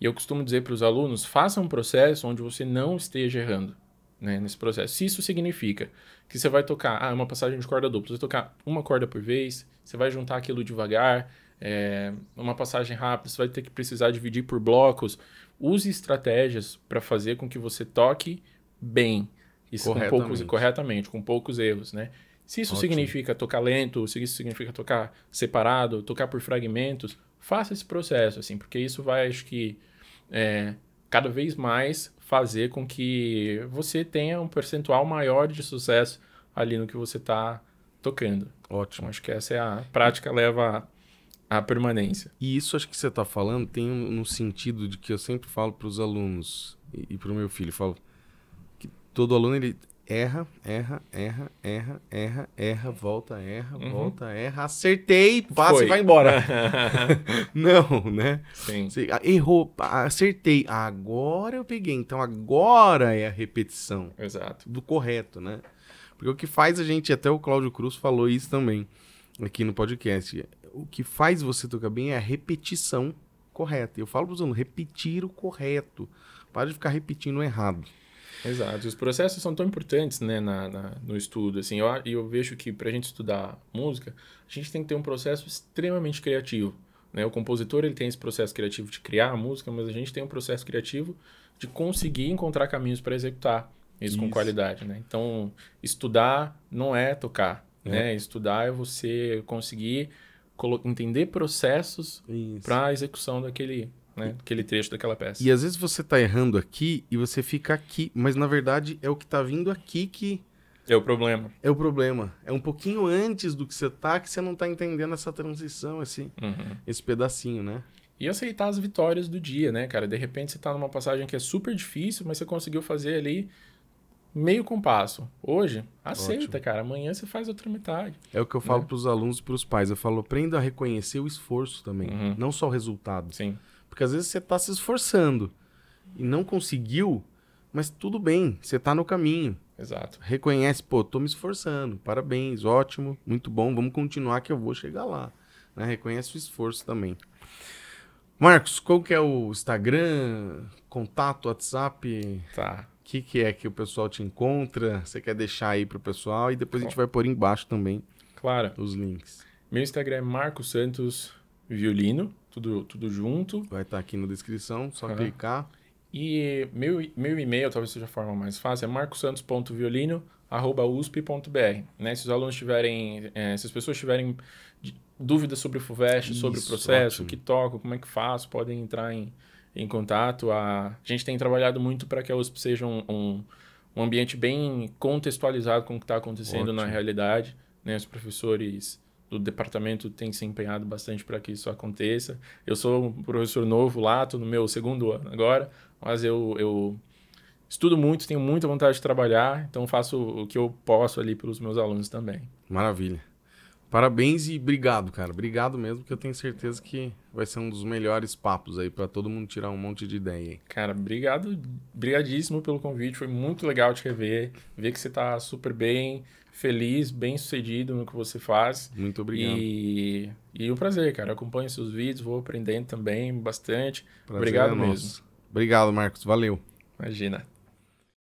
E eu costumo dizer para os alunos, faça um processo onde você não esteja errando. Né, nesse processo. Se isso significa que você vai tocar, ah, é uma passagem de corda dupla, você vai tocar uma corda por vez, você vai juntar aquilo devagar, é, é, uma passagem rápida, você vai ter que precisar dividir por blocos. Use estratégias para fazer com que você toque bem, isso com poucos corretamente, com poucos erros, né? Se isso Ótimo. significa tocar lento, se isso significa tocar separado, tocar por fragmentos, faça esse processo, assim, porque isso vai, acho que, é, cada vez mais fazer com que você tenha um percentual maior de sucesso ali no que você está tocando. Ótimo, acho que essa é a prática leva à permanência. E isso acho que você está falando tem um, sentido de que eu sempre falo para os alunos e, e para o meu filho, falo que todo aluno ele erra, erra, erra, erra, erra, erra, volta, erra, uhum. volta, erra, acertei, passa Foi. e vai embora. não, né? Sim. Você ah, errou, acertei, agora eu peguei. Então agora é a repetição Exato. do correto, né? Porque o que faz a gente, até o Cláudio Cruz falou isso também aqui no podcast, o que faz você tocar bem é a repetição correta. Eu falo para os alunos, repetir o correto. Para de ficar repetindo o errado. Exato. Os processos são tão importantes né, na, na no estudo. Assim, eu, eu vejo que para a gente estudar música, a gente tem que ter um processo extremamente criativo. Né? O compositor ele tem esse processo criativo de criar a música, mas a gente tem um processo criativo de conseguir encontrar caminhos para executar. Isso, isso, com qualidade, né? Então, estudar não é tocar, é. né? Estudar é você conseguir entender processos para a execução daquele, né? Daquele trecho daquela peça. E às vezes você está errando aqui e você fica aqui, mas na verdade é o que está vindo aqui que é o problema. É o problema. É um pouquinho antes do que você tá que você não está entendendo essa transição, esse, uhum. esse pedacinho, né? E aceitar as vitórias do dia, né, cara? De repente você está numa passagem que é super difícil, mas você conseguiu fazer ali meio compasso. Hoje, aceita, Ótimo. cara. Amanhã você faz outra metade. É o que eu falo né? para os alunos e para os pais. Eu falo, aprenda a reconhecer o esforço também, uhum. não só o resultado. Sim. Porque às vezes você está se esforçando e não conseguiu, mas tudo bem, você está no caminho. Exato. Reconhece, pô, tô me esforçando, parabéns, ótimo, muito bom, vamos continuar que eu vou chegar lá. Né? Reconhece o esforço também. Marcos, qual que é o Instagram, contato, WhatsApp? Tá que, que é que o pessoal te encontra, você quer deixar aí para o pessoal e depois a gente vai pôr embaixo também claro. os links. Meu Instagram é Marcos Santos Violino, tudo, tudo junto. Vai estar tá aqui na descrição, só uhum. clicar. E meu, meu e-mail, talvez seja a forma mais fácil, é marcosantos.violino.usp.br. Né? Se os alunos tiverem, é, se as pessoas tiverem dúvidas sobre o FUVEST, Isso, sobre o processo, o que toco, como é que faço, podem entrar em, em contato. A, gente tem trabalhado muito para que a USP seja um, um, um ambiente bem contextualizado com o que está acontecendo Ótimo. na realidade. Né? Os professores do departamento têm se empenhado bastante para que isso aconteça. Eu sou um professor novo lá, estou no meu segundo ano agora, mas eu, eu estudo muito, tenho muita vontade de trabalhar, então faço o que eu posso ali pelos meus alunos também. Maravilha. Parabéns e obrigado, cara. Obrigado mesmo, que eu tenho certeza que vai ser um dos melhores papos aí para todo mundo tirar um monte de ideia. Aí. Cara, obrigado, brigadíssimo pelo convite. Foi muito legal te rever, ver que você tá super bem, feliz, bem sucedido no que você faz. Muito obrigado. E, o prazer, cara. Eu acompanho seus vídeos, vou aprendendo também bastante. Prazer obrigado é mesmo. Obrigado, Marcos. Valeu. Imagina.